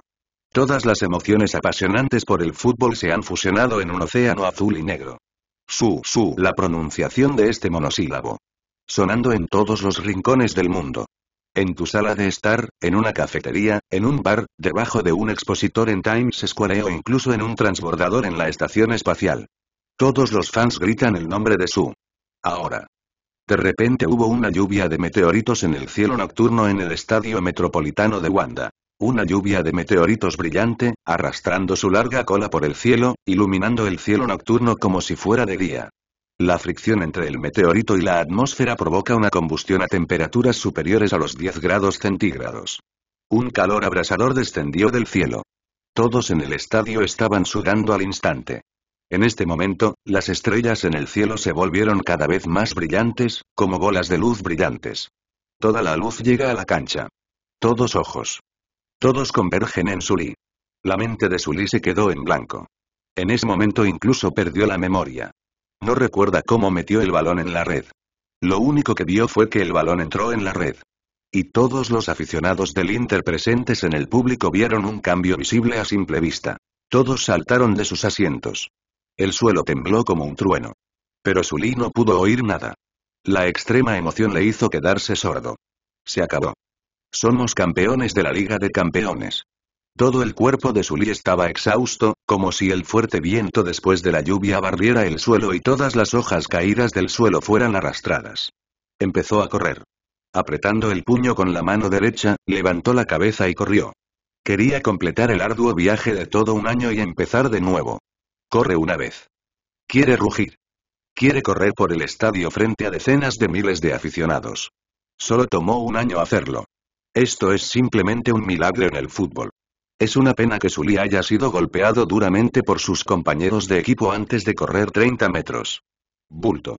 Todas las emociones apasionantes por el fútbol se han fusionado en un océano azul y negro. Su, su, la pronunciación de este monosílabo. Sonando en todos los rincones del mundo. En tu sala de estar, en una cafetería, en un bar, debajo de un expositor en Times Square o incluso en un transbordador en la estación espacial. Todos los fans gritan el nombre de Su. Ahora. De repente hubo una lluvia de meteoritos en el cielo nocturno en el estadio metropolitano de Wanda. Una lluvia de meteoritos brillante, arrastrando su larga cola por el cielo, iluminando el cielo nocturno como si fuera de día. La fricción entre el meteorito y la atmósfera provoca una combustión a temperaturas superiores a los 10 grados centígrados. Un calor abrasador descendió del cielo. Todos en el estadio estaban sudando al instante. En este momento, las estrellas en el cielo se volvieron cada vez más brillantes, como bolas de luz brillantes. Toda la luz llega a la cancha. Todos ojos. Todos convergen en Sully. La mente de Sully se quedó en blanco. En ese momento incluso perdió la memoria. No recuerda cómo metió el balón en la red. Lo único que vio fue que el balón entró en la red. Y todos los aficionados del Inter presentes en el público vieron un cambio visible a simple vista. Todos saltaron de sus asientos. El suelo tembló como un trueno. Pero Sully no pudo oír nada. La extrema emoción le hizo quedarse sordo. Se acabó. Somos campeones de la Liga de Campeones. Todo el cuerpo de Sully estaba exhausto, como si el fuerte viento después de la lluvia barriera el suelo y todas las hojas caídas del suelo fueran arrastradas. Empezó a correr. Apretando el puño con la mano derecha, levantó la cabeza y corrió. Quería completar el arduo viaje de todo un año y empezar de nuevo. Corre una vez. Quiere rugir. Quiere correr por el estadio frente a decenas de miles de aficionados. Solo tomó un año hacerlo. Esto es simplemente un milagro en el fútbol. Es una pena que Sully haya sido golpeado duramente por sus compañeros de equipo antes de correr 30 metros. Bulto.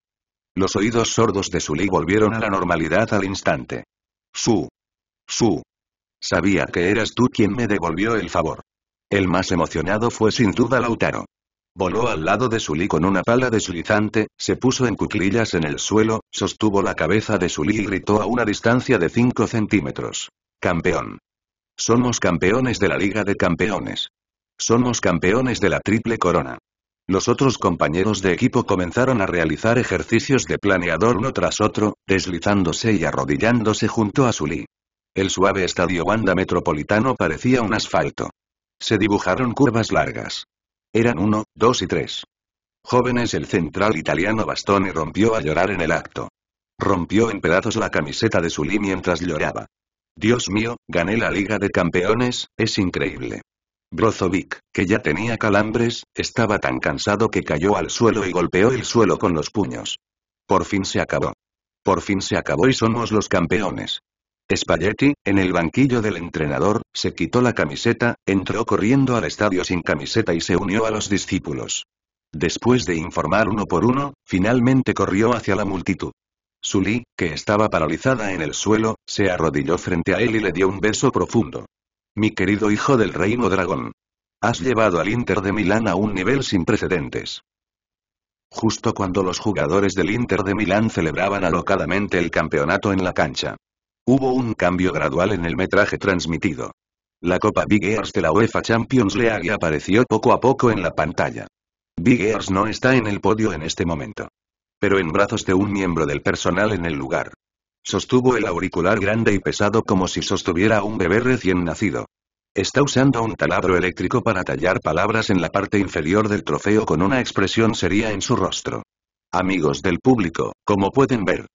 Los oídos sordos de Sully volvieron a la normalidad al instante. Su. Su. Sabía que eras tú quien me devolvió el favor. El más emocionado fue sin duda Lautaro. Voló al lado de Sulí con una pala deslizante, se puso en cuclillas en el suelo, sostuvo la cabeza de Sulí y gritó a una distancia de 5 centímetros. Campeón. Somos campeones de la Liga de Campeones. Somos campeones de la Triple Corona. Los otros compañeros de equipo comenzaron a realizar ejercicios de planeador uno tras otro, deslizándose y arrodillándose junto a Sulí. El suave estadio Wanda Metropolitano parecía un asfalto. Se dibujaron curvas largas. Eran uno, dos y tres. Jóvenes el central italiano Bastone rompió a llorar en el acto. Rompió en pedazos la camiseta de Sulí mientras lloraba. Dios mío, gané la Liga de Campeones, es increíble. Brozovic, que ya tenía calambres, estaba tan cansado que cayó al suelo y golpeó el suelo con los puños. Por fin se acabó. Por fin se acabó y somos los campeones. Spaghetti, en el banquillo del entrenador, se quitó la camiseta, entró corriendo al estadio sin camiseta y se unió a los discípulos. Después de informar uno por uno, finalmente corrió hacia la multitud. Sully, que estaba paralizada en el suelo, se arrodilló frente a él y le dio un beso profundo. Mi querido hijo del reino dragón. Has llevado al Inter de Milán a un nivel sin precedentes. Justo cuando los jugadores del Inter de Milán celebraban alocadamente el campeonato en la cancha. Hubo un cambio gradual en el metraje transmitido. La Copa Big Ears de la UEFA Champions League apareció poco a poco en la pantalla. Big Ears no está en el podio en este momento. Pero en brazos de un miembro del personal en el lugar. Sostuvo el auricular grande y pesado como si sostuviera a un bebé recién nacido. Está usando un taladro eléctrico para tallar palabras en la parte inferior del trofeo con una expresión seria en su rostro. Amigos del público, como pueden ver,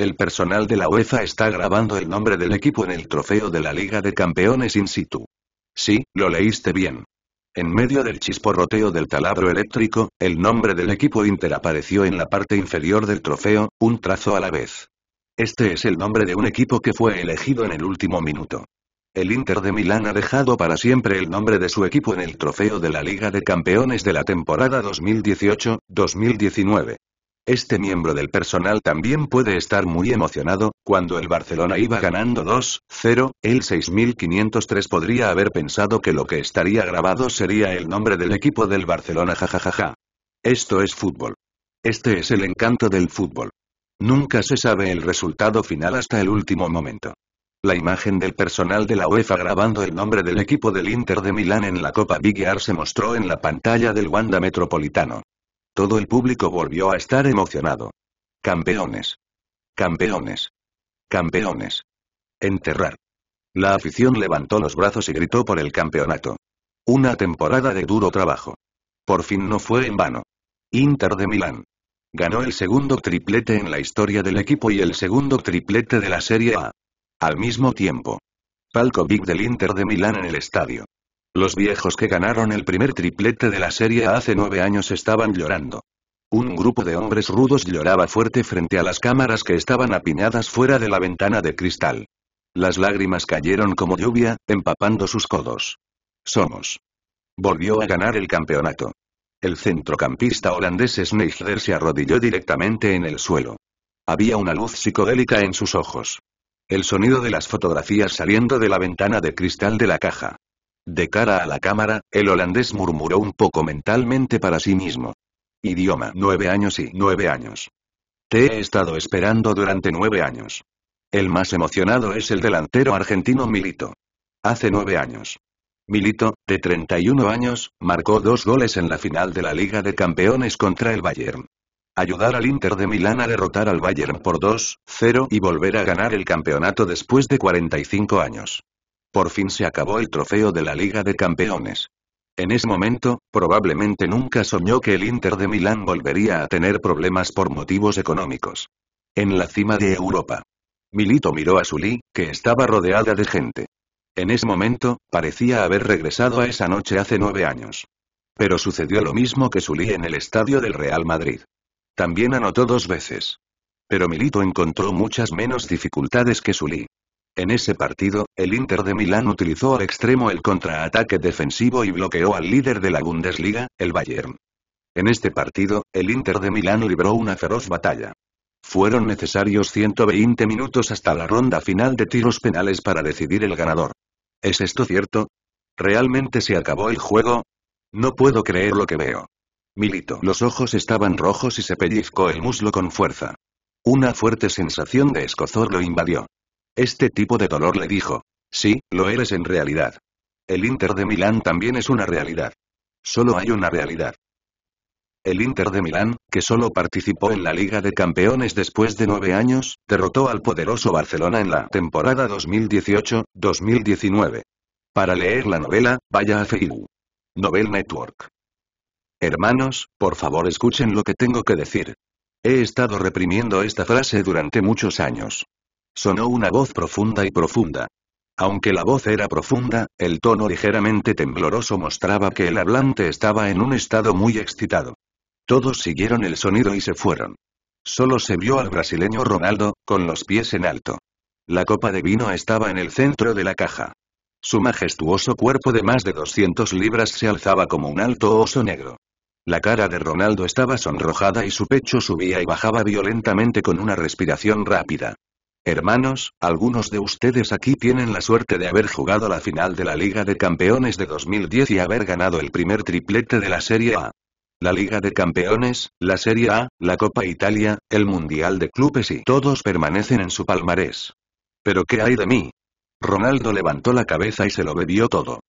el personal de la UEFA está grabando el nombre del equipo en el trofeo de la Liga de Campeones in situ. Sí, lo leíste bien. En medio del chisporroteo del taladro eléctrico, el nombre del equipo Inter apareció en la parte inferior del trofeo, un trazo a la vez. Este es el nombre de un equipo que fue elegido en el último minuto. El Inter de Milán ha dejado para siempre el nombre de su equipo en el trofeo de la Liga de Campeones de la temporada 2018-2019. Este miembro del personal también puede estar muy emocionado, cuando el Barcelona iba ganando 2-0, el 6503 podría haber pensado que lo que estaría grabado sería el nombre del equipo del Barcelona jajajaja. Esto es fútbol. Este es el encanto del fútbol. Nunca se sabe el resultado final hasta el último momento. La imagen del personal de la UEFA grabando el nombre del equipo del Inter de Milán en la Copa Big se mostró en la pantalla del Wanda Metropolitano. Todo el público volvió a estar emocionado. Campeones. Campeones. Campeones. Enterrar. La afición levantó los brazos y gritó por el campeonato. Una temporada de duro trabajo. Por fin no fue en vano. Inter de Milán. Ganó el segundo triplete en la historia del equipo y el segundo triplete de la Serie A. Al mismo tiempo. Palco Big del Inter de Milán en el estadio. Los viejos que ganaron el primer triplete de la serie hace nueve años estaban llorando. Un grupo de hombres rudos lloraba fuerte frente a las cámaras que estaban apiñadas fuera de la ventana de cristal. Las lágrimas cayeron como lluvia, empapando sus codos. Somos. Volvió a ganar el campeonato. El centrocampista holandés Sneijder se arrodilló directamente en el suelo. Había una luz psicodélica en sus ojos. El sonido de las fotografías saliendo de la ventana de cristal de la caja. De cara a la cámara, el holandés murmuró un poco mentalmente para sí mismo. Idioma, nueve años y nueve años. Te he estado esperando durante nueve años. El más emocionado es el delantero argentino Milito. Hace nueve años. Milito, de 31 años, marcó dos goles en la final de la Liga de Campeones contra el Bayern. Ayudar al Inter de Milán a derrotar al Bayern por 2-0 y volver a ganar el campeonato después de 45 años. Por fin se acabó el trofeo de la Liga de Campeones. En ese momento, probablemente nunca soñó que el Inter de Milán volvería a tener problemas por motivos económicos. En la cima de Europa. Milito miró a Sulí, que estaba rodeada de gente. En ese momento, parecía haber regresado a esa noche hace nueve años. Pero sucedió lo mismo que Sulí en el estadio del Real Madrid. También anotó dos veces. Pero Milito encontró muchas menos dificultades que Sulí. En ese partido, el Inter de Milán utilizó al extremo el contraataque defensivo y bloqueó al líder de la Bundesliga, el Bayern. En este partido, el Inter de Milán libró una feroz batalla. Fueron necesarios 120 minutos hasta la ronda final de tiros penales para decidir el ganador. ¿Es esto cierto? ¿Realmente se acabó el juego? No puedo creer lo que veo. Milito. Los ojos estaban rojos y se pellizcó el muslo con fuerza. Una fuerte sensación de escozor lo invadió. Este tipo de dolor le dijo. Sí, lo eres en realidad. El Inter de Milán también es una realidad. Solo hay una realidad. El Inter de Milán, que solo participó en la Liga de Campeones después de nueve años, derrotó al poderoso Barcelona en la temporada 2018-2019. Para leer la novela, vaya a Facebook. Novel Network. Hermanos, por favor escuchen lo que tengo que decir. He estado reprimiendo esta frase durante muchos años. Sonó una voz profunda y profunda. Aunque la voz era profunda, el tono ligeramente tembloroso mostraba que el hablante estaba en un estado muy excitado. Todos siguieron el sonido y se fueron. Solo se vio al brasileño Ronaldo, con los pies en alto. La copa de vino estaba en el centro de la caja. Su majestuoso cuerpo de más de 200 libras se alzaba como un alto oso negro. La cara de Ronaldo estaba sonrojada y su pecho subía y bajaba violentamente con una respiración rápida. Hermanos, algunos de ustedes aquí tienen la suerte de haber jugado la final de la Liga de Campeones de 2010 y haber ganado el primer triplete de la Serie A. La Liga de Campeones, la Serie A, la Copa Italia, el Mundial de Clubes y todos permanecen en su palmarés. ¿Pero qué hay de mí? Ronaldo levantó la cabeza y se lo bebió todo.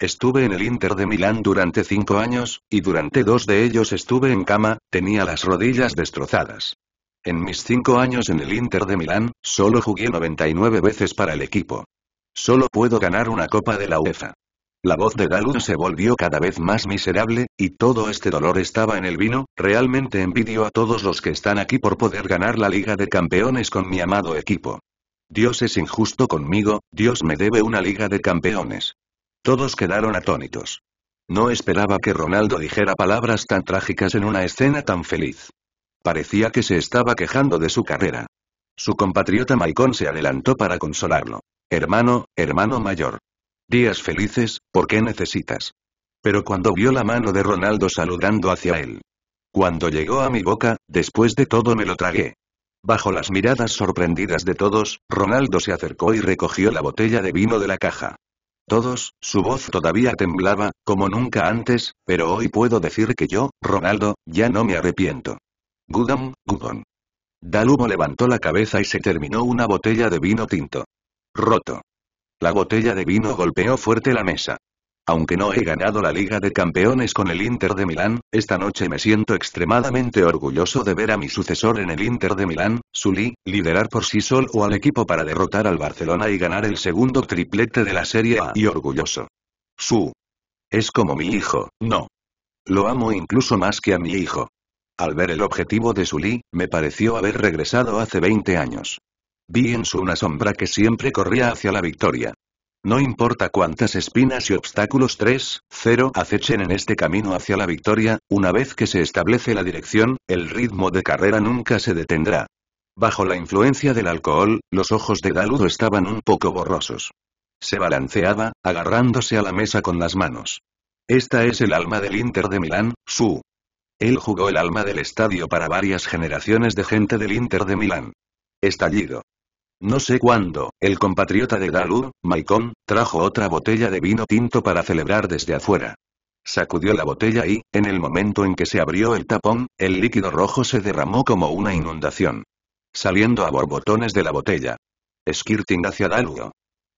Estuve en el Inter de Milán durante cinco años, y durante dos de ellos estuve en cama, tenía las rodillas destrozadas. En mis cinco años en el Inter de Milán, solo jugué 99 veces para el equipo. Solo puedo ganar una copa de la UEFA. La voz de Dalun se volvió cada vez más miserable, y todo este dolor estaba en el vino, realmente envidio a todos los que están aquí por poder ganar la Liga de Campeones con mi amado equipo. Dios es injusto conmigo, Dios me debe una Liga de Campeones. Todos quedaron atónitos. No esperaba que Ronaldo dijera palabras tan trágicas en una escena tan feliz. Parecía que se estaba quejando de su carrera. Su compatriota maicón se adelantó para consolarlo. Hermano, hermano mayor. Días felices, ¿por qué necesitas? Pero cuando vio la mano de Ronaldo saludando hacia él. Cuando llegó a mi boca, después de todo me lo tragué. Bajo las miradas sorprendidas de todos, Ronaldo se acercó y recogió la botella de vino de la caja. Todos, su voz todavía temblaba, como nunca antes, pero hoy puedo decir que yo, Ronaldo, ya no me arrepiento. Gudam, Gudon. Dalumo levantó la cabeza y se terminó una botella de vino tinto. Roto. La botella de vino golpeó fuerte la mesa. Aunque no he ganado la Liga de Campeones con el Inter de Milán, esta noche me siento extremadamente orgulloso de ver a mi sucesor en el Inter de Milán, Sully, liderar por sí sol o al equipo para derrotar al Barcelona y ganar el segundo triplete de la Serie A y orgulloso. Su. Es como mi hijo, no. Lo amo incluso más que a mi hijo. Al ver el objetivo de Sully, me pareció haber regresado hace 20 años. Vi en su una sombra que siempre corría hacia la victoria. No importa cuántas espinas y obstáculos 3, 0 acechen en este camino hacia la victoria, una vez que se establece la dirección, el ritmo de carrera nunca se detendrá. Bajo la influencia del alcohol, los ojos de Daludo estaban un poco borrosos. Se balanceaba, agarrándose a la mesa con las manos. Esta es el alma del Inter de Milán, su él jugó el alma del estadio para varias generaciones de gente del Inter de Milán. Estallido. No sé cuándo, el compatriota de Dalú, Maicon, trajo otra botella de vino tinto para celebrar desde afuera. Sacudió la botella y, en el momento en que se abrió el tapón, el líquido rojo se derramó como una inundación. Saliendo a borbotones de la botella. Skirting hacia Dalú.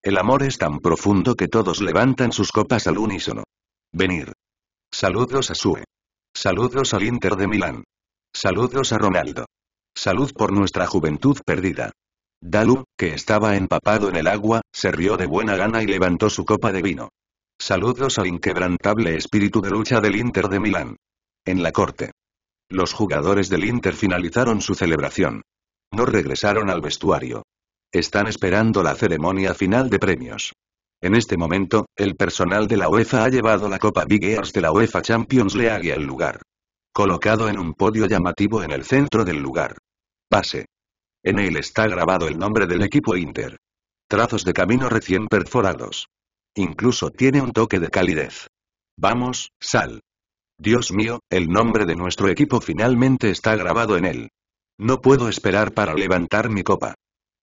El amor es tan profundo que todos levantan sus copas al unísono. Venir. Saludos a Sue. Saludos al Inter de Milán. Saludos a Ronaldo. Salud por nuestra juventud perdida. Dalu, que estaba empapado en el agua, se rió de buena gana y levantó su copa de vino. Saludos al inquebrantable espíritu de lucha del Inter de Milán. En la corte. Los jugadores del Inter finalizaron su celebración. No regresaron al vestuario. Están esperando la ceremonia final de premios. En este momento, el personal de la UEFA ha llevado la Copa Big Ears de la UEFA Champions League al lugar. Colocado en un podio llamativo en el centro del lugar. Pase. En él está grabado el nombre del equipo Inter. Trazos de camino recién perforados. Incluso tiene un toque de calidez. Vamos, sal. Dios mío, el nombre de nuestro equipo finalmente está grabado en él. No puedo esperar para levantar mi copa.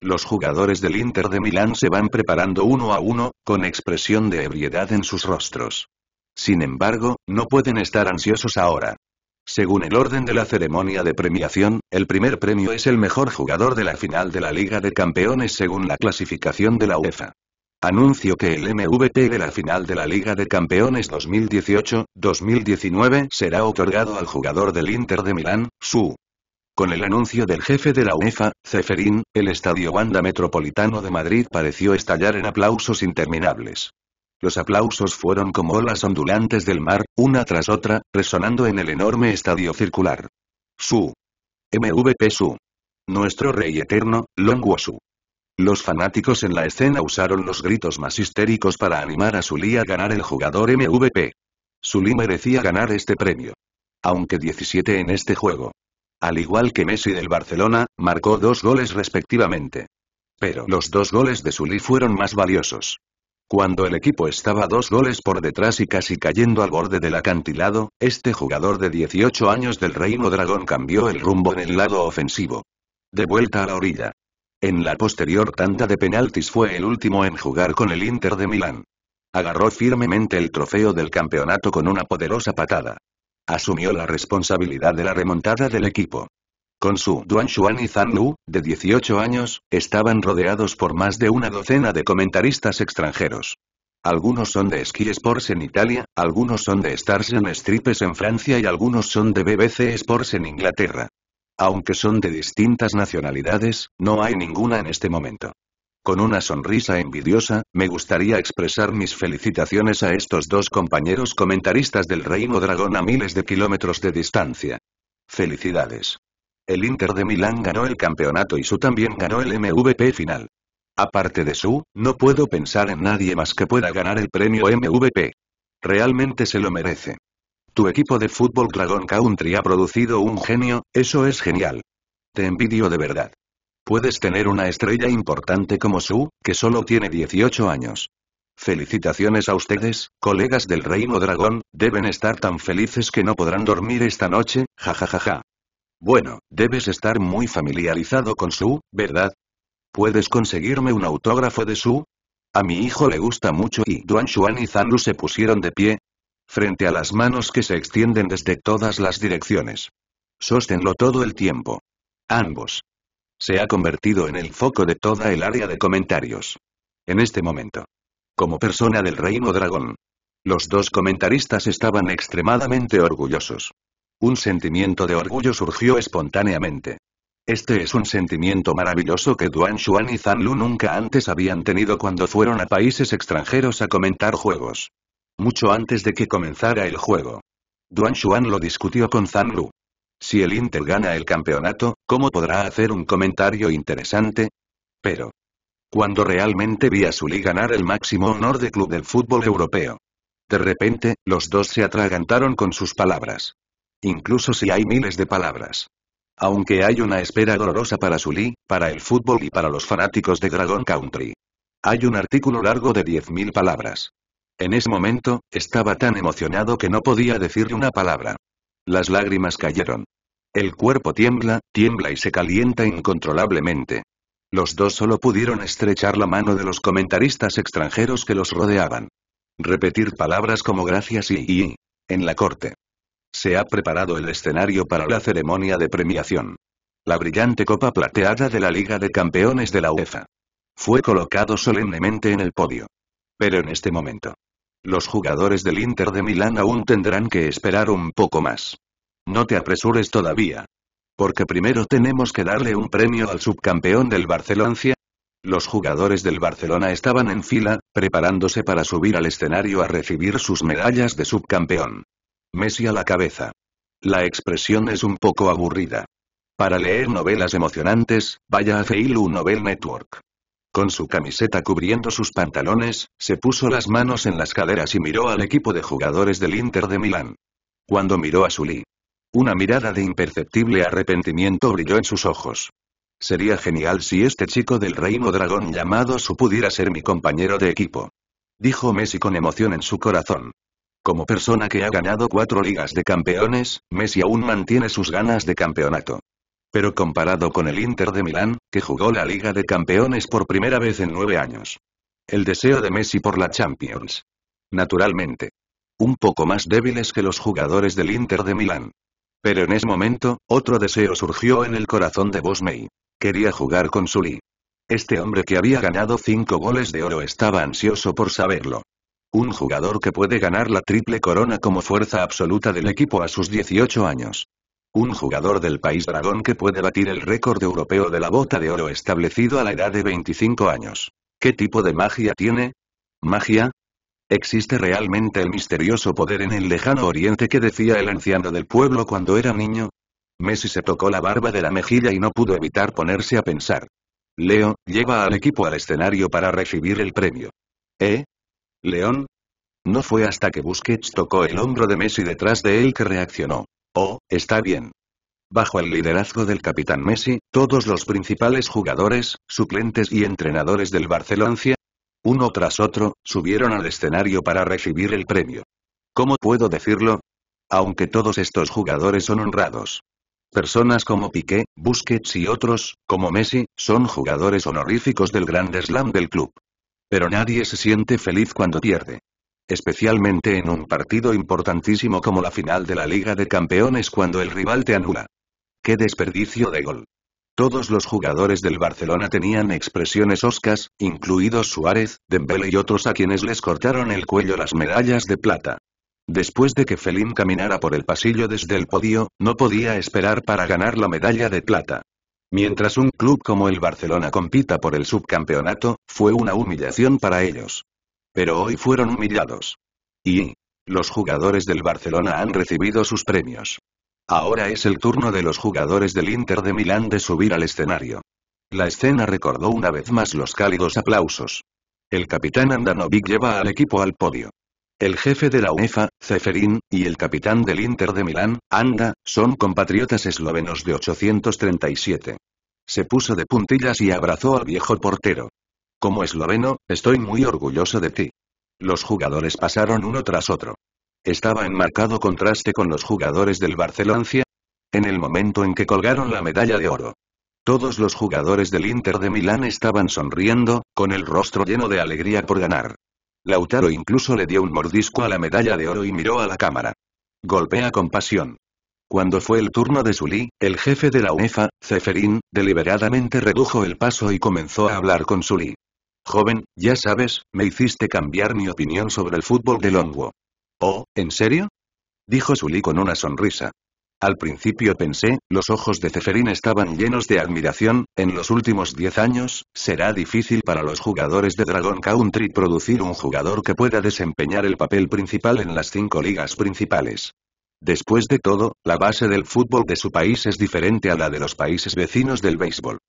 Los jugadores del Inter de Milán se van preparando uno a uno, con expresión de ebriedad en sus rostros. Sin embargo, no pueden estar ansiosos ahora. Según el orden de la ceremonia de premiación, el primer premio es el mejor jugador de la final de la Liga de Campeones según la clasificación de la UEFA. Anuncio que el MVP de la final de la Liga de Campeones 2018-2019 será otorgado al jugador del Inter de Milán, su con el anuncio del jefe de la UEFA, Zeferín, el Estadio Wanda Metropolitano de Madrid pareció estallar en aplausos interminables. Los aplausos fueron como olas ondulantes del mar, una tras otra, resonando en el enorme estadio circular. Su. MVP Su. Nuestro rey eterno, Longo Su. Los fanáticos en la escena usaron los gritos más histéricos para animar a Sulí a ganar el jugador MVP. Sulí merecía ganar este premio. Aunque 17 en este juego. Al igual que Messi del Barcelona, marcó dos goles respectivamente. Pero los dos goles de Sully fueron más valiosos. Cuando el equipo estaba dos goles por detrás y casi cayendo al borde del acantilado, este jugador de 18 años del Reino Dragón cambió el rumbo en el lado ofensivo. De vuelta a la orilla. En la posterior tanda de penaltis fue el último en jugar con el Inter de Milán. Agarró firmemente el trofeo del campeonato con una poderosa patada asumió la responsabilidad de la remontada del equipo. Con su Duan Xuan y Zhang Lu, de 18 años, estaban rodeados por más de una docena de comentaristas extranjeros. Algunos son de Ski Sports en Italia, algunos son de Stars and Stripes en Francia y algunos son de BBC Sports en Inglaterra. Aunque son de distintas nacionalidades, no hay ninguna en este momento. Con una sonrisa envidiosa, me gustaría expresar mis felicitaciones a estos dos compañeros comentaristas del Reino Dragón a miles de kilómetros de distancia. Felicidades. El Inter de Milán ganó el campeonato y su también ganó el MVP final. Aparte de su, no puedo pensar en nadie más que pueda ganar el premio MVP. Realmente se lo merece. Tu equipo de fútbol Dragon Country ha producido un genio, eso es genial. Te envidio de verdad. Puedes tener una estrella importante como Su, que solo tiene 18 años. Felicitaciones a ustedes, colegas del Reino Dragón, deben estar tan felices que no podrán dormir esta noche, jajajaja. Bueno, debes estar muy familiarizado con Su, ¿verdad? ¿Puedes conseguirme un autógrafo de Su? A mi hijo le gusta mucho y Duan Xuan y Zanlu se pusieron de pie, frente a las manos que se extienden desde todas las direcciones. sostenlo todo el tiempo. Ambos. Se ha convertido en el foco de toda el área de comentarios. En este momento. Como persona del reino dragón. Los dos comentaristas estaban extremadamente orgullosos. Un sentimiento de orgullo surgió espontáneamente. Este es un sentimiento maravilloso que Duan Xuan y Zan Lu nunca antes habían tenido cuando fueron a países extranjeros a comentar juegos. Mucho antes de que comenzara el juego. Duan Xuan lo discutió con Zan Lu. Si el Inter gana el campeonato, ¿cómo podrá hacer un comentario interesante? Pero. Cuando realmente vi a Sully ganar el máximo honor de club del fútbol europeo. De repente, los dos se atragantaron con sus palabras. Incluso si hay miles de palabras. Aunque hay una espera dolorosa para Sully, para el fútbol y para los fanáticos de Dragon Country. Hay un artículo largo de 10.000 palabras. En ese momento, estaba tan emocionado que no podía decir una palabra. Las lágrimas cayeron. El cuerpo tiembla, tiembla y se calienta incontrolablemente. Los dos solo pudieron estrechar la mano de los comentaristas extranjeros que los rodeaban. Repetir palabras como gracias y, en la corte. Se ha preparado el escenario para la ceremonia de premiación. La brillante copa plateada de la Liga de Campeones de la UEFA. Fue colocado solemnemente en el podio. Pero en este momento, los jugadores del Inter de Milán aún tendrán que esperar un poco más. No te apresures todavía. Porque primero tenemos que darle un premio al subcampeón del Barcelona. Los jugadores del Barcelona estaban en fila, preparándose para subir al escenario a recibir sus medallas de subcampeón. Messi a la cabeza. La expresión es un poco aburrida. Para leer novelas emocionantes, vaya a Feilu Novel Network. Con su camiseta cubriendo sus pantalones, se puso las manos en las caderas y miró al equipo de jugadores del Inter de Milán. Cuando miró a Sully, una mirada de imperceptible arrepentimiento brilló en sus ojos. Sería genial si este chico del reino dragón llamado Su pudiera ser mi compañero de equipo. Dijo Messi con emoción en su corazón. Como persona que ha ganado cuatro ligas de campeones, Messi aún mantiene sus ganas de campeonato. Pero comparado con el Inter de Milán, que jugó la Liga de Campeones por primera vez en nueve años. El deseo de Messi por la Champions. Naturalmente. Un poco más débiles que los jugadores del Inter de Milán. Pero en ese momento, otro deseo surgió en el corazón de Bosmey. Quería jugar con Sully. Este hombre que había ganado cinco goles de oro estaba ansioso por saberlo. Un jugador que puede ganar la triple corona como fuerza absoluta del equipo a sus 18 años. Un jugador del país dragón que puede batir el récord europeo de la bota de oro establecido a la edad de 25 años. ¿Qué tipo de magia tiene? ¿Magia? ¿Existe realmente el misterioso poder en el lejano oriente que decía el anciano del pueblo cuando era niño? Messi se tocó la barba de la mejilla y no pudo evitar ponerse a pensar. Leo, lleva al equipo al escenario para recibir el premio. ¿Eh? ¿León? No fue hasta que Busquets tocó el hombro de Messi detrás de él que reaccionó. Oh, está bien. Bajo el liderazgo del capitán Messi, todos los principales jugadores, suplentes y entrenadores del Barcelona, uno tras otro, subieron al escenario para recibir el premio. ¿Cómo puedo decirlo? Aunque todos estos jugadores son honrados. Personas como Piqué, Busquets y otros, como Messi, son jugadores honoríficos del Grand Slam del club. Pero nadie se siente feliz cuando pierde especialmente en un partido importantísimo como la final de la Liga de Campeones cuando el rival te anula. ¡Qué desperdicio de gol! Todos los jugadores del Barcelona tenían expresiones oscas, incluidos Suárez, Dembélé y otros a quienes les cortaron el cuello las medallas de plata. Después de que Felín caminara por el pasillo desde el podio, no podía esperar para ganar la medalla de plata. Mientras un club como el Barcelona compita por el subcampeonato, fue una humillación para ellos pero hoy fueron humillados. Y... Los jugadores del Barcelona han recibido sus premios. Ahora es el turno de los jugadores del Inter de Milán de subir al escenario. La escena recordó una vez más los cálidos aplausos. El capitán Andanovic lleva al equipo al podio. El jefe de la UEFA, Zeferín, y el capitán del Inter de Milán, Anda, son compatriotas eslovenos de 837. Se puso de puntillas y abrazó al viejo portero. Como esloveno, estoy muy orgulloso de ti. Los jugadores pasaron uno tras otro. Estaba en marcado contraste con los jugadores del Barcelona en el momento en que colgaron la medalla de oro. Todos los jugadores del Inter de Milán estaban sonriendo, con el rostro lleno de alegría por ganar. Lautaro incluso le dio un mordisco a la medalla de oro y miró a la cámara. Golpea con pasión. Cuando fue el turno de Zulí, el jefe de la UEFA, Zeferín, deliberadamente redujo el paso y comenzó a hablar con Zulí. Joven, ya sabes, me hiciste cambiar mi opinión sobre el fútbol de Longwo. Oh, ¿en serio? Dijo Sully con una sonrisa. Al principio pensé, los ojos de Ceferín estaban llenos de admiración, en los últimos diez años, será difícil para los jugadores de Dragon Country producir un jugador que pueda desempeñar el papel principal en las cinco ligas principales. Después de todo, la base del fútbol de su país es diferente a la de los países vecinos del béisbol.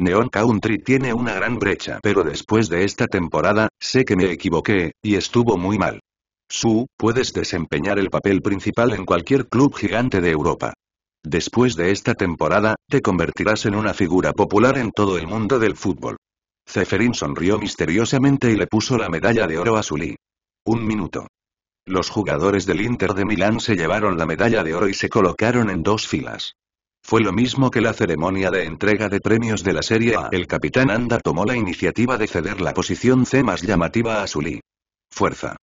Neon Country tiene una gran brecha pero después de esta temporada, sé que me equivoqué, y estuvo muy mal. Su, puedes desempeñar el papel principal en cualquier club gigante de Europa. Después de esta temporada, te convertirás en una figura popular en todo el mundo del fútbol. Zeferin sonrió misteriosamente y le puso la medalla de oro a Zulí. Un minuto. Los jugadores del Inter de Milán se llevaron la medalla de oro y se colocaron en dos filas. Fue lo mismo que la ceremonia de entrega de premios de la Serie A. El capitán Anda tomó la iniciativa de ceder la posición C más llamativa a Sully. Fuerza.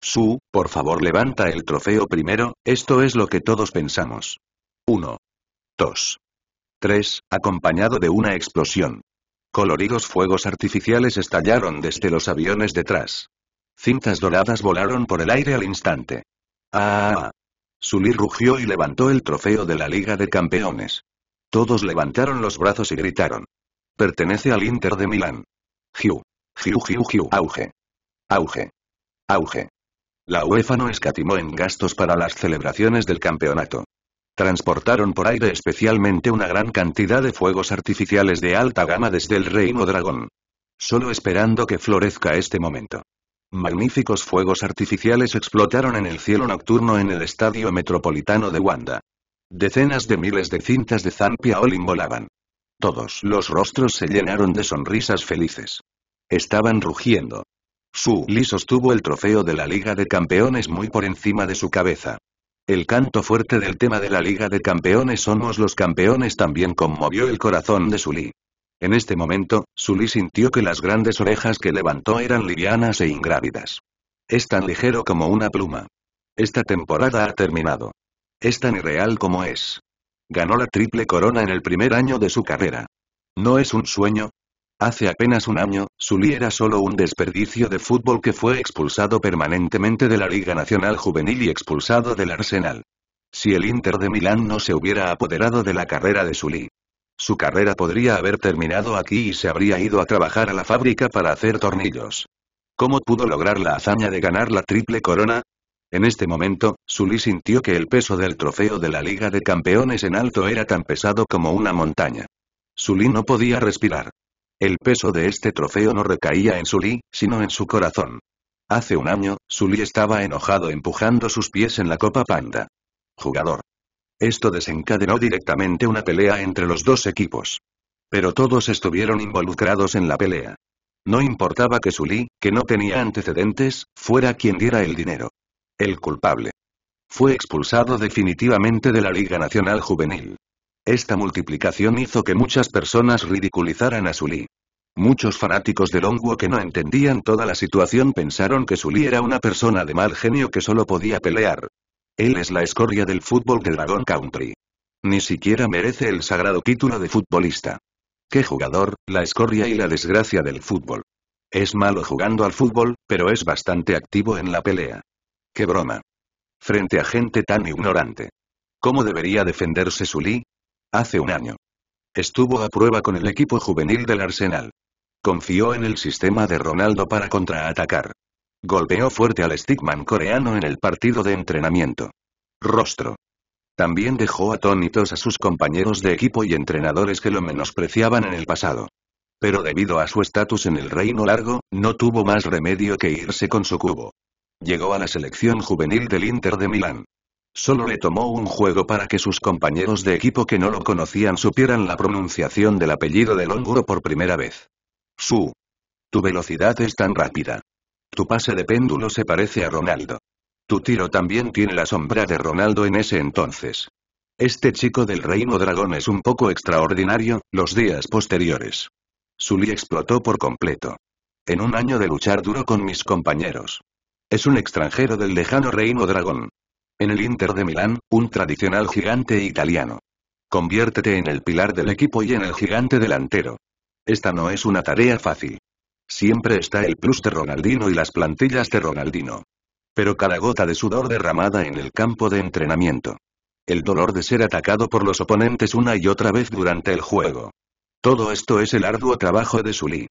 Su, por favor levanta el trofeo primero, esto es lo que todos pensamos. 1. 2. 3, acompañado de una explosión. Coloridos fuegos artificiales estallaron desde los aviones detrás. Cintas doradas volaron por el aire al instante. ¡Ah! ah, ah. Sully rugió y levantó el trofeo de la Liga de Campeones. Todos levantaron los brazos y gritaron. Pertenece al Inter de Milán. Giu. Giu giu giu. Auge. Auge. Auge. La UEFA no escatimó en gastos para las celebraciones del campeonato. Transportaron por aire especialmente una gran cantidad de fuegos artificiales de alta gama desde el Reino Dragón. Solo esperando que florezca este momento magníficos fuegos artificiales explotaron en el cielo nocturno en el estadio metropolitano de Wanda. Decenas de miles de cintas de Zampia Olin volaban. Todos los rostros se llenaron de sonrisas felices. Estaban rugiendo. Su Li sostuvo el trofeo de la Liga de Campeones muy por encima de su cabeza. El canto fuerte del tema de la Liga de Campeones Somos los Campeones también conmovió el corazón de Su Li. En este momento, Sully sintió que las grandes orejas que levantó eran livianas e ingrávidas. Es tan ligero como una pluma. Esta temporada ha terminado. Es tan irreal como es. Ganó la triple corona en el primer año de su carrera. ¿No es un sueño? Hace apenas un año, Sully era solo un desperdicio de fútbol que fue expulsado permanentemente de la Liga Nacional Juvenil y expulsado del Arsenal. Si el Inter de Milán no se hubiera apoderado de la carrera de Sully, su carrera podría haber terminado aquí y se habría ido a trabajar a la fábrica para hacer tornillos. ¿Cómo pudo lograr la hazaña de ganar la triple corona? En este momento, Sully sintió que el peso del trofeo de la Liga de Campeones en alto era tan pesado como una montaña. Sully no podía respirar. El peso de este trofeo no recaía en Sully, sino en su corazón. Hace un año, Sully estaba enojado empujando sus pies en la Copa Panda. Jugador. Esto desencadenó directamente una pelea entre los dos equipos. Pero todos estuvieron involucrados en la pelea. No importaba que Sully, que no tenía antecedentes, fuera quien diera el dinero. El culpable. Fue expulsado definitivamente de la Liga Nacional Juvenil. Esta multiplicación hizo que muchas personas ridiculizaran a Sully. Muchos fanáticos de Longwo que no entendían toda la situación pensaron que Sully era una persona de mal genio que solo podía pelear, él es la escoria del fútbol del Dragon Country. Ni siquiera merece el sagrado título de futbolista. Qué jugador, la escoria y la desgracia del fútbol. Es malo jugando al fútbol, pero es bastante activo en la pelea. Qué broma. Frente a gente tan ignorante. ¿Cómo debería defenderse Sully? Hace un año. Estuvo a prueba con el equipo juvenil del Arsenal. Confió en el sistema de Ronaldo para contraatacar. Golpeó fuerte al stickman coreano en el partido de entrenamiento. Rostro. También dejó atónitos a sus compañeros de equipo y entrenadores que lo menospreciaban en el pasado. Pero debido a su estatus en el reino largo, no tuvo más remedio que irse con su cubo. Llegó a la selección juvenil del Inter de Milán. Solo le tomó un juego para que sus compañeros de equipo que no lo conocían supieran la pronunciación del apellido del honguro por primera vez. Su. Tu velocidad es tan rápida. Tu pase de péndulo se parece a Ronaldo. Tu tiro también tiene la sombra de Ronaldo en ese entonces. Este chico del reino dragón es un poco extraordinario, los días posteriores. Sully explotó por completo. En un año de luchar duro con mis compañeros. Es un extranjero del lejano reino dragón. En el Inter de Milán, un tradicional gigante italiano. Conviértete en el pilar del equipo y en el gigante delantero. Esta no es una tarea fácil. Siempre está el plus de Ronaldino y las plantillas de Ronaldino. Pero cada gota de sudor derramada en el campo de entrenamiento. El dolor de ser atacado por los oponentes una y otra vez durante el juego. Todo esto es el arduo trabajo de Sully.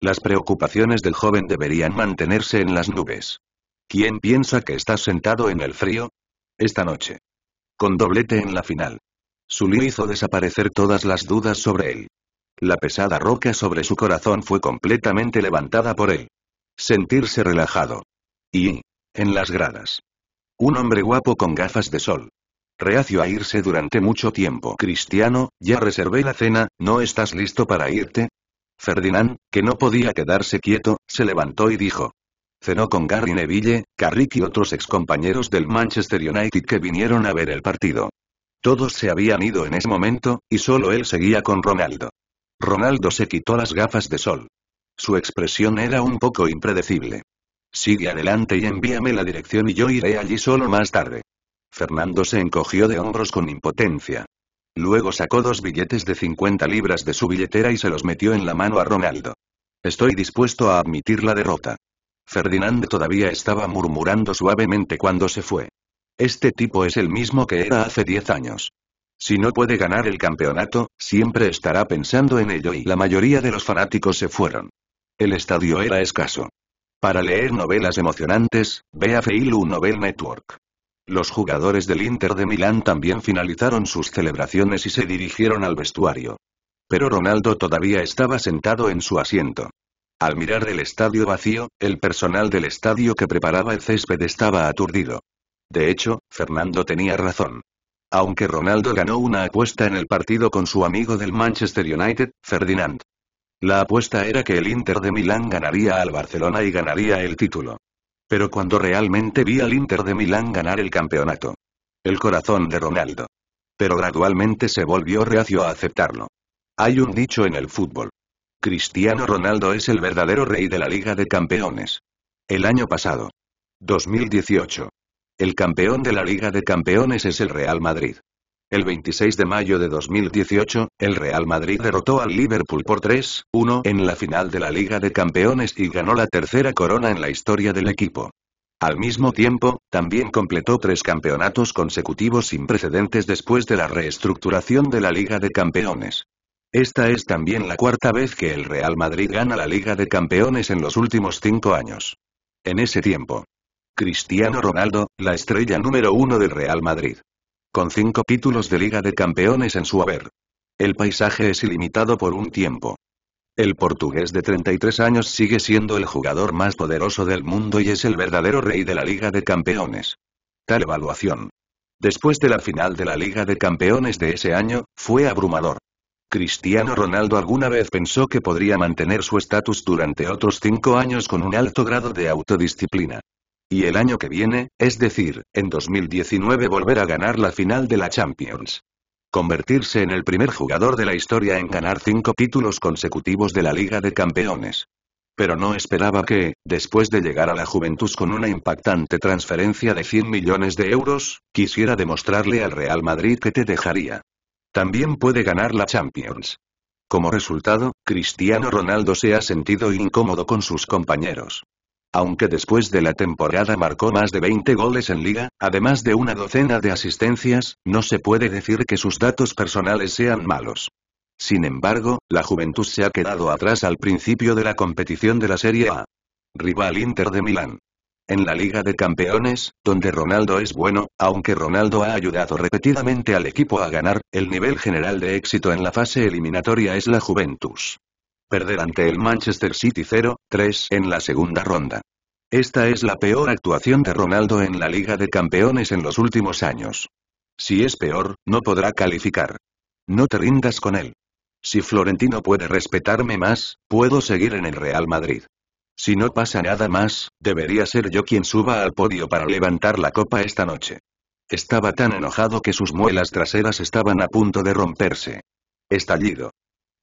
Las preocupaciones del joven deberían mantenerse en las nubes. ¿Quién piensa que está sentado en el frío? Esta noche. Con doblete en la final. Sully hizo desaparecer todas las dudas sobre él. La pesada roca sobre su corazón fue completamente levantada por él. Sentirse relajado. Y... en las gradas. Un hombre guapo con gafas de sol. Reacio a irse durante mucho tiempo. Cristiano, ya reservé la cena, ¿no estás listo para irte? Ferdinand, que no podía quedarse quieto, se levantó y dijo. Cenó con Gary Neville, Carrick y otros excompañeros del Manchester United que vinieron a ver el partido. Todos se habían ido en ese momento, y solo él seguía con Ronaldo. Ronaldo se quitó las gafas de sol. Su expresión era un poco impredecible. Sigue adelante y envíame la dirección y yo iré allí solo más tarde. Fernando se encogió de hombros con impotencia. Luego sacó dos billetes de 50 libras de su billetera y se los metió en la mano a Ronaldo. Estoy dispuesto a admitir la derrota. Ferdinand todavía estaba murmurando suavemente cuando se fue. Este tipo es el mismo que era hace 10 años. Si no puede ganar el campeonato, siempre estará pensando en ello y la mayoría de los fanáticos se fueron. El estadio era escaso. Para leer novelas emocionantes, vea Feilu Novel Network. Los jugadores del Inter de Milán también finalizaron sus celebraciones y se dirigieron al vestuario. Pero Ronaldo todavía estaba sentado en su asiento. Al mirar el estadio vacío, el personal del estadio que preparaba el césped estaba aturdido. De hecho, Fernando tenía razón. Aunque Ronaldo ganó una apuesta en el partido con su amigo del Manchester United, Ferdinand. La apuesta era que el Inter de Milán ganaría al Barcelona y ganaría el título. Pero cuando realmente vi al Inter de Milán ganar el campeonato. El corazón de Ronaldo. Pero gradualmente se volvió reacio a aceptarlo. Hay un dicho en el fútbol. Cristiano Ronaldo es el verdadero rey de la Liga de Campeones. El año pasado. 2018. El campeón de la Liga de Campeones es el Real Madrid. El 26 de mayo de 2018, el Real Madrid derrotó al Liverpool por 3-1 en la final de la Liga de Campeones y ganó la tercera corona en la historia del equipo. Al mismo tiempo, también completó tres campeonatos consecutivos sin precedentes después de la reestructuración de la Liga de Campeones. Esta es también la cuarta vez que el Real Madrid gana la Liga de Campeones en los últimos cinco años. En ese tiempo, Cristiano Ronaldo, la estrella número uno del Real Madrid. Con cinco títulos de Liga de Campeones en su haber. El paisaje es ilimitado por un tiempo. El portugués de 33 años sigue siendo el jugador más poderoso del mundo y es el verdadero rey de la Liga de Campeones. Tal evaluación. Después de la final de la Liga de Campeones de ese año, fue abrumador. Cristiano Ronaldo alguna vez pensó que podría mantener su estatus durante otros cinco años con un alto grado de autodisciplina. Y el año que viene, es decir, en 2019 volver a ganar la final de la Champions. Convertirse en el primer jugador de la historia en ganar cinco títulos consecutivos de la Liga de Campeones. Pero no esperaba que, después de llegar a la Juventus con una impactante transferencia de 100 millones de euros, quisiera demostrarle al Real Madrid que te dejaría. También puede ganar la Champions. Como resultado, Cristiano Ronaldo se ha sentido incómodo con sus compañeros. Aunque después de la temporada marcó más de 20 goles en liga, además de una docena de asistencias, no se puede decir que sus datos personales sean malos. Sin embargo, la Juventus se ha quedado atrás al principio de la competición de la Serie A. Rival Inter de Milán. En la Liga de Campeones, donde Ronaldo es bueno, aunque Ronaldo ha ayudado repetidamente al equipo a ganar, el nivel general de éxito en la fase eliminatoria es la Juventus. Perder ante el Manchester City 0-3 en la segunda ronda. Esta es la peor actuación de Ronaldo en la Liga de Campeones en los últimos años. Si es peor, no podrá calificar. No te rindas con él. Si Florentino puede respetarme más, puedo seguir en el Real Madrid. Si no pasa nada más, debería ser yo quien suba al podio para levantar la copa esta noche. Estaba tan enojado que sus muelas traseras estaban a punto de romperse. Estallido.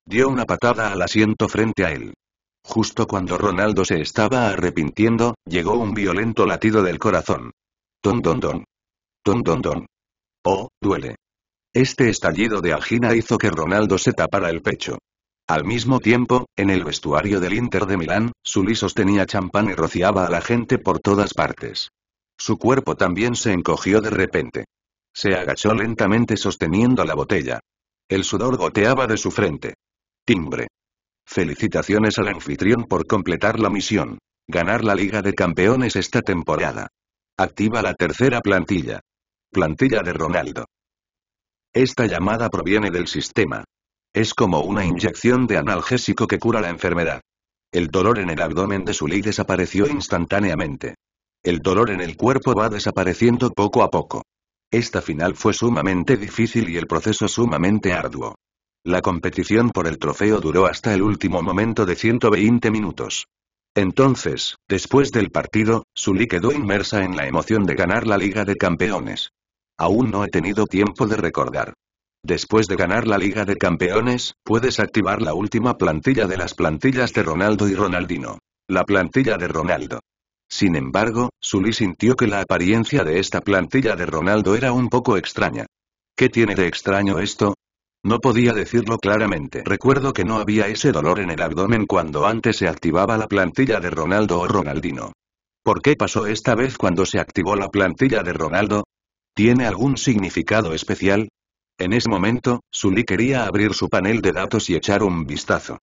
Dio una patada al asiento frente a él. Justo cuando Ronaldo se estaba arrepintiendo, llegó un violento latido del corazón. Ton don don. Ton don don. Oh, duele. Este estallido de angina hizo que Ronaldo se tapara el pecho. Al mismo tiempo, en el vestuario del Inter de Milán, Sully sostenía champán y rociaba a la gente por todas partes. Su cuerpo también se encogió de repente. Se agachó lentamente sosteniendo la botella. El sudor goteaba de su frente. Timbre. Felicitaciones al anfitrión por completar la misión. Ganar la Liga de Campeones esta temporada. Activa la tercera plantilla. Plantilla de Ronaldo. Esta llamada proviene del sistema. Es como una inyección de analgésico que cura la enfermedad. El dolor en el abdomen de Sully desapareció instantáneamente. El dolor en el cuerpo va desapareciendo poco a poco. Esta final fue sumamente difícil y el proceso sumamente arduo. La competición por el trofeo duró hasta el último momento de 120 minutos. Entonces, después del partido, Sully quedó inmersa en la emoción de ganar la Liga de Campeones. Aún no he tenido tiempo de recordar. Después de ganar la Liga de Campeones, puedes activar la última plantilla de las plantillas de Ronaldo y Ronaldino. La plantilla de Ronaldo. Sin embargo, Sully sintió que la apariencia de esta plantilla de Ronaldo era un poco extraña. ¿Qué tiene de extraño esto? No podía decirlo claramente. Recuerdo que no había ese dolor en el abdomen cuando antes se activaba la plantilla de Ronaldo o Ronaldino. ¿Por qué pasó esta vez cuando se activó la plantilla de Ronaldo? ¿Tiene algún significado especial? En ese momento, Sully quería abrir su panel de datos y echar un vistazo.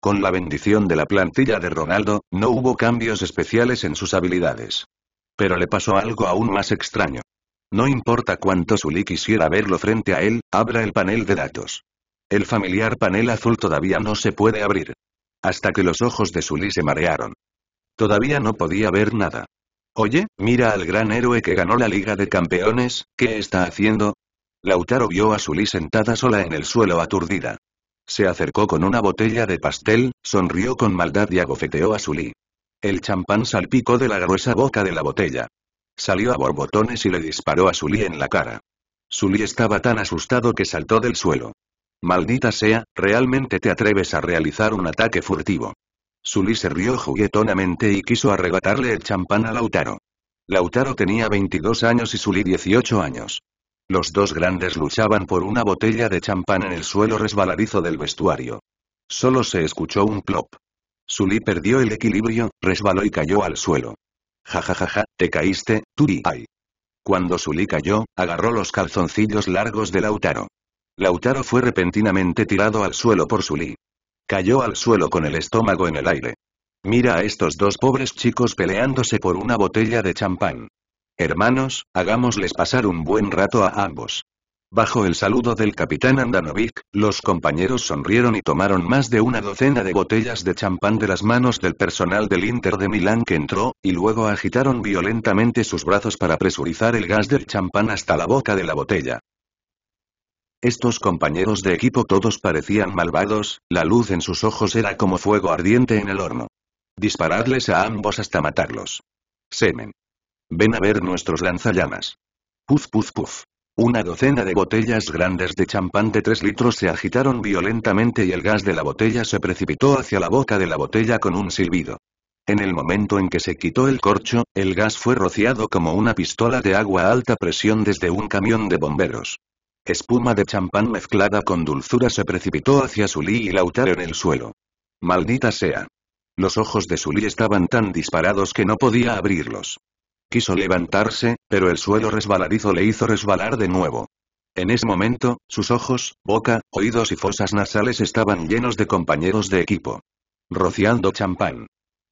Con la bendición de la plantilla de Ronaldo, no hubo cambios especiales en sus habilidades. Pero le pasó algo aún más extraño. No importa cuánto Sully quisiera verlo frente a él, abra el panel de datos. El familiar panel azul todavía no se puede abrir. Hasta que los ojos de Sully se marearon. Todavía no podía ver nada. Oye, mira al gran héroe que ganó la Liga de Campeones, ¿qué está haciendo? Lautaro vio a Sully sentada sola en el suelo aturdida. Se acercó con una botella de pastel, sonrió con maldad y agofeteó a Sully. El champán salpicó de la gruesa boca de la botella. Salió a borbotones y le disparó a Sully en la cara. Sully estaba tan asustado que saltó del suelo. Maldita sea, realmente te atreves a realizar un ataque furtivo. Sully se rió juguetonamente y quiso arrebatarle el champán a Lautaro. Lautaro tenía 22 años y Sully 18 años. Los dos grandes luchaban por una botella de champán en el suelo resbaladizo del vestuario. Solo se escuchó un plop. Sully perdió el equilibrio, resbaló y cayó al suelo. Jajajaja, te caíste, Turi. Ay. Cuando Sulí cayó, agarró los calzoncillos largos de Lautaro. Lautaro fue repentinamente tirado al suelo por Sulí. Cayó al suelo con el estómago en el aire. Mira a estos dos pobres chicos peleándose por una botella de champán. Hermanos, hagámosles pasar un buen rato a ambos. Bajo el saludo del capitán Andanovic, los compañeros sonrieron y tomaron más de una docena de botellas de champán de las manos del personal del Inter de Milán que entró, y luego agitaron violentamente sus brazos para presurizar el gas del champán hasta la boca de la botella. Estos compañeros de equipo todos parecían malvados, la luz en sus ojos era como fuego ardiente en el horno. Disparadles a ambos hasta matarlos. Semen. Ven a ver nuestros lanzallamas. Puf puf puf. Una docena de botellas grandes de champán de 3 litros se agitaron violentamente y el gas de la botella se precipitó hacia la boca de la botella con un silbido. En el momento en que se quitó el corcho, el gas fue rociado como una pistola de agua a alta presión desde un camión de bomberos. Espuma de champán mezclada con dulzura se precipitó hacia Sully y Lautaro en el suelo. Maldita sea. Los ojos de Sully estaban tan disparados que no podía abrirlos. Quiso levantarse, pero el suelo resbaladizo le hizo resbalar de nuevo. En ese momento, sus ojos, boca, oídos y fosas nasales estaban llenos de compañeros de equipo. Rociando champán.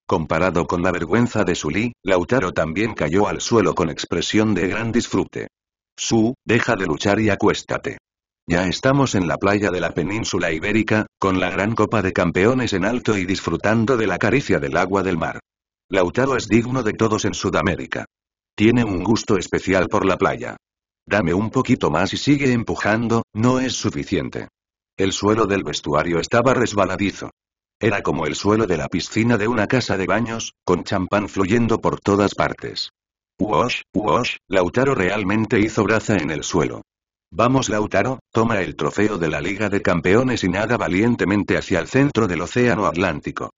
Comparado con la vergüenza de Sulí, Lautaro también cayó al suelo con expresión de gran disfrute. Su, deja de luchar y acuéstate. Ya estamos en la playa de la península ibérica, con la gran copa de campeones en alto y disfrutando de la caricia del agua del mar. Lautaro es digno de todos en Sudamérica. Tiene un gusto especial por la playa. Dame un poquito más y sigue empujando, no es suficiente. El suelo del vestuario estaba resbaladizo. Era como el suelo de la piscina de una casa de baños, con champán fluyendo por todas partes. Uosh, uosh, Lautaro realmente hizo braza en el suelo. Vamos Lautaro, toma el trofeo de la Liga de Campeones y nada valientemente hacia el centro del Océano Atlántico.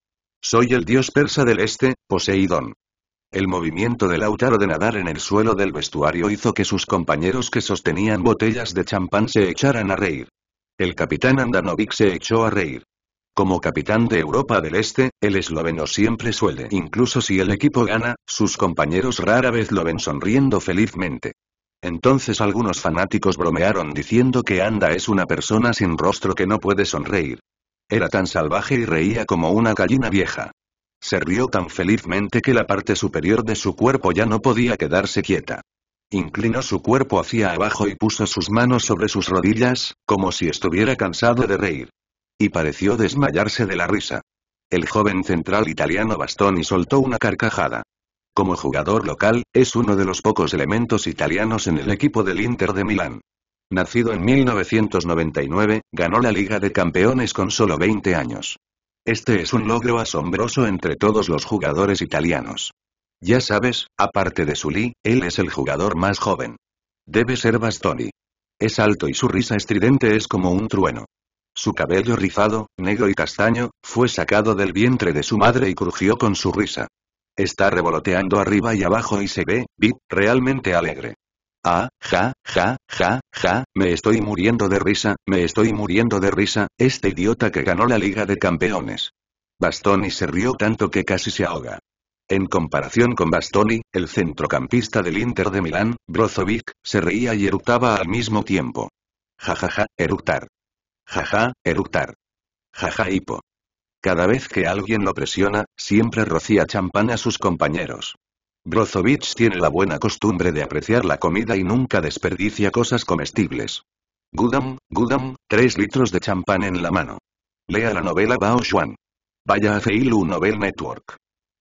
Soy el dios persa del este, Poseidón. El movimiento del Lautaro de nadar en el suelo del vestuario hizo que sus compañeros que sostenían botellas de champán se echaran a reír. El capitán Andanovic se echó a reír. Como capitán de Europa del Este, el esloveno siempre suele, incluso si el equipo gana, sus compañeros rara vez lo ven sonriendo felizmente. Entonces algunos fanáticos bromearon diciendo que Anda es una persona sin rostro que no puede sonreír. Era tan salvaje y reía como una gallina vieja. Se rió tan felizmente que la parte superior de su cuerpo ya no podía quedarse quieta. Inclinó su cuerpo hacia abajo y puso sus manos sobre sus rodillas, como si estuviera cansado de reír. Y pareció desmayarse de la risa. El joven central italiano y soltó una carcajada. Como jugador local, es uno de los pocos elementos italianos en el equipo del Inter de Milán nacido en 1999, ganó la Liga de Campeones con solo 20 años. Este es un logro asombroso entre todos los jugadores italianos. Ya sabes, aparte de Sully, él es el jugador más joven. Debe ser Bastoni. Es alto y su risa estridente es como un trueno. Su cabello rizado, negro y castaño, fue sacado del vientre de su madre y crujió con su risa. Está revoloteando arriba y abajo y se ve, Bip, realmente alegre. Ah, ja, ja, ja, ja, me estoy muriendo de risa, me estoy muriendo de risa, este idiota que ganó la Liga de Campeones. Bastoni se rió tanto que casi se ahoga. En comparación con Bastoni, el centrocampista del Inter de Milán, Brozovic, se reía y eructaba al mismo tiempo. Ja ja, ja, eructar. Ja ja, eructar. ja hipo. Cada vez que alguien lo presiona, siempre rocía champán a sus compañeros. Brozovich tiene la buena costumbre de apreciar la comida y nunca desperdicia cosas comestibles. Gudam, Gudam, tres litros de champán en la mano. Lea la novela Bao Xuan. Vaya a Feilu Novel Network.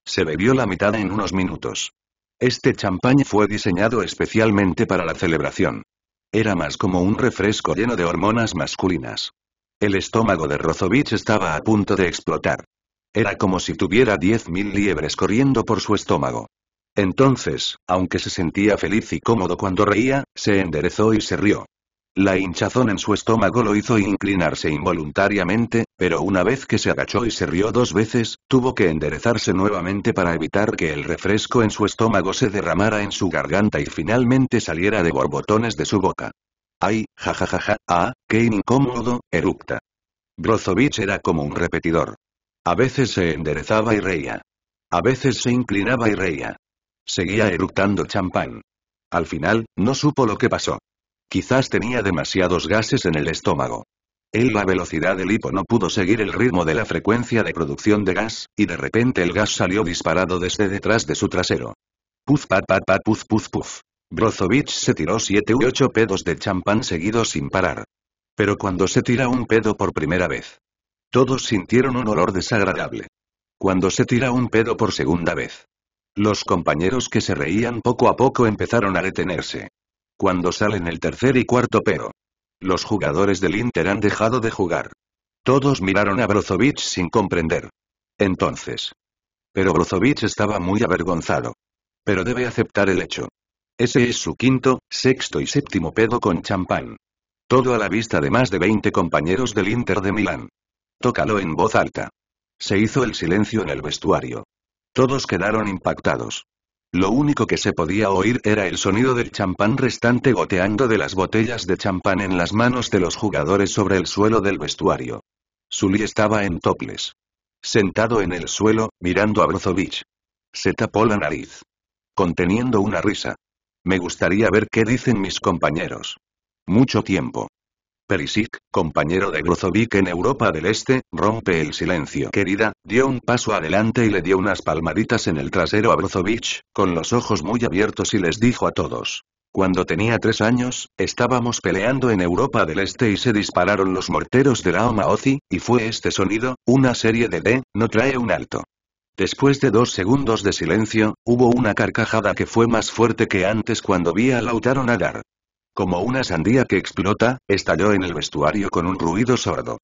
Se bebió la mitad en unos minutos. Este champán fue diseñado especialmente para la celebración. Era más como un refresco lleno de hormonas masculinas. El estómago de Rozovich estaba a punto de explotar. Era como si tuviera 10.000 liebres corriendo por su estómago. Entonces, aunque se sentía feliz y cómodo cuando reía, se enderezó y se rió. La hinchazón en su estómago lo hizo inclinarse involuntariamente, pero una vez que se agachó y se rió dos veces, tuvo que enderezarse nuevamente para evitar que el refresco en su estómago se derramara en su garganta y finalmente saliera de borbotones de su boca. ¡Ay, jajajaja, ah, qué incómodo! eructa! Brozovich era como un repetidor. A veces se enderezaba y reía. A veces se inclinaba y reía. Seguía eructando champán. Al final, no supo lo que pasó. Quizás tenía demasiados gases en el estómago. Él la velocidad del hipo no pudo seguir el ritmo de la frecuencia de producción de gas, y de repente el gas salió disparado desde detrás de su trasero. Puf pat pat pat puf puf puf. Brozovich se tiró siete u ocho pedos de champán seguidos sin parar. Pero cuando se tira un pedo por primera vez. Todos sintieron un olor desagradable. Cuando se tira un pedo por segunda vez. Los compañeros que se reían poco a poco empezaron a detenerse. Cuando salen el tercer y cuarto pero. Los jugadores del Inter han dejado de jugar. Todos miraron a Brozovic sin comprender. Entonces. Pero Brozovic estaba muy avergonzado. Pero debe aceptar el hecho. Ese es su quinto, sexto y séptimo pedo con champán. Todo a la vista de más de 20 compañeros del Inter de Milán. Tócalo en voz alta. Se hizo el silencio en el vestuario. Todos quedaron impactados. Lo único que se podía oír era el sonido del champán restante goteando de las botellas de champán en las manos de los jugadores sobre el suelo del vestuario. Sully estaba en toples. Sentado en el suelo, mirando a Brozovich. Se tapó la nariz. Conteniendo una risa. Me gustaría ver qué dicen mis compañeros. Mucho tiempo. Perisic, compañero de Brozovic en Europa del Este, rompe el silencio. Querida, dio un paso adelante y le dio unas palmaditas en el trasero a Brozovic, con los ojos muy abiertos y les dijo a todos. Cuando tenía tres años, estábamos peleando en Europa del Este y se dispararon los morteros de la Omaozi, y fue este sonido, una serie de D, no trae un alto. Después de dos segundos de silencio, hubo una carcajada que fue más fuerte que antes cuando vi a Lautaro nadar. Como una sandía que explota, estalló en el vestuario con un ruido sordo.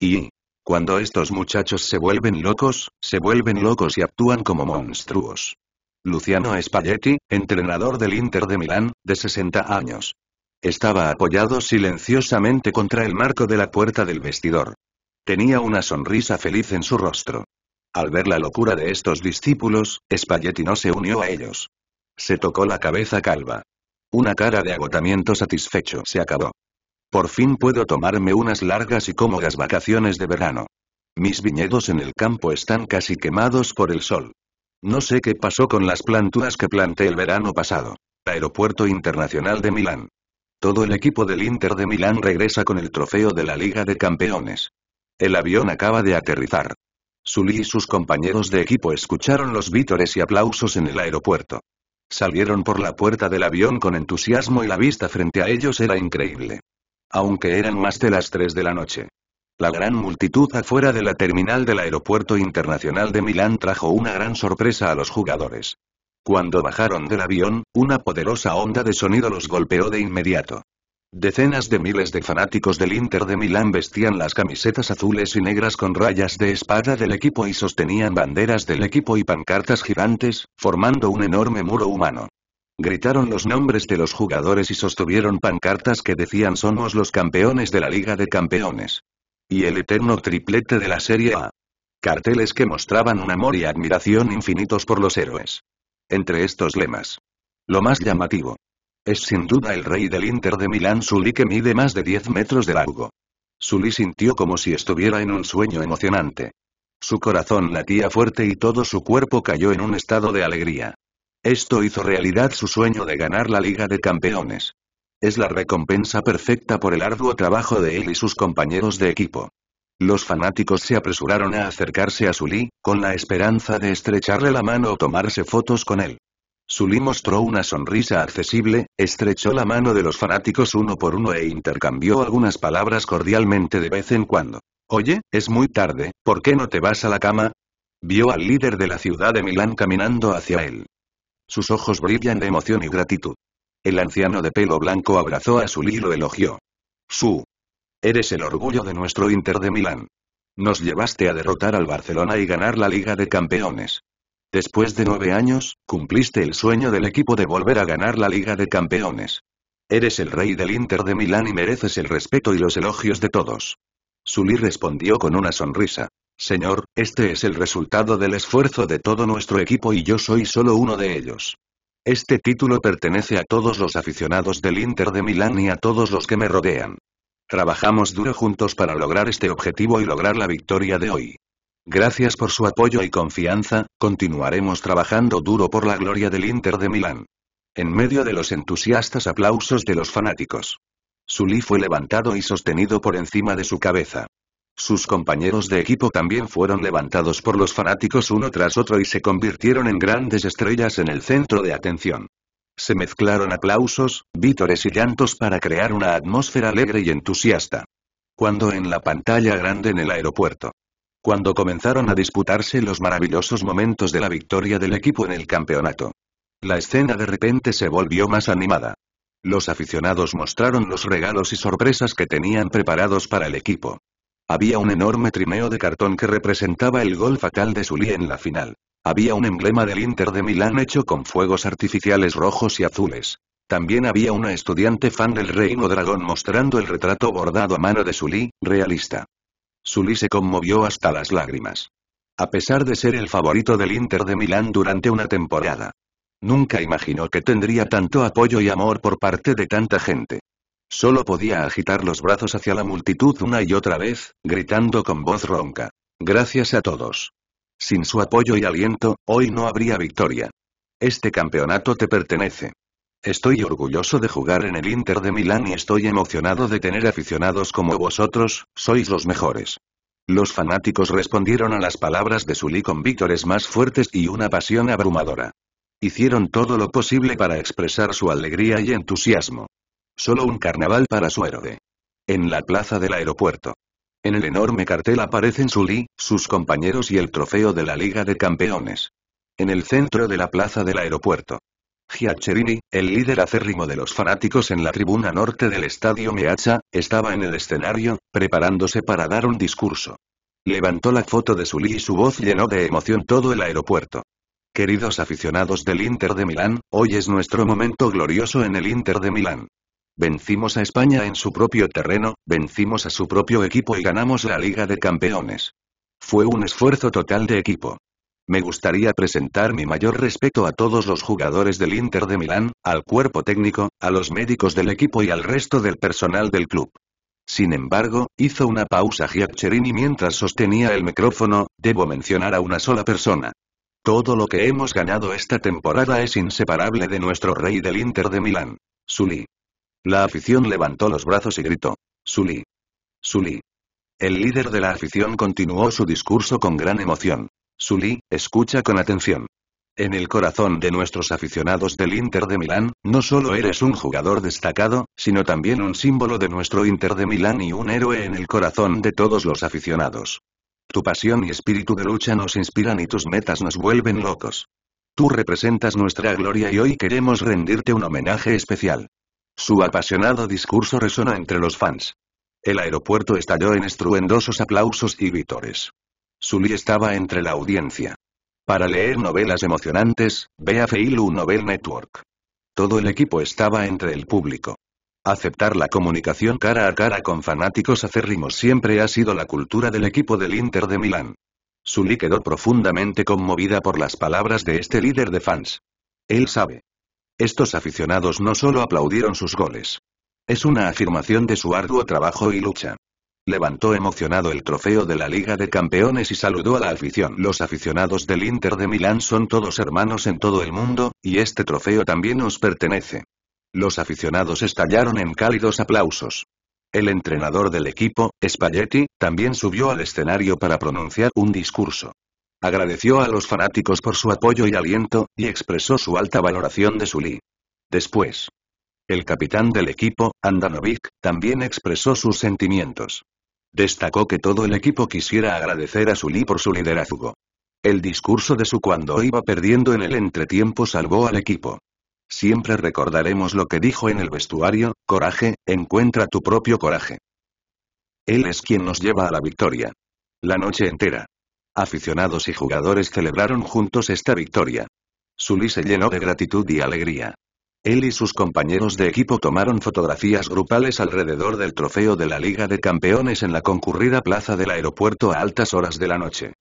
Y... Cuando estos muchachos se vuelven locos, se vuelven locos y actúan como monstruos. Luciano Spalletti, entrenador del Inter de Milán, de 60 años. Estaba apoyado silenciosamente contra el marco de la puerta del vestidor. Tenía una sonrisa feliz en su rostro. Al ver la locura de estos discípulos, Spalletti no se unió a ellos. Se tocó la cabeza calva. Una cara de agotamiento satisfecho se acabó. Por fin puedo tomarme unas largas y cómodas vacaciones de verano. Mis viñedos en el campo están casi quemados por el sol. No sé qué pasó con las planturas que planté el verano pasado. Aeropuerto Internacional de Milán. Todo el equipo del Inter de Milán regresa con el trofeo de la Liga de Campeones. El avión acaba de aterrizar. Sully y sus compañeros de equipo escucharon los vítores y aplausos en el aeropuerto. Salieron por la puerta del avión con entusiasmo y la vista frente a ellos era increíble. Aunque eran más de las 3 de la noche. La gran multitud afuera de la terminal del Aeropuerto Internacional de Milán trajo una gran sorpresa a los jugadores. Cuando bajaron del avión, una poderosa onda de sonido los golpeó de inmediato. Decenas de miles de fanáticos del Inter de Milán vestían las camisetas azules y negras con rayas de espada del equipo y sostenían banderas del equipo y pancartas gigantes, formando un enorme muro humano. Gritaron los nombres de los jugadores y sostuvieron pancartas que decían somos los campeones de la Liga de Campeones. Y el eterno triplete de la Serie A. Carteles que mostraban un amor y admiración infinitos por los héroes. Entre estos lemas. Lo más llamativo, es sin duda el rey del Inter de Milán Sully que mide más de 10 metros de largo. Sully sintió como si estuviera en un sueño emocionante. Su corazón latía fuerte y todo su cuerpo cayó en un estado de alegría. Esto hizo realidad su sueño de ganar la Liga de Campeones. Es la recompensa perfecta por el arduo trabajo de él y sus compañeros de equipo. Los fanáticos se apresuraron a acercarse a Sully, con la esperanza de estrecharle la mano o tomarse fotos con él. Sully mostró una sonrisa accesible, estrechó la mano de los fanáticos uno por uno e intercambió algunas palabras cordialmente de vez en cuando. Oye, es muy tarde, ¿por qué no te vas a la cama? Vio al líder de la ciudad de Milán caminando hacia él. Sus ojos brillan de emoción y gratitud. El anciano de pelo blanco abrazó a Sully y lo elogió. Su. Eres el orgullo de nuestro Inter de Milán. Nos llevaste a derrotar al Barcelona y ganar la Liga de Campeones. Después de nueve años, cumpliste el sueño del equipo de volver a ganar la Liga de Campeones. Eres el rey del Inter de Milán y mereces el respeto y los elogios de todos. Sully respondió con una sonrisa. Señor, este es el resultado del esfuerzo de todo nuestro equipo y yo soy solo uno de ellos. Este título pertenece a todos los aficionados del Inter de Milán y a todos los que me rodean. Trabajamos duro juntos para lograr este objetivo y lograr la victoria de hoy. Gracias por su apoyo y confianza, continuaremos trabajando duro por la gloria del Inter de Milán. En medio de los entusiastas aplausos de los fanáticos. Sully fue levantado y sostenido por encima de su cabeza. Sus compañeros de equipo también fueron levantados por los fanáticos uno tras otro y se convirtieron en grandes estrellas en el centro de atención. Se mezclaron aplausos, vítores y llantos para crear una atmósfera alegre y entusiasta. Cuando en la pantalla grande en el aeropuerto, cuando comenzaron a disputarse los maravillosos momentos de la victoria del equipo en el campeonato. La escena de repente se volvió más animada. Los aficionados mostraron los regalos y sorpresas que tenían preparados para el equipo. Había un enorme trimeo de cartón que representaba el gol fatal de Sully en la final. Había un emblema del Inter de Milán hecho con fuegos artificiales rojos y azules. También había una estudiante fan del Reino Dragón mostrando el retrato bordado a mano de Sully, realista. Sully se conmovió hasta las lágrimas. A pesar de ser el favorito del Inter de Milán durante una temporada. Nunca imaginó que tendría tanto apoyo y amor por parte de tanta gente. Solo podía agitar los brazos hacia la multitud una y otra vez, gritando con voz ronca. Gracias a todos. Sin su apoyo y aliento, hoy no habría victoria. Este campeonato te pertenece. Estoy orgulloso de jugar en el Inter de Milán y estoy emocionado de tener aficionados como vosotros, sois los mejores. Los fanáticos respondieron a las palabras de Sully con víctores más fuertes y una pasión abrumadora. Hicieron todo lo posible para expresar su alegría y entusiasmo. Solo un carnaval para su héroe. En la plaza del aeropuerto. En el enorme cartel aparecen Sully, sus compañeros y el trofeo de la Liga de Campeones. En el centro de la plaza del aeropuerto. Giaccherini, el líder acérrimo de los fanáticos en la tribuna norte del estadio Meacha, estaba en el escenario, preparándose para dar un discurso. Levantó la foto de Zulí y su voz llenó de emoción todo el aeropuerto. Queridos aficionados del Inter de Milán, hoy es nuestro momento glorioso en el Inter de Milán. Vencimos a España en su propio terreno, vencimos a su propio equipo y ganamos la Liga de Campeones. Fue un esfuerzo total de equipo. Me gustaría presentar mi mayor respeto a todos los jugadores del Inter de Milán, al cuerpo técnico, a los médicos del equipo y al resto del personal del club. Sin embargo, hizo una pausa Giaccherini mientras sostenía el micrófono, debo mencionar a una sola persona. Todo lo que hemos ganado esta temporada es inseparable de nuestro rey del Inter de Milán. Sully. La afición levantó los brazos y gritó. Sully. Sully. El líder de la afición continuó su discurso con gran emoción. Sully, escucha con atención. En el corazón de nuestros aficionados del Inter de Milán, no solo eres un jugador destacado, sino también un símbolo de nuestro Inter de Milán y un héroe en el corazón de todos los aficionados. Tu pasión y espíritu de lucha nos inspiran y tus metas nos vuelven locos. Tú representas nuestra gloria y hoy queremos rendirte un homenaje especial. Su apasionado discurso resona entre los fans. El aeropuerto estalló en estruendosos aplausos y vítores. Sully estaba entre la audiencia. Para leer novelas emocionantes, ve a Feilu Novel Network. Todo el equipo estaba entre el público. Aceptar la comunicación cara a cara con fanáticos acérrimos siempre ha sido la cultura del equipo del Inter de Milán. Sully quedó profundamente conmovida por las palabras de este líder de fans. Él sabe. Estos aficionados no solo aplaudieron sus goles. Es una afirmación de su arduo trabajo y lucha. Levantó emocionado el trofeo de la Liga de Campeones y saludó a la afición. Los aficionados del Inter de Milán son todos hermanos en todo el mundo, y este trofeo también nos pertenece. Los aficionados estallaron en cálidos aplausos. El entrenador del equipo, Spalletti, también subió al escenario para pronunciar un discurso. Agradeció a los fanáticos por su apoyo y aliento, y expresó su alta valoración de Sulí. Después, el capitán del equipo, Andanovic, también expresó sus sentimientos. Destacó que todo el equipo quisiera agradecer a Sully por su liderazgo. El discurso de su cuando iba perdiendo en el entretiempo salvó al equipo. Siempre recordaremos lo que dijo en el vestuario, coraje, encuentra tu propio coraje. Él es quien nos lleva a la victoria. La noche entera. Aficionados y jugadores celebraron juntos esta victoria. Sully se llenó de gratitud y alegría. Él y sus compañeros de equipo tomaron fotografías grupales alrededor del trofeo de la Liga de Campeones en la concurrida plaza del aeropuerto a altas horas de la noche.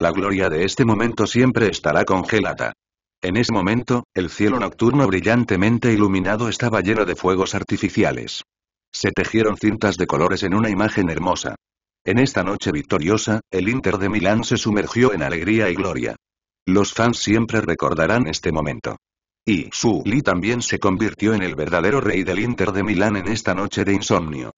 La gloria de este momento siempre estará congelada. En ese momento, el cielo nocturno brillantemente iluminado estaba lleno de fuegos artificiales. Se tejieron cintas de colores en una imagen hermosa. En esta noche victoriosa, el Inter de Milán se sumergió en alegría y gloria. Los fans siempre recordarán este momento. Y Su Li también se convirtió en el verdadero rey del Inter de Milán en esta noche de insomnio.